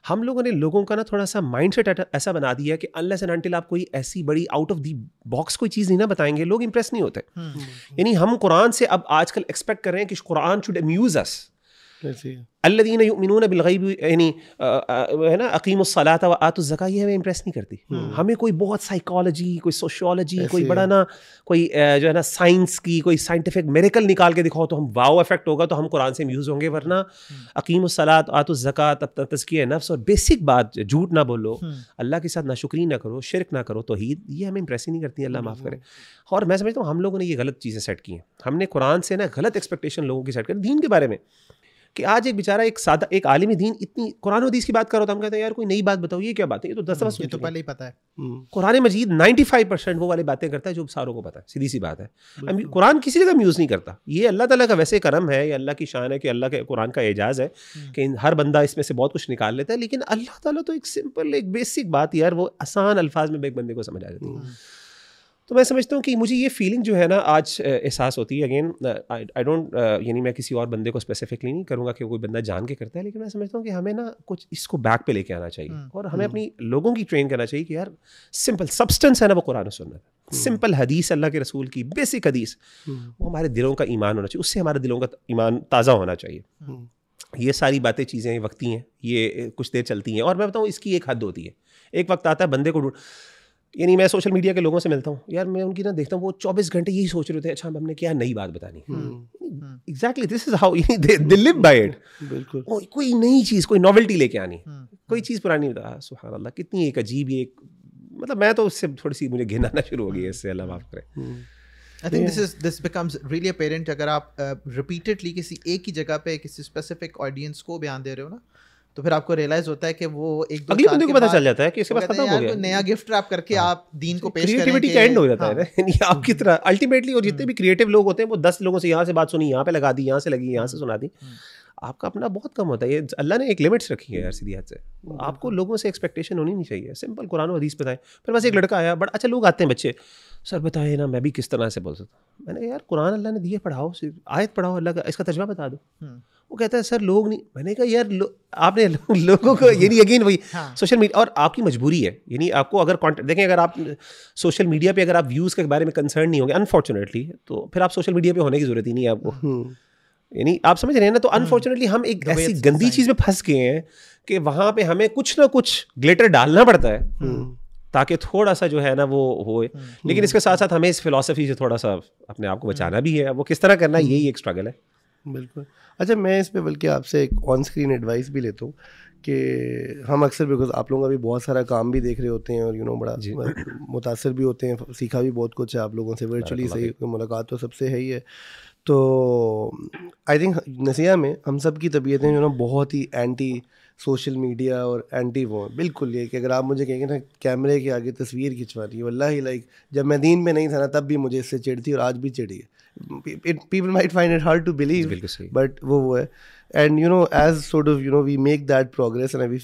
हम लोगों ने लोगों का ना थोड़ा सा माइंड सेट ऐसा बना दिया है कि अनलेस एंड अनटिल आप कोई ऐसी बड़ी आउट ऑफ दी बॉक्स कोई चीज़ नहीं ना बताएंगे लोग इंप्रेस नहीं होते हम्म, हम्म, हम्म। यानी हम कुरान से अब आजकल एक्सपेक्ट कर रहे हैं कि Quran should amuse us Aladdin बिलगैब यानी है ना अकीम सलात ये हमें इम्प्रेस नहीं करती हमें कोई बहुत साइकोलॉजी कोई सोशोलॉजी कोई बड़ा ना कोई जो है ना साइंस की कोई साइंटिफिक मेरिकल निकाल के दिखाओ तो हम वाओ अफ़ेक्ट होगा तो हम कुरान से यूज़ होंगे वरना अकीम सलात आत ज़क़ा नफ्स और बेसिक बात झूठ ना बोलो अल्लाह के साथ नाशुक्री ना करो शिरक ना करो तो हीद ये हमें इंप्रेस ही नहीं करती अल्लाह माफ़ करें और मैं समझता हूँ हम लोगों ने यह गलत चीज़ें सेट की हैं हमने कुरान से ना गलत एक्सपेक्टेशन लोगों की सेट कर दीन के बारे में कि आज एक बेचारा एक सादा एक आलिम दीन इतनी कुरान हदीस की बात करो तो हम कहते हैं यार कोई नई बात बताओ ये क्या बात है ये तो दस बस हम्म, तो पहले ही पता है हम्म, कुरान मजीद नाइन्टी फाइव परसेंट वो वाली बातें करता है जो सारों को पता है सीधी सी बात है कुरान किसी जगह यूज़ तो नहीं करता ये अल्लाह तला का वैसे करम है ये अल्लाह की शान है कि अल्लाह के कुरान का एजाज़ है हम्म। कि हर बंदा इसमें से बहुत कुछ निकाल लेता है लेकिन अल्लाह ताला तो एक सिंपल एक बेसिक बात यार वो आसान अल्फाज में एक बंदे को समझ आ जाती है तो मैं समझता हूँ कि मुझे ये फीलिंग जो है ना आज एहसास होती है अगेन आई डोंट यानी मैं किसी और बंदे को स्पेसिफिकली नहीं करूँगा कि कोई बंदा जान के करता है लेकिन मैं समझता हूँ कि हमें ना कुछ इसको बैक पे लेके आना चाहिए हम्म, और हमें हम्म। अपनी लोगों की ट्रेन करना चाहिए कि यार सिंपल सब्सटेंस है ना वो कुरान सुनना सिंपल हदीस अल्लाह के रसूल की बेसिक हदीस हम्म। वो हमारे दिलों का ईमान होना चाहिए उससे हमारे दिलों का ईमान ताज़ा होना चाहिए ये सारी बातें चीज़ें वक्ती हैं ये कुछ देर चलती हैं और मैं बताऊँ इसकी एक हद होती है एक वक्त आता है बंदे को ढूंढ यानी मैं सोशल मीडिया के लोगों से मिलता हूँ यार मैं उनकी ना देखता हूँ वो चौबीस घंटे यही सोच रहे थे अच्छा हमने क्या नई बात बतानी exactly this is how live by it बिल्कुल कोई नई चीज़ कोई नॉवल्टी लेके आनी हम्म, कोई हम्म। चीज़ पुरानी बता सुहान अल्लाह कितनी एक अजीब एक मतलब मैं तो उससे थोड़ी सी मुझे घिनाना शुरू हो गई है हम्म। इससे अल्लाह माफ करें I think this is this becomes really apparent अगर आप रिपीटेडली uh, किसी एक ही जगह पे किसी स्पेसिफिक ऑडियंस को बयान दे रहे हो ना तो फिर आपको रियलाइज होता है कि वो एक अगली बंदे को पता चल जाता है कि इसके पास खत्म हो गया नया गिफ्ट रैप करके हाँ। आप दीन को पेश क्रिएटिविटी का एंड हो जाता हाँ। है ना आपकी तरह अल्टीमेटली और जितने हम्म। भी क्रिएटिव लोग होते हैं वो दस लोगों से यहाँ से बात सुनी यहाँ पे लगा दी यहाँ से लगी यहाँ से सुना दी हम्म। आपका अपना बहुत कम होता है ये अल्लाह ने एक लिमिट्स रखी है यार सीधी हाथ से हम्म। आपको लोगों से एक्सपेक्टेशन होनी नहीं चाहिए सिंपल कुरान हदीस बताएं फिर बस एक लड़का आया बट अच्छा लोग आते हैं बच्चे सर बताएं ना मैं भी किस तरह से बोल सकता मैंने यार कुरान अल्लाह ने दिए पढ़ाओ सिर्फ आयत पढ़ाओ अल्लाह का इसका तजर्बा बता दो वो कहता है सर लोग नहीं मैंने कहा यार लो, आपने लो, लोगों को यानी अगेन वही हाँ। सोशल मीडिया और आपकी मजबूरी है यानी आपको अगर कॉन्टेंट देखें अगर आप सोशल मीडिया पे अगर आप व्यूज़ के बारे में कंसर्न नहीं होंगे अनफॉर्चुनेटली तो फिर आप सोशल मीडिया पे होने की ज़रूरत ही नहीं है आपको हम्म। यानी आप समझ रहे हैं ना तो अनफॉर्चुनेटली हम्म। हम एक तो ऐसी तो गंदी चीज़ में फंस गए हैं कि वहाँ पर हमें कुछ ना कुछ ग्लेटर डालना पड़ता है हम्म। ताकि थोड़ा सा जो है ना वो हो लेकिन इसके साथ साथ हमें इस फिलोसफी से थोड़ा सा अपने आप को बचाना भी है वो किस तरह करना है यही एक स्ट्रगल है बिल्कुल अच्छा मैं इस पर बल्कि आपसे एक ऑन स्क्रीन एडवाइस भी लेता हूँ कि हम अक्सर बिकॉज आप लोगों का भी बहुत सारा काम भी देख रहे होते हैं और यू you नो know, बड़ा मुतासर भी होते हैं सीखा भी बहुत कुछ है आप लोगों से वर्चुअली सही मुलाकात तो सबसे है ही है तो आई थिंक नसिया में हम सब की तबीयतें जो ना बहुत ही एंटी सोशल मीडिया और एंटी वो बिल्कुल ये कि अगर आप मुझे कहेंगे ना कैमरे के आगे तस्वीर रही है वल्ला ही लाइक जब मैं दीन में नहीं था ना तब भी मुझे इससे चिड़ थी और आज भी चिड़ी है it people might find it hard to believe but वो वो है and you know as sort of you know we make that progress and अभी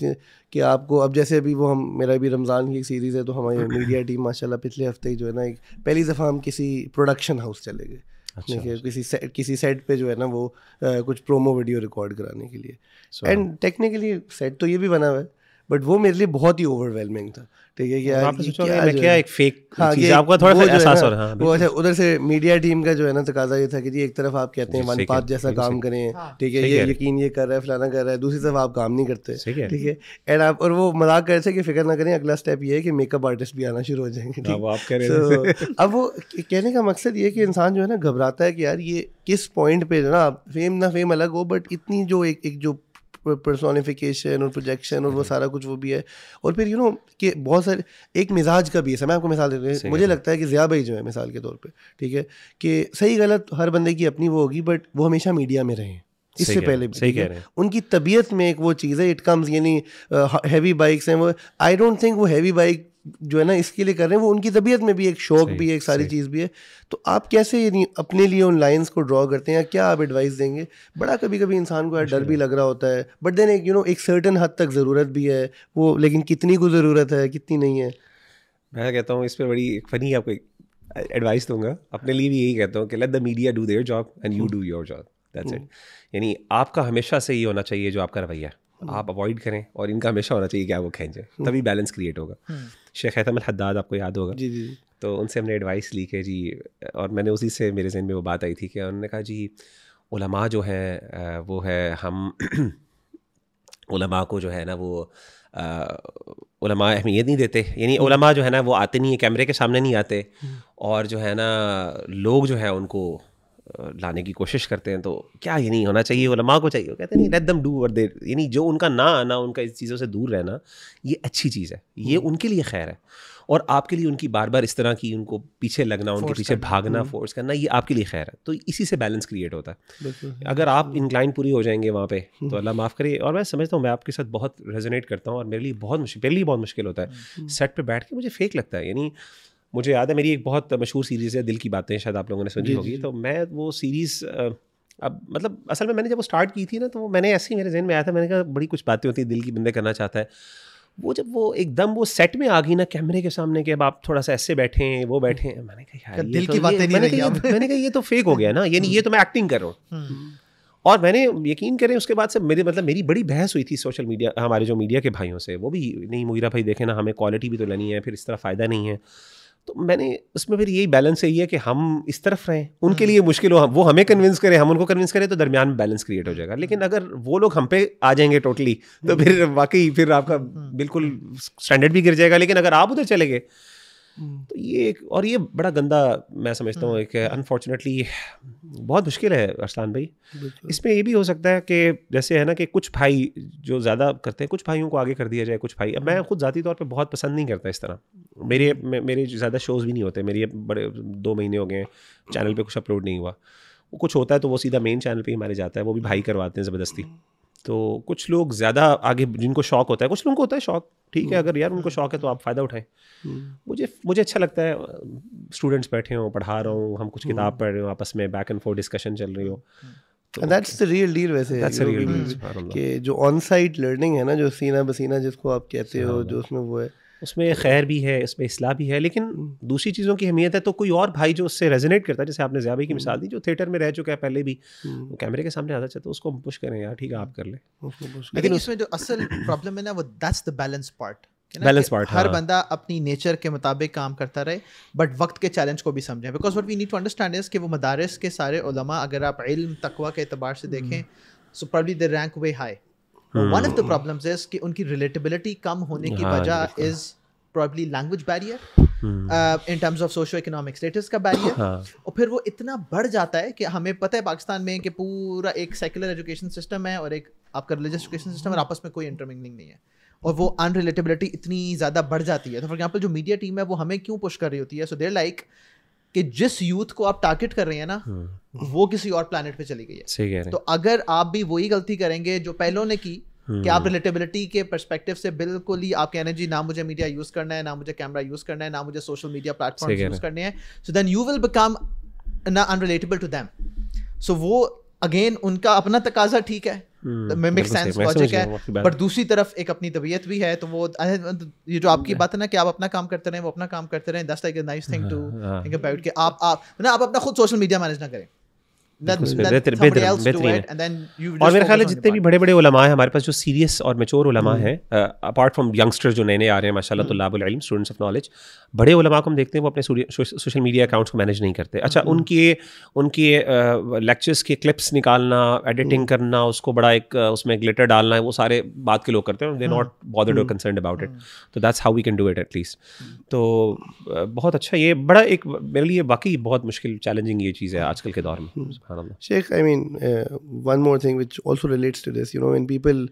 कि आपको अब जैसे अभी वो हम मेरा भी रमज़ान की एक सीरीज़ है तो हमारी मीडिया टीम माशाल्लाह पिछले हफ्ते ही जो है ना एक पहली दफ़ा हम किसी प्रोडक्शन हाउस चले गए अच्छा, अच्छा। किसी सेट किसी सेट पे जो है ना वो आ, कुछ प्रोमो वीडियो रिकॉर्ड कराने के लिए एंड टेक्निकली सेट तो ये भी बना हुआ है बट वो मेरे लिए बहुत ही ओवरवेलमिंग था ठीक है क्या, क्या एक फेक हाँ, चीज आपका थोड़ा सा एहसास हो रहा है वो अच्छा उधर से मीडिया टीम का जो है ना तकाजा ये था कि जी एक तरफ आप कहते हैं वन पाथ जैसा काम करें ठीक है हाँ। ये यकीन ये कर रहा है फलाना कर रहा है दूसरी तरफ आप काम नहीं करते ठीक है एंड आप और वो मजाक कर रहे थे कि फिक्र ना करें अगला स्टेप ये है कि मेकअप आर्टिस्ट भी आना शुरू हो जाएंगे अब वो कहने का मकसद ये कि इंसान जो है ना घबराता है कि यार ये किस पॉइंट पे जो ना फेम ना फेम अलग हो बट इतनी जो एक जो पर्सोनिफिकेशन और प्रोजेक्शन और वो सारा कुछ वो भी है और फिर यू नो कि बहुत सारे एक मिजाज का भी है मैं आपको मिसाल दे हूँ मुझे लगता है कि ज़िया भाई जो है मिसाल के तौर पर ठीक है कि सही गलत हर बंदे की अपनी वो होगी बट वो हमेशा मीडिया में रहें इससे पहले भी सही कह रहे हैं उनकी तबीयत में एक वो चीज़ है इट कम्स यानी हैवी uh, बाइक्स हैं वो आई डोंट थिंक वो हैवी बाइक जो है ना इसके लिए कर रहे हैं वो उनकी तबीयत में भी एक शौक भी है एक सारी चीज़ भी है तो आप कैसे अपने लिए उन लाइन्स को ड्रॉ करते हैं या क्या आप एडवाइस देंगे बड़ा कभी कभी इंसान को डर भी लग रहा होता है बट देन एक यू नो एक सर्टन हद तक ज़रूरत भी है वो लेकिन कितनी को ज़रूरत है कितनी नहीं है मैं कहता हूँ इस पर बड़ी एक फ़नी आपको एडवाइस दूंगा अपने लिए भी यही कहता हूँ कि let the media do their job and you do your job that's it यानी आपका हमेशा से ही होना चाहिए जो आपका रवैया हम्म। आप अवॉइड करें और इनका हमेशा होना चाहिए कि आप वो खेचें हम्म। तभी बैलेंस क्रिएट होगा हम्म। शेख हैतम हद्दाद आपको याद होगा जी जी तो उनसे हमने एडवाइस ली कि जी और मैंने उसी से मेरे जहन में वो बात आई थी कि उन्होंने कहा जी उलमा जो है वो है हम उलमा को जो है ना वो उलमा अहमियत नहीं देते यानी हम्म। उलमा जो है ना वो आते नहीं है कैमरे के सामने नहीं आते हम्म। और जो है ना लोग जो है उनको लाने की कोशिश करते हैं तो क्या ये नहीं होना चाहिए ओलमा को चाहिए कहते नहीं लेट दम डू और देर यानी जो उनका ना आना उनका इस चीज़ों से दूर रहना ये अच्छी चीज़ है ये हम्म। उनके लिए खैर है और आपके लिए उनकी बार बार इस तरह की उनको पीछे लगना उनके पीछे भागना फोर्स हम्म। करना ये आपके लिए खैर है तो इसी से बैलेंस क्रिएट होता है अगर आप इंक्लाइन पूरी हो जाएंगे वहाँ पे तो हम्म। अल्लाह माफ़ करे और मैं समझता हूँ मैं आपके साथ बहुत रेजोनेट करता हूँ और मेरे लिए बहुत मुश्किल मेरे लिए बहुत मुश्किल होता है सेट पर बैठ के मुझे फेक लगता है यानी मुझे याद है मेरी एक बहुत मशहूर सीरीज़ है दिल की बातें शायद आप लोगों ने सुनी होगी तो मैं वो सीरीज़ अब मतलब असल में मैंने जब वो स्टार्ट की थी ना तो मैंने ऐसे ही मेरे जहन में आया था मैंने कहा बड़ी कुछ बातें होती दिल की बंदे करना चाहता है वो जब वो एकदम वो सेट में आ गई ना कैमरे के सामने कि अब आप थोड़ा सा ऐसे बैठे हैं वो बैठे हैं मैंने कहा यार दिल तो की बातें नहीं मैंने कहा मैंने कहा ये तो फेक हो गया ना ये नहीं हम्म। ये तो मैं एक्टिंग कर रहा हूँ हम्म। और मैंने यकीन करें उसके बाद से मेरे मतलब मेरी बड़ी बहस हुई थी सोशल मीडिया हमारे जो मीडिया के भाइयों से वो भी नहीं मुहिरा भाई देखे ना हमें क्वालिटी भी तो लेनी है फिर इस तरह फ़ायदा नहीं है तो मैंने उसमें फिर यही बैलेंस यही है कि हम इस तरफ रहें उनके हम्म। लिए मुश्किल हो हम वो हमें कन्विंस करें हम उनको कन्विंस करें तो दरमियान में बैलेंस क्रिएट हो जाएगा लेकिन अगर वो लोग हम पे आ जाएंगे टोटली तो हम्म। फिर वाकई फिर आपका हम्म। बिल्कुल स्टैंडर्ड भी गिर जाएगा लेकिन अगर आप उधर चले गए हम्म। तो ये एक और ये बड़ा गंदा मैं समझता हूँ हम्म। एक अनफॉर्चुनेटली बहुत मुश्किल है अरसलान भाई इसमें ये भी हो सकता है कि जैसे है ना कि कुछ भाई जो ज़्यादा करते हैं कुछ भाइयों को आगे कर दिया जाए कुछ भाई अब मैं हम्म। खुद ज़ाती तौर पर बहुत पसंद नहीं करता इस तरह मेरे मेरे ज़्यादा शोज़ भी नहीं होते मेरे बड़े दो महीने हो गए चैनल पर कुछ अपलोड नहीं हुआ वो कुछ होता है तो वो सीधा मेन चैनल पर हमारे जाता है वो भी भाई करवाते हैं ज़बरदस्ती तो कुछ लोग ज़्यादा आगे जिनको शौक होता है कुछ लोगों को होता है शौक ठीक है हम्म। अगर यार उनको शौक है तो आप फ़ायदा उठाएं हम्म। मुझे मुझे अच्छा लगता है स्टूडेंट्स बैठे हों पढ़ा रहा हूँ हम कुछ किताब हम्म। पढ़ रहे हो आपस में बैक एंड फोर डिस्कशन चल रही हो दैट्स द रियल डील वैसे कि जो ऑन साइट लर्निंग है ना जो सीना बसीना जिसको आप कहते हो जो उसमें वो है उसमें खैर भी है इसमें असलाह भी है लेकिन दूसरी चीज़ों की अहमियत है तो कोई और भाई जो उससे रेजोनेट करता है जैसे आपने जयाबी की मिसाल हम्म। दी जो थिएटर में रह चुका है पहले भी हम्म। वो कैमरे के सामने आता चाहता तो उसको पुश करें यार ठीक है आप कर लें लेकिन उसमें जो असल प्रॉब्लम है ना वो that's the balance part balance part हर हाँ. बंदा अपनी नेचर के मुताबिक काम करता रहे बट वक्त के चैलेंज को भी समझें because what we need to understand is कि वो मदारस के सारे उलमा अगर आप इल्म तकवा के अतबार से देखें so probably they rank way high one of the problems is कि उनकी रिलेटेबिलिटी कम होने की हाँ, वजह is probably language barrier in terms of socio economic status का बैरियर हाँ। और फिर वो इतना बढ़ जाता है कि हमें पता है पाकिस्तान में कि पूरा एक सेकुलर एजुकेशन सिस्टम है और एक आपका रिलीजियस एजुकेशन सिस्टम और आपस में कोई इंटरमिंगलिंग नहीं है और वो अनरिलेटेबिलिटी इतनी ज़्यादा बढ़ जाती है तो फॉर एग्जाम्पल जो मीडिया टीम है वो हमें क्यों पुश कर रही होती है सो देर लाइक कि जिस यूथ को आप टारगेट कर रहे हैं ना हाँ। वो किसी और प्लानट पे चली गई है सही कह तो अगर आप भी वही गलती करेंगे जो पहलों ने की हाँ। कि आप रिलेटेबिलिटी के परस्पेक्टिव से बिल्कुल ही आप एनर्जी जी ना मुझे मीडिया यूज करना है ना मुझे कैमरा यूज करना है ना मुझे सोशल मीडिया प्लेटफॉर्म यूज करने हैं so then you will become ना अनरिलेटेबल टू दैम सो वो अगेन उनका अपना तकाजा ठीक है पर हम्म, दूसरी तरफ एक अपनी तबीयत भी है तो वो ये जो आपकी बात है ना कि आप अपना काम करते रहे वो अपना काम करते रहे that's like nice thing to think about कि आप आप ना आप अपना खुद सोशल मीडिया मैनेज ना करें बेहतर बेहतर और मेरा ख्याल है जितने भी बड़े बड़े उलमा हैं हमारे पास जो सीरियस और मेचोर उलमा hmm. हैं अपार्ट फ्रॉम यंगस्टर जो नए नए आ रहे हैं माशाल्लाह hmm. तो लाबुल इल्म स्टूडेंट्स ऑफ नॉलेज बड़े उलमा को हम देखते हैं वो अपने सोशल मीडिया अकाउंट्स को मैनेज नहीं करते अच्छा hmm. उनके उनके लेक्चर्स uh, के क्लिप्स निकालना एडिटिंग करना उसको बड़ा एक uh, उसमें ग्लिटर डालना है वो सारे बात के लोग करते हैं दे नॉट बॉदर्ड और कंसर्न अबाउट इट तो that's how we can do it at least तो uh, बहुत अच्छा ये बड़ा एक मेरे लिए बाकी बहुत मुश्किल चैलेंजिंग ये चीज़ है आजकल के दौर में subhanallah sheikh i mean uh, one more thing which also relates to this you know when people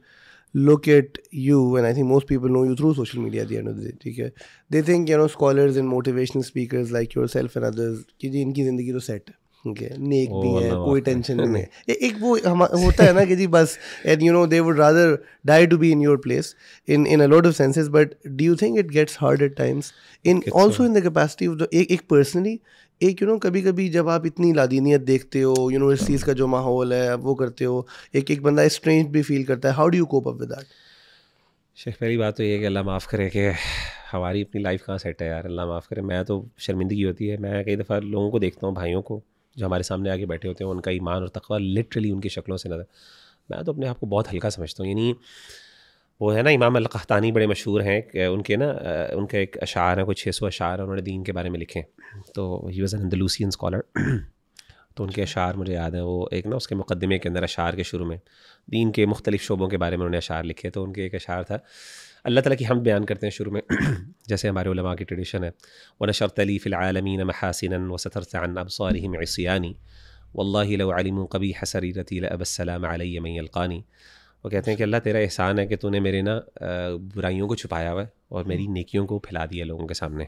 look at you, and I think most people know you through social media at the end of the day. Okay? They think, you know, scholars and motivational speakers like yourself and others, ki inki zindagi to set. नेक भी है कोई tension नहीं है एक वो हम होता है ना कि जी बस and you know they would rather die to be in your place in in a lot of senses but do you think it gets hard at times in also in the capacity of the एक एक personally एक you no कभी कभी जब आप इतनी लादीनीत देखते हो यूनिवर्सिटीज़ का जो माहौल है आप वो करते हो एक एक बंदा स्ट्रेंज भी फील करता है how do you cope up with that शेख पहली बात तो ये है कि अल्लाह माफ़ करे कि हमारी अपनी लाइफ कहाँ सेट है यार अल्लाह माफ़ करे मैं तो शर्मिंदगी होती है मैं कई दफ़ा लोगों को देखता हूँ भाइयों को जो हमारे सामने आके बैठे होते हैं उनका ईमान और तकवा लिटरली उनकी शक्लों से नजर मैं तो अपने आप को बहुत हल्का समझता हूँ यानी वो है ना इमाम अल बड़े मशहूर हैं उनके ना उनके एक अशार है कुछ छः सौ अशार उन्होंने दीन के बारे में लिखे तो he was an Andalusian scholar तो उनके अशार मुझे याद हैं वो एक ना उसके मुकदमे के अंदर अशार के शुरू में दीन के मुख्तलिफ़ शोबों के बारे में उन्होंने अशार लिखे तो उनके एक अशार था अल्लाह ताला की हम बयान करते हैं शुरू में जैसे हमारे उलमा की ट्रेडिशन है व नशरतली फ़िलमीन महासिन वसतरसान अबसारम ऐसियानी कबी हसरी रतील अबसलम वो कहते हैं कि अल्लाह तेरा एहसान है कि तूने मेरे ना बुराइयों को छुपाया हुआ है और मेरी नेकियों को फैला दिया लोगों के सामने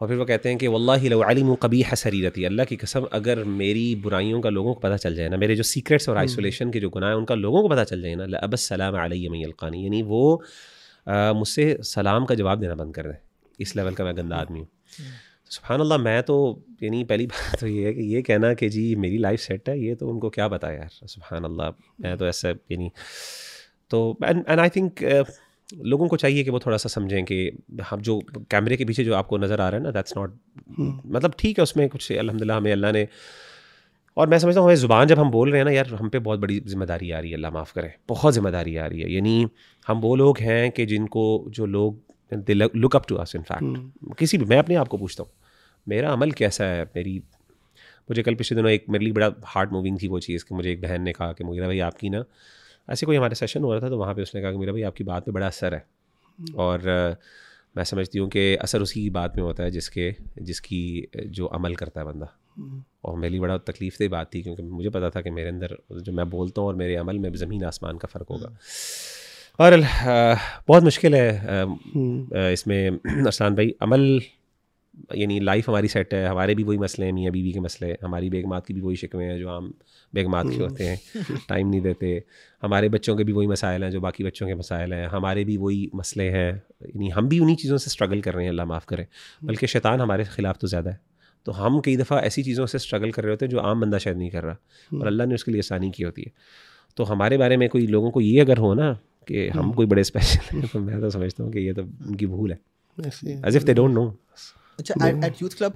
और फिर वो कहते हैं कि वल्ला लम कभी है अल्लाह की कसम अगर मेरी बुराइयों का लोगों को पता चल जाए ना मेरे जो सीक्रेट्स और आइसोलेशन हम्म। के जो गुनाह हैं उनका लोगों को पता चल जाए ना अब सलाम अलकानी यानी वो मुझसे सलाम का जवाब देना बंद कर दें इस लेवल का मैं गंदा हम्म। आदमी हूँ हम्म। तो सुबहान अल्लाह मैं तो यानी पहली बात तो ये है कि ये कहना कि जी मेरी लाइफ सेट है ये तो उनको क्या पता यार सुबहान अल्लाह मैं तो ऐसा यानी तो एंड आई थिंक लोगों को चाहिए कि वो थोड़ा सा समझें कि हम जो कैमरे के पीछे जो आपको नज़र आ रहा है ना दैट्स हम्म। नॉट मतलब ठीक है उसमें कुछ अलहमदिल्ला हमें अल्लाह ने और मैं समझता हूँ हमें ज़ुबान जब हम बोल रहे हैं ना यार हम पे बहुत बड़ी जिम्मेदारी आ रही है अल्लाह माफ़ करें बहुत ज़िम्मेदारी आ रही है यानी हम वो लोग हैं कि जिनको जो लोग they look up to us in fact किसी भी मैं अपने आप को पूछता हूँ मेरा अमल कैसा है मेरी मुझे कल पिछले दिनों एक मेरे लिए बड़ा हार्ड मूविंग थी वो चीज़ कि मुझे एक बहन ने कहा कि मुगीरा भाई आपकी ना ऐसे कोई हमारे सेशन हो रहा था तो वहाँ पे उसने कहा कि मेरा भाई आपकी बात पे बड़ा असर है और मैं समझती हूँ कि असर उसी की बात में होता है जिसके जिसकी जो अमल करता है बंदा हम्म। और मेरे लिए बड़ा तकलीफ दह बात थी क्योंकि मुझे पता था कि मेरे अंदर जो मैं बोलता हूँ और मेरे अमल में ज़मीन आसमान का फ़र्क होगा और बहुत मुश्किल है हम्म। इसमें अरसान भाई अमल यानी लाइफ हमारी सेट है हमारे भी वही मसले हैं मियाँ बीवी के मसले हमारी बेगमात की भी वही शिकवे हैं जो हम बेगमात के हम्म। होते हैं टाइम नहीं देते हमारे बच्चों के भी वही मसाइल हैं जो बाकी बच्चों के मसाइल हैं हमारे भी वही मसले हैं यानी हम भी उन्हीं चीज़ों से स्ट्रगल कर रहे हैं अल्लाह माफ़ करें बल्कि शैतान हमारे ख़िलाफ़ तो ज़्यादा है तो हम कई दफ़ा ऐसी चीज़ों से स्ट्रगल कर रहे होते हैं जो आम बंदा शायद नहीं कर रहा हम्म। और अल्लाह ने उसके लिए आसानी की होती है तो हमारे बारे में कोई लोगों को ये अगर हो ना कि हम हम्म। कोई बड़े स्पेशल हैं तो मैं तो समझता हूँ कि ये तो उनकी भूल है as if they don't know अच्छा दिस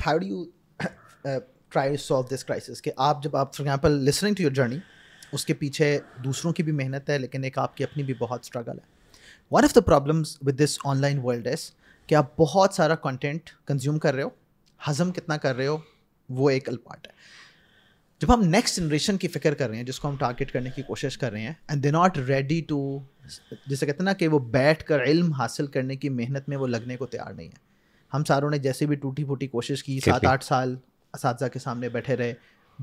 क्राइसिस uh, कि आप जब आप for example listening to your journey उसके पीछे दूसरों की भी मेहनत है लेकिन एक आपकी अपनी भी बहुत स्ट्रगल है one of the problems with this online world is कि आप बहुत सारा कंटेंट कंज्यूम कर रहे हो हज़म कितना कर रहे हो वो एक अल्पार्ट है जब हम नेक्स्ट जनरेशन की फिक्र कर रहे हैं जिसको हम टारगेट करने की कोशिश कर रहे हैं and they not ready to जैसे कहते हैं ना कि वो बैठ कर इल्म हासिल करने की मेहनत में वो लगने को तैयार नहीं है हम सारों ने जैसे भी टूटी फूटी कोशिश की सात आठ साल इस के सामने बैठे रहे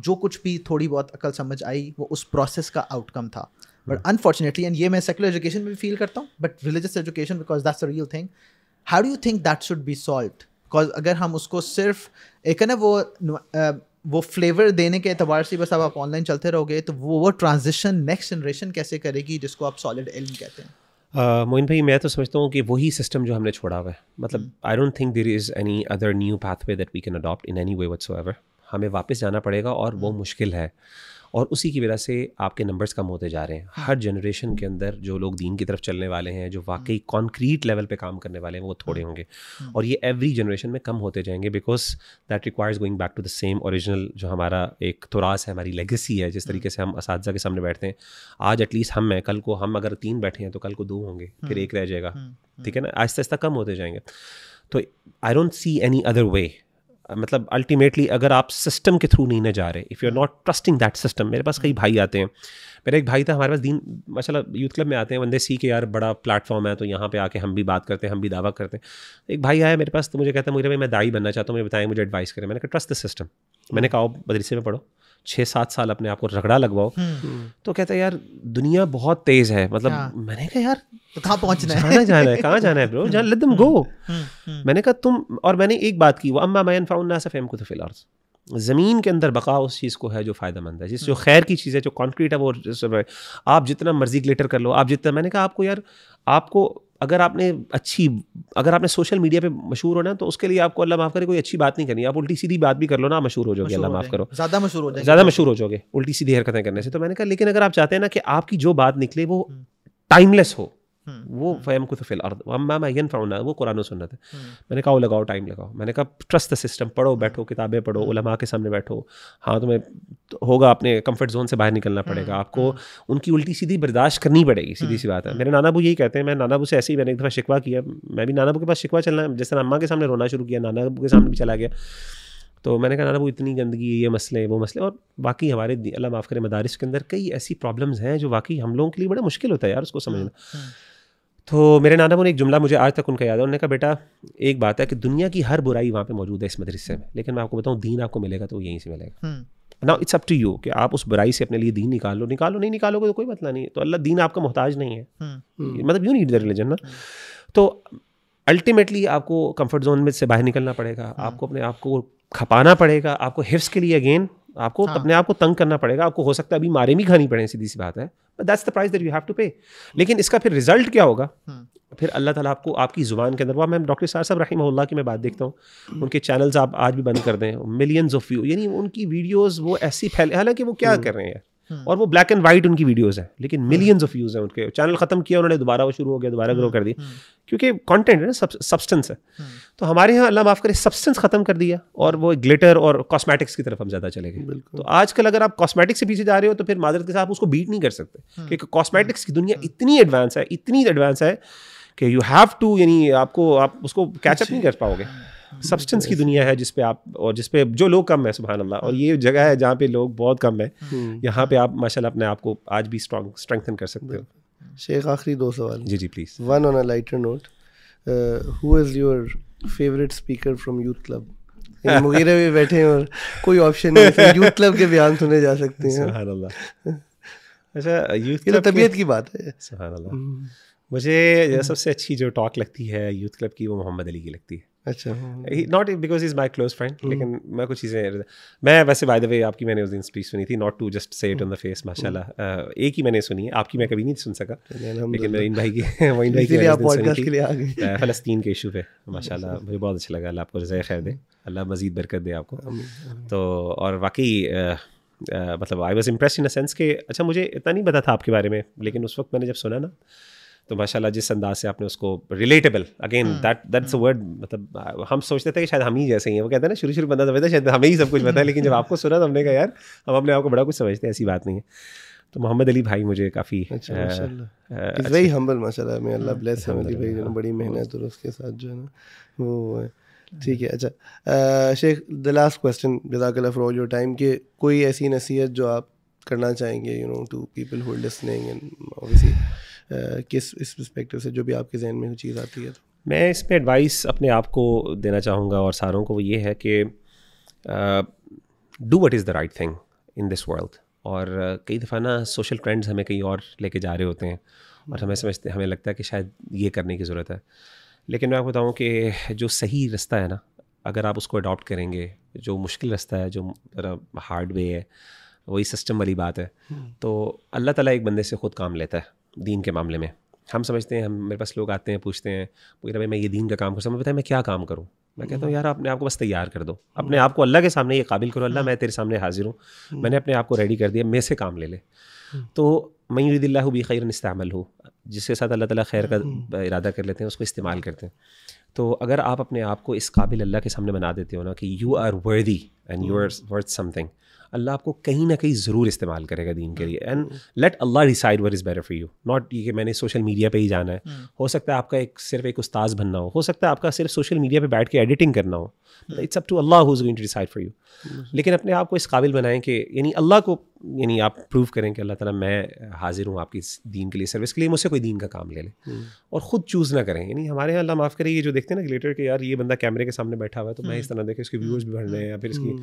जो कुछ भी थोड़ी बहुत अकल समझ आई वो उस प्रोसेस का आउटकम था बट अनफॉर्चुनेटली एंड ये मैं सेकुलर एजुकेशन में भी फील करता हूँ but religious education because that's a real thing how do you think that should be solve because अगर हम उसको सिर्फ एक है ना वो वो फ्लेवर देने के अतबार से बस अब आप ऑनलाइन चलते रहोगे तो वो वो ट्रांजिशन नेक्स्ट जनरेशन कैसे करेगी जिसको आप सॉलिड एल कहते हैं मोइन भाई मैं तो समझता हूँ कि वही सिस्टम जो हमने छोड़ा हुआ है मतलब I don't think there is any other new pathway that we can adopt in any way whatsoever हमें वापस जाना पड़ेगा और वो हम्म। मुश्किल है और उसी की वजह से आपके नंबर्स कम होते जा रहे हैं हर जनरेशन के अंदर जो लोग दीन की तरफ चलने वाले हैं जो वाकई कॉन्क्रीट हम्म। लेवल पे काम करने वाले हैं वो थोड़े हम्म। होंगे हम्म। और ये एवरी जनरेशन में कम होते जाएंगे because that requires going back to the same original जो हमारा एक तुरास है हमारी लेगेसी है जिस तरीके से हम इस के सामने बैठते हैं आज एटलीस्ट हम हैं कल को हम अगर तीन बैठे हैं तो कल को दो होंगे फिर एक रह जाएगा ठीक है ना आहिस्ता आहिस्ता कम होते जाएंगे तो I don't see any other way मतलब अल्टीमेटली अगर आप सिस्टम के थ्रू नहीं ना जा रहे if you are not trusting that system मेरे पास कई भाई आते हैं मेरा एक भाई था हमारे पास दीन माशा यूथ क्लब में आते हैं बंदे सी के यार बड़ा प्लेटफॉर्म है तो यहाँ पे आके हम भी बात करते हैं हम भी दावा करते हैं एक भाई आया मेरे पास तो मुझे कहता है मुझे भाई मैं दाई बनना चाहता हूँ मुझे बताएं मुझे एडवाइस करें मैंने कहा ट्रस्ट द सिस्टम मैंने कहा मदरसे में पढ़ो छः सात साल अपने आप को रगड़ा लगवाओ हम्म। तो कहते हैं यार दुनिया बहुत तेज़ है मतलब हाँ। मैंने कहा यार तो कहाँ पहुँचना है कहाँ जाना है कहाँ जाना है ब्रो जान लेट दम गो मैंने कहा तुम और मैंने एक बात की वो अम्मा मैन फाउन ना सफ़ेम कुछ फिलहाल ज़मीन के अंदर बका उस चीज़ को है जो फायदा मंद है जिस जो हम्म। खैर की चीज़ है जो कॉन्क्रीट है वो आप जितना मर्जी ग्लेटर कर लो आप जितना मैंने कहा आपको यार आपको अगर आपने अच्छी अगर आपने सोशल मीडिया पे मशहूर होना तो उसके लिए आपको अल्लाह माफ़ करे कोई अच्छी बात नहीं करनी आप उल्टी सीधी बात भी कर लो ना मशहूर हो जाओगे अल्लाह माफ़ करो ज़्यादा मशहूर हो जाए ज़्यादा मशहूर हो जाओगे उल्टी सीधी हरकतें करने से तो मैंने कहा लेकिन अगर आप चाहते हैं ना कि आपकी जो बात निकले वो टाइमलेस हम्म। हो वो हम्म। फैम को फिल तो الارض मैम ما ينفع फाउंड वो कुरान सुनना था है हम्म। मैंने कहा वो लगाओ टाइम लगाओ मैंने कहा ट्रस्ट द सिस्टम पढ़ो हम्म। बैठो किताबें पढ़ो उलमा के सामने बैठो हाँ तुम्हें तो तो होगा अपने कंफर्ट जोन से बाहर निकलना पड़ेगा आपको उनकी उल्टी सीधी बर्दाश्त करनी पड़ेगी सीधी सी बात है मेरे नानाबू यही कहते हैं मैं नानाबू से ऐसे ही मैंने एक दफ़ा शिकवा किया मैं भी नानाबू के पास शिकवा चलना जैसे अम्मा के सामने रोना शुरू किया नानाबू के सामने भी चला गया तो मैंने कहा नाना वो इतनी गंदगी ये मसले वो मसले और बाकी हमारे अल्लाह माफ़ करे मदारस के अंदर कई ऐसी प्रॉब्लम्स हैं जो बाकी हम लोगों के लिए बड़ा मुश्किल होता है यार उसको समझना तो मेरे नाना मुन एक जुमला मुझे आज तक उनका याद है उन्होंने कहा बेटा एक बात है कि दुनिया की हर बुराई वहाँ पे मौजूद है इस मदरसे में लेकिन मैं आपको बताऊँ दीन आपको मिलेगा तो यहीं से मिलेगा ना इट्स अप टू यू कि आप उस बुराई से अपने लिए दीन निकाल लो निकालो नहीं निकालोगे तो कोई मतलब नहीं तो अल्लाह दीन आपका मोहताज नहीं है हम्म। मतलब यू नीड द रिलीजन ना हम्म। तो अल्टीमेटली आपको कंफर्ट जोन में से बाहर निकलना पड़ेगा हम्म। आपको अपने आप को खपाना पड़ेगा आपको हिफ्स के लिए अगेन आपको हाँ. अपने आप को तंग करना पड़ेगा आपको हो सकता है अभी मारे भी खानी पड़े सीधी सी बात है but that's the price that you have to pay लेकिन इसका फिर रिजल्ट क्या होगा हम्म। फिर अल्लाह ताला आपको आपकी ज़ुबान के अंदर वह मैं डॉक्टर सार साहब रही की मैं बात देखता हूँ उनके चैनल्स आप आज भी बंद कर दें मिलियंस ऑफ व्यू यानी उनकी वीडियोज़ वो ऐसी फैले हालांकि वो क्या हम्म। कर रहे हैं और वो ब्लैक एंड व्हाइट उनकी वीडियोस हैं लेकिन मिलियंस ऑफ व्यूज हैं उनके चैनल खत्म किया उन्होंने दोबारा वो शुरू हो गया दोबारा ग्रो हम्म, कर दिया हम्म। क्योंकि कंटेंट है ना सब्सटेंस है हम्म। तो हमारे यहाँ अल्लाह माफ़ करे सब्सटेंस खत्म कर दिया और वो ग्लिटर और कॉस्मेटिक्स की तरफ हम ज़्यादा चले गए तो आजकल अगर आप कॉस्मेटिक्स से पीछे जा रहे हो तो फिर माजरत के साथ उसको बीट नहीं कर सकते क्योंकि कॉस्मेटिक्स की दुनिया इतनी एडवांस है इतनी एडवांस है कि यू हैव टू यानी आपको आप उसको कैचअप नहीं कर पाओगे सब्सटेंस की दुनिया है जिसपे आप और जिसपे जो लोग कम है सुबह अल्लाह और ये जगह है जहाँ पे लोग बहुत कम है हम्म। यहाँ पे आप माशा अपने आप को आज भी स्ट्रॉन्ग स्ट्रेंथन कर सकते हो शेख आखिरी दो सवाल जी जी please one on a lighter note who is your favourite speaker from youth club मुगेरे में बैठे हैं और कोई ऑप्शन नहीं यूथ क्लब के बयान सुने जा सकते हैं अच्छा यूथ क्लब तो तबीयत की बात है सुबह अल्लाह हम्म। मुझे हम्म। सबसे अच्छी जो टॉक लगती है यूथ क्लब की वो मोहम्मद अली की लगती है अच्छा not because is my close friend लेकिन मैं कुछ चीज़ें मैं वैसे बाय द वे आपकी मैंने उस दिन स्पीच सुनी थी not to just say it on the face माशाल्लाह hmm. एक ही मैंने सुनी है आपकी मैं कभी नहीं सुन सका लेकिन मोइन भाई की वही भाई की फ़लस्तीन के इशू पे माशाल्लाह मुझे बहुत अच्छा लगा अल्लाह आपको रज़ा खैर दे hmm. अल्लाह मज़ीद बरकत दे आपको तो और वाकई मतलब I was impress in a sense के अच्छा मुझे इतना नहीं पता था आपके बारे में लेकिन उस वक्त मैंने जब सुना ना तो माशाल्लाह जिस अंदाज से आपने उसको relatable again that that's a word मतलब हम सोचते थे कि शायद हम ही जैसे ही हैं वो कहते हैं ना शुरू शुरू बंदा समझता तो शायद हमें ही सब कुछ पता है लेकिन जब आपको सुना तो हमने कहा यार हम अपने आप को बड़ा कुछ समझते हैं ऐसी बात नहीं है तो मोहम्मद अली भाई मुझे काफ़ी इज़ अच्छा, वेरी हम्बल माशाल्लाह मैं अल्लाह ब्लेस अली भाई बड़ी मेहनत और उसके साथ जो है ना वो ठीक है अच्छा शेख द लास्ट क्वेश्चन जजाकला फॉर योर टाइम के कोई ऐसी नसीहत जो आप करना चाहेंगे you know to people who listening and obviously किस इस परस्पेक्टिव से जो भी आपके जहन में चीज़ आती है तो मैं पर एडवाइस अपने आप को देना चाहूँगा और सारों को वो ये है कि do what is the right thing in this world और कई दफ़ा ना सोशल ट्रेंड्स हमें कहीं और लेके जा रहे होते हैं और हमें समझते हमें लगता है कि शायद ये करने की ज़रूरत है लेकिन मैं आपको बताऊँ कि जो सही रास्ता है ना अगर आप उसको अडॉप्ट करेंगे जो मुश्किल रास्ता है जो हार्ड वे है वही सिस्टम वाली बात है हम्म। तो अल्लाह ताला एक बंदे से ख़ुद काम लेता है दीन के मामले में हम समझते हैं हम मेरे पास लोग आते हैं पूछते हैं पूरा भाई मैं ये दीन का काम कर सकता हूँ बताया मैं क्या काम करूँ मैं कहता हूँ यार अपने आप को बस तैयार कर दो अपने हम्म। आप को अल्लाह के सामने ये काबिल करो अल्लाह हाँ। मैं तेरे सामने हाजिर हूँ हम्म। मैंने अपने आप को रेडी कर दिया मे से काम ले ले हम्म। तो मैं यूदिल्ला भी खैर इस्तेमाल हो जिसके साथ अल्लाह ताला खैर का इरादा कर लेते हैं उसको इस्तेमाल करते हैं तो अगर आप अपने आप को इस काबिल अल्लाह के सामने बना देते हो ना कि you are worthy and you are worth something अल्लाह आपको कहीं ना कहीं ज़रूर इस्तेमाल करेगा दीन के लिए and let Allah decide where is better for you not ये कि मैंने सोशल मीडिया पे ही जाना है hmm. हो सकता है आपका एक सिर्फ एक उस्ताद बनना हो हो सकता है आपका सिर्फ सोशल मीडिया पे बैठ के एडिटिंग करना हो it's up to Allah who's going to decide for you लेकिन अपने आप को इस काबिल बनाएं कि यानी अल्लाह को यानी आप प्रूव करें कि अल्लाह ताला मैं हाजिर हूँ आपकी दीन के लिए सर्विस के लिए मुझसे कोई दीन का काम ले लें hmm. और ख़ुद चूज़ ना करें यानी हमारे यहाँ अल्लाह माफ़ करें ये जो देखते हैं ना ग्लेटर कि यार ये बंदा कैमरे के सामने बैठा हुआ है तो मैं hmm. इस तरह देखें इसके व्यूज़ भी बढ़ रहे हैं या फिर इसकी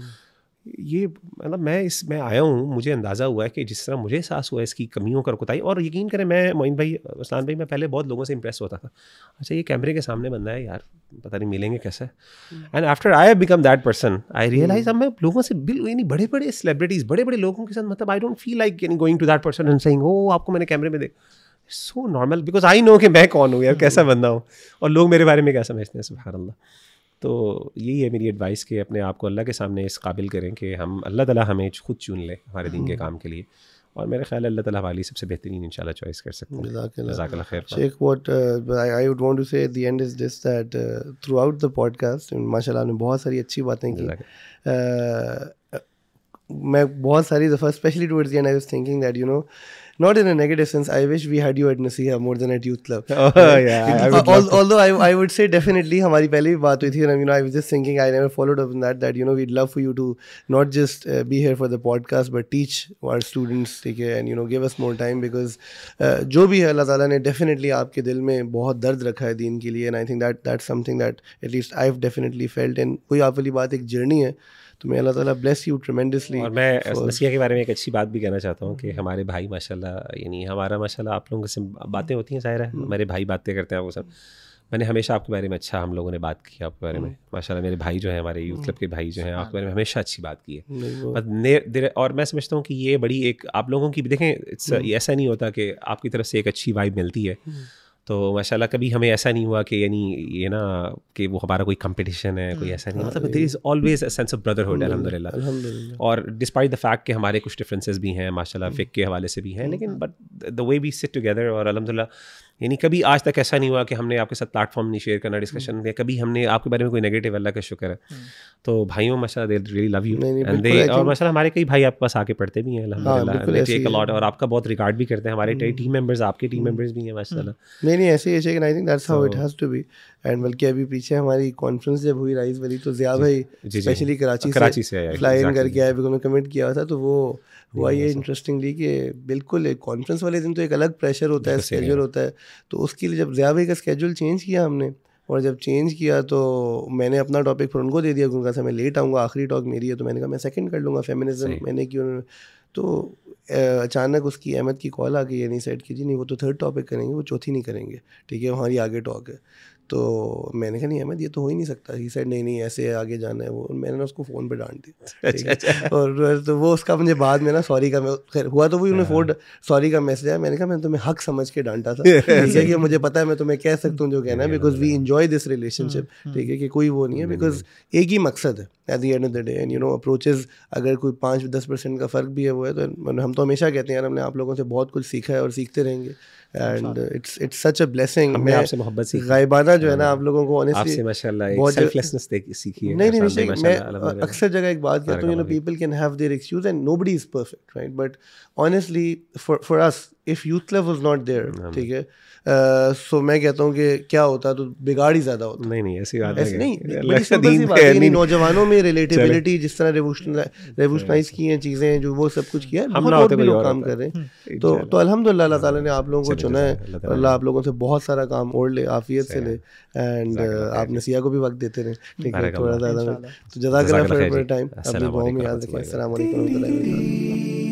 ये मतलब मैं इस मैं आया हूँ मुझे अंदाज़ा हुआ है कि जिस तरह मुझे एहसास हुआ है इसकी कमियों का कोताही और यकीन करें मैं मोइन भाई उसलान भाई मैं पहले बहुत लोगों से इम्प्रेस होता था अच्छा ये कैमरे के सामने बंदा है यार पता नहीं मिलेंगे कैसे and after I have become that person I realise अब मैं लोगों से बिल यानी बड़े बड़े सेलिब्रिटीज़ बड़े बड़े लोगों के साथ मतलब आई डोंट फील लाइक यानी going to that person and saying oh आपको मैंने कैमरे में देखा so normal because I know कि मैं कौन हूँ यार हम्म। कैसा बंदा हूँ और लोग मेरे बारे में क्या समझते हैं सुबह अल्लाह तो यही है मेरी एडवाइस कि अपने आप को अल्लाह के सामने इस काबिल करें कि हम अल्लाह ताला हमें खुद चुन ले हमारे दिन के हम्म। काम के लिए और मेरे ख्याल अल्लाह ताला वाली सबसे बेहतरीन इंशाल्लाह चॉइस कर सकते हैं खैर शेख थ्रू आउट द पॉडकास्ट माशाल्लाह ने बहुत सारी अच्छी बातें की uh, मैं बहुत सारी दफ़ा specially towards the and I was thinking that you know not in a negative sense. I wish we had you at Nasiha more than at Youth Club. Oh, yeah. I, I would uh, although I, I would say definitely, hamari pehle bhi baat hui thi and you know, I was just thinking, I never followed up on that. That you know, we'd love for you to not just uh, be here for the podcast, but teach our students, theek hai and you know, give us more time because uh, jo bhi hai allah taala ne definitely aapke dil mein bahut dard rakha hai deen ke liye and I think that that's something that at least I've definitely felt. And koi aap wali baat ek journey hai तो मैं अल्लाह ताला bless you tremendously और मैं मसीह के बारे में एक अच्छी बात भी कहना चाहता हूँ कि हमारे भाई माशाल्लाह यानी हमारा माशाल्लाह आप लोगों से बातें होती हैं ज़ाहिर है हमारे हम्म। भाई बातें करते हैं वो सब मैंने हमेशा आपके बारे में अच्छा हम लोगों ने बात की आपके बारे में हम्म। माशाल्लाह मेरे भाई जो है हमारे यूथ क्लब के भाई जो हैं आपके बारे में हमेशा अच्छी बात की है बट और मैं समझता हूँ कि ये बड़ी एक आप लोगों की देखें हम्म। ऐसा नहीं होता कि आपकी तरफ से एक अच्छी वाइब मिलती है तो माशाल्लाह कभी हमें ऐसा नहीं हुआ कि यानी ये ना कि वो हमारा कोई कंपटीशन है कोई हम्म। ऐसा नहीं हाँ। मतलब is always a sense of brotherhood अलहमदिल्ला और डिस्पाइट द फैक्ट कि हमारे कुछ डिफरेंसेस भी हैं माशाल्लाह फिक हम्म। के हवाले से भी हैं हम्म। लेकिन but the way we sit together और अलहमदिल्ला यानी कभी आज तक ऐसा नहीं हुआ कि हमने आपके साथ प्लेटफॉर्म नहीं शेयर करना डिस्कशन हम्म। या कभी हमने आपके बारे में कोई नेगेटिव अल्लाह का शुक्र है हम्म। तो भाइयों माशा they really love you and they और माशा हमारे कई भाई आपके पास आके पढ़ते भी हैं अलहमदिल्ला हाँ, और आपका बहुत रिगार्ड भी करते हैं हमारे टीम हम्म। मेम्बर्स आपके टीम मेम्बर्स भी हैं माशा नहीं नहीं ऐसे ही I think that's how it has to be and बल्कि अभी पीछे हमारी कॉन्फ्रेंस जब हुई राइज वाली तो ज्यादा ही स्पेशली कराची से फ्लाई इन करके आए बिकॉज कमेंट किया था तो वो हुआ ये इंटरेस्टिंगली कि बिल्कुल एक कॉन्फ्रेंस वाले दिन तो एक अलग प्रेशर होता है स्केड्यूल होता है तो उसके लिए जब ज़िया भाई का स्केड्यूल चेंज किया हमने और जब चेंज किया तो मैंने अपना टॉपिक फिर उनको दे दिया कहा मैं लेट आऊँगा आखिरी टॉक मेरी है तो मैंने कहा मैं सेकंड कर लूँगा फेमिनिज्म मैंने क्यों तो अचानक उसकी अहमद की कॉल आ गई यानी सेट की जी नहीं वो तो थर्ड टॉपिक करेंगे वो चौथी नहीं करेंगे ठीक है हमारी आगे टॉक है तो मैंने कहा नहीं अहमद ये तो हो ही नहीं सकता ही सर नहीं नहीं ऐसे आगे जाना है वो मैंने ना उसको फ़ोन पे डांट दिया अच्छा, अच्छा। और तो वो उसका मुझे बाद में ना सॉरी का खैर हुआ तो वो उन्हें फोन हाँ। सॉरी का मैसेज आया मैंने कहा मैंने तुम्हें हक समझ के डांटा था ठीक है कि मुझे पता है मैं तुम्हें कह सकता हूँ जो कहना है because we enjoy this relationship ठीक है कि कोई वो नहीं है बिकॉज एक ही मकसद है at the end of the day and you know approaches अगर कोई पाँच दस परसेंट का फ़र्क भी है वो है तो हम तो हमेशा कहते हैं यार हमने आप लोगों से बहुत कुछ सीखा है और सीखते रहेंगे and it's it's such a blessing मैं आपसे मोहब्बत सीखी गायबाना जो है ना हाँ। आप लोगों को ऑनेस्टली आपसे माशाल्लाह एक सेल्फलेसनेस देख सीखी है नहीं नहीं मैं अक्सर जगह एक बात कहता हूं you know people can have their excuse and nobody is perfect right but honestly for for us if youth love was not there ठीक है सो मैं कहता हूँ कि क्या होता है तो बिगाड़ ही ज्यादा होता नहीं नहीं ऐसी बात ऐसी नहीं नौजवानों में रिलेटेबिलिटी जिस तरह रेवोशनाइज की हैं चीज़ें जो वो सब कुछ किया है बहुत भी लोग काम कर रहे हैं हम्म, तो तो अलहमदिल्ला अल्लाह ताला ने आप लोगों को चुना है अल्लाह आप लोगों से बहुत सारा काम और ले आफियत से ले एंड आप नसिया को भी वक्त देते रहे ठीक है थोड़ा ज़्यादा तो जजाक टाइम अपने गाँव में याद रखें असल